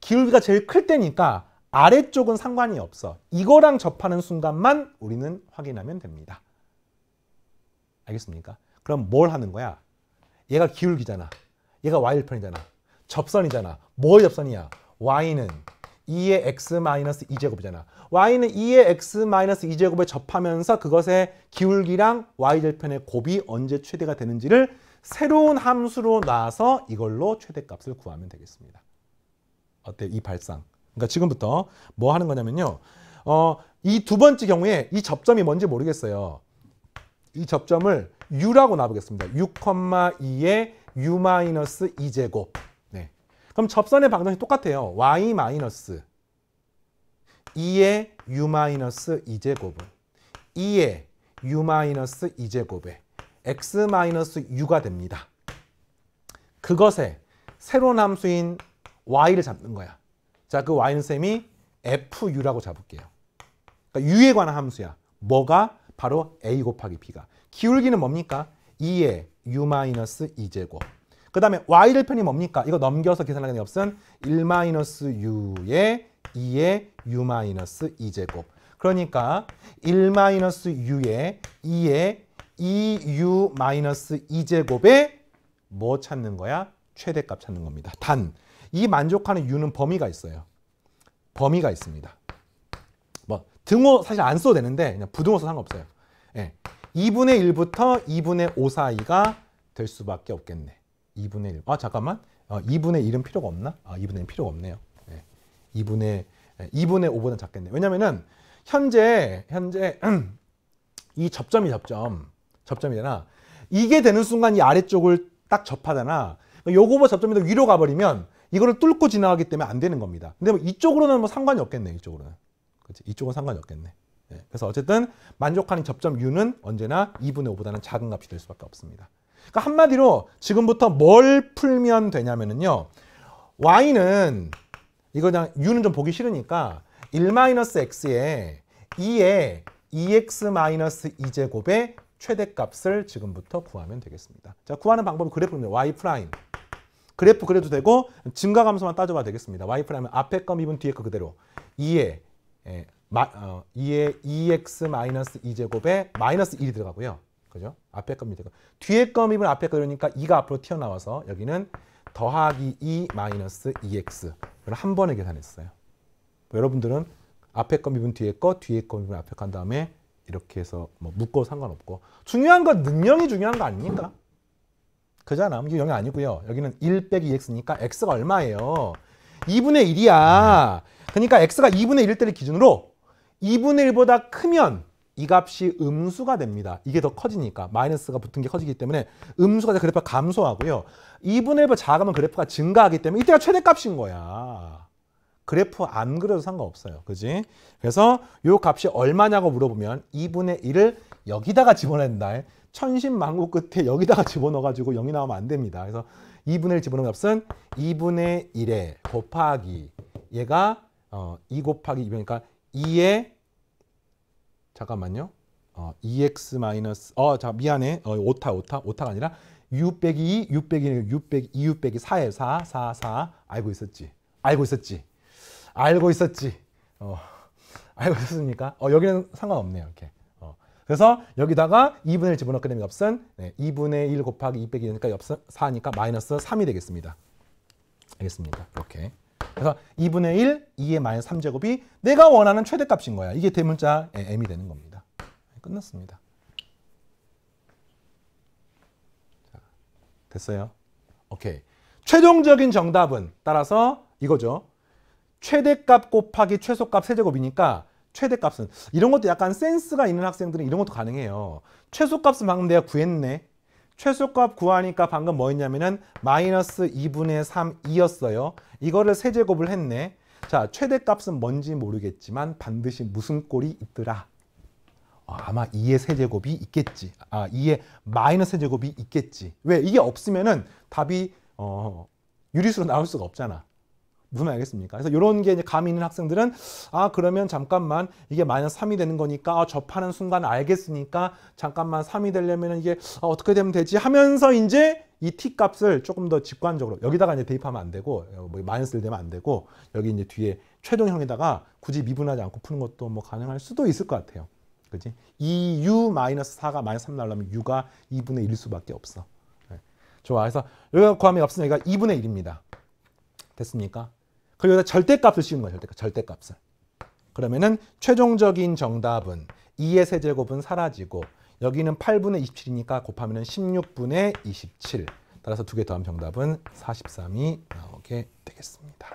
기울기가 제일 클 때니까 아래쪽은 상관이 없어. 이거랑 접하는 순간만 우리는 확인하면 됩니다. 알겠습니까? 그럼 뭘 하는 거야? 얘가 기울기잖아. 얘가 y일편이잖아. 접선이잖아. 뭐의 접선이야? y는 2의 x-2제곱이잖아. y는 2의 x-2제곱에 접하면서 그것의 기울기랑 y절편의 곱이 언제 최대가 되는지를 새로운 함수로 놔서 이걸로 최대값을 구하면 되겠습니다. 어때이 요 발상? 그러니까 지금부터 뭐 하는 거냐면요. 어, 이 두 번째 경우에 이 접점이 뭔지 모르겠어요. 이 접점을 u라고 놔보겠습니다. 6,2의 u-2제곱. 네. 그럼 접선의 방정식 똑같아요. y 마이너스 2의 u-2제곱은 2의 u-2제곱에 x-u가 됩니다. 그것에 새로운 함수인 y를 잡는 거야. 자, 그 y는쌤이 fu라고 잡을게요. 그러니까 u에 관한 함수야. 뭐가? 바로 a 곱하기 b가. 기울기는 뭡니까? 2의 u-2제곱. 그 다음에 y를 편이 뭡니까? 이거 넘겨서 계산하는 게 없은 1-u의 2의 u-2제곱. 그러니까 1-u의 2의 2 u 2제곱에뭐 찾는 거야? 최대값 찾는 겁니다. 단, 이 만족하는 이유는 범위가 있어요. 범위가 있습니다. 뭐 등호 사실 안 써도 되는데 그냥 부등호 써 상관없어요. 예. 2분의 1부터 2분의 5 사이가 될 수밖에 없겠네. 2분의 1. 아 잠깐만. 어, 2분의 1은 필요가 없나? 아 2분의 1 필요가 없네요. 예. 2분의 예. 2분의 5보다 작겠네. 왜냐면은 현재 현재 이 접점이 접점 접점이잖아. 이게 되는 순간 이 아래쪽을 딱 접하잖아. 요거보 접점이서 위로 가버리면 이거를 뚫고 지나가기 때문에 안 되는 겁니다. 근데 뭐 이쪽으로는 뭐 상관이 없겠네. 이쪽으로는. 그렇지. 이쪽은 상관이 없겠네. 네. 그래서 어쨌든 만족하는 접점 u는 언제나 2분의 5보다는 작은 값이 될 수밖에 없습니다. 그러니까 한마디로 지금부터 뭘 풀면 되냐면요 y는 이거 그냥 u는 좀 보기 싫으니까 1-x에 2에 2x-2제곱의 최대값을 지금부터 구하면 되겠습니다. 자, 구하는 방법은 그래프입니다. y' 그래프 그래도 되고 증가 감소만 따져봐도 되겠습니다. y프라임 앞에 거 미분 뒤에 거 그대로 2에 예, 마, 어, 2에 2x e 마이너스 2제곱에 e 마이너스 1이 들어가고요. 그죠? 앞에 거 밑에 뒤에 거 미분 앞에 거 그러니까 2가 앞으로 튀어나와서 여기는 더하기 2 e 마이너스 2x 이걸 한 번에 계산했어요. 여러분들은 앞에 거 미분 뒤에 거 뒤에 거 미분 앞에 거 한 다음에 이렇게 해서 뭐 묶어 상관없고 중요한 건 능력이 중요한 거 아닙니까? 그잖아. 이게 0이 아니고요. 여기는 1 빼기 x니까 x가 얼마예요? 2분의 1이야. 그러니까 x가 2분의 1 때를 기준으로 2분의 1보다 크면 이 값이 음수가 됩니다. 이게 더 커지니까 마이너스가 붙은 게 커지기 때문에 음수가 그래프가 감소하고요. 2분의 1보다 작으면 그래프가 증가하기 때문에 이때가 최대값인 거야. 그래프 안 그려도 상관없어요. 그지? 그래서 이 값이 얼마냐고 물어보면 2분의 1을 여기다가 집어낸다. 천신만고 끝에 여기다가 집어넣어가지고 0이 나오면 안 됩니다. 그래서 2분의 1 집어넣은 값은 2분의 1에 곱하기 얘가 어, 2 곱하기 2니까 그러니까 2에 잠깐만요. 어, 2x 마이너스 어, 자 미안해. 어, 오타 오타 오타가 아니라 6 빼기 2, 6 빼기 6 빼기 2, 6 빼기 4에 4, 4, 4 알고 있었지. 알고 있었지. 알고 있었지. 어, 알고 있었습니까? 어, 여기는 상관없네요. 이렇게. 그래서 여기다가 2분의 1 집어넣게 되면 엽선 네, 2분의 1 곱하기 2 0기 되니까 엽선 4니까 마이너스 3이 되겠습니다. 알겠습니다 이렇게. 그래서 2분의 1, 2의 마이너스 3제곱이 내가 원하는 최대값인 거야. 이게 대문자 네, M이 되는 겁니다. 네, 끝났습니다. 됐어요? 오케이. 최종적인 정답은 따라서 이거죠. 최대값 곱하기 최소값 세제곱이니까 최대값은 이런 것도 약간 센스가 있는 학생들은 이런 것도 가능해요. 최소값은 방금 내가 구했네. 최소값 구하니까 방금 뭐 했냐면은 마이너스 2분의 3이었어요. 이거를 세제곱을 했네. 자, 최대값은 뭔지 모르겠지만 반드시 무슨 꼴이 있더라. 아, 아마 2의 세제곱이 있겠지. 아, 2의 마이너스 세제곱이 있겠지. 왜? 이게 없으면은 답이 어, 유리수로 나올 수가 없잖아. 무슨 말 알겠습니까? 그래서 이런 게 이제 감이 있는 학생들은 아 그러면 잠깐만 이게 마이너스 3이 되는 거니까 아, 접하는 순간 알겠으니까 잠깐만 3이 되려면 이게 아, 어떻게 되면 되지 하면서 이제 이 t 값을 조금 더 직관적으로 여기다가 이제 대입하면 안 되고 어, 뭐 마이너스를 대면안 되고 여기 이제 뒤에 최종형에다가 굳이 미분하지 않고 푸는 것도 뭐 가능할 수도 있을 것 같아요. 그지? 이 u 마이너스 4가 마이너스 3 나려면 u가 2분의 1일 수밖에 없어. 네. 좋아. 그래서 여기가 구함이 없으니까 여 2분의 1입니다. 됐습니까? 그리고 여기다 절대값을 씌운 거예요. 절대값, 절대값을. 그러면은 최종적인 정답은 2의 세제곱은 사라지고 여기는 8분의 27이니까 곱하면 16분의 27. 따라서 두 개 더한 정답은 43이 나오게 되겠습니다.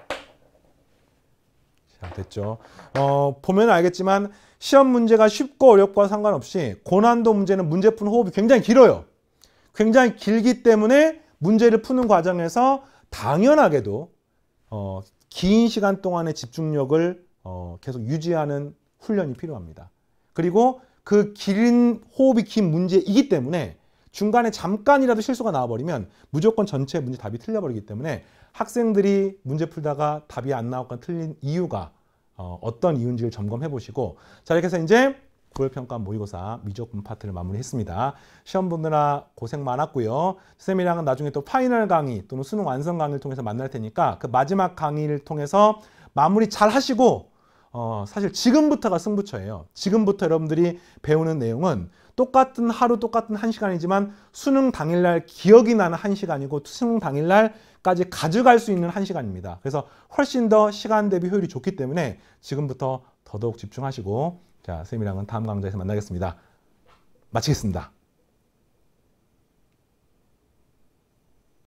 자, 됐죠. 어, 보면 알겠지만 시험 문제가 쉽고 어렵고 상관없이 고난도 문제는 문제 푸는 호흡이 굉장히 길어요. 굉장히 길기 때문에 문제를 푸는 과정에서 당연하게도 어, 긴 시간 동안의 집중력을 어, 계속 유지하는 훈련이 필요합니다. 그리고 그 긴 호흡이 긴 문제이기 때문에 중간에 잠깐이라도 실수가 나와버리면 무조건 전체 문제 답이 틀려버리기 때문에 학생들이 문제 풀다가 답이 안 나오거나 틀린 이유가 어, 어떤 이유인지를 점검해 보시고 자 이렇게 해서 이제 9월평가 모의고사 미적분 파트를 마무리했습니다. 시험 보느라 고생 많았고요. 쌤이랑은 나중에 또 파이널 강의 또는 수능 완성 강의를 통해서 만날 테니까 그 마지막 강의를 통해서 마무리 잘 하시고 어, 사실 지금부터가 승부처예요. 지금부터 여러분들이 배우는 내용은 똑같은 하루 똑같은 한 시간이지만 수능 당일날 기억이 나는 한 시간이고 수능 당일날까지 가져갈 수 있는 한 시간입니다. 그래서 훨씬 더 시간 대비 효율이 좋기 때문에 지금부터 더더욱 집중하시고 자, 쌤이랑은 다음 강좌에서 만나겠습니다. 마치겠습니다.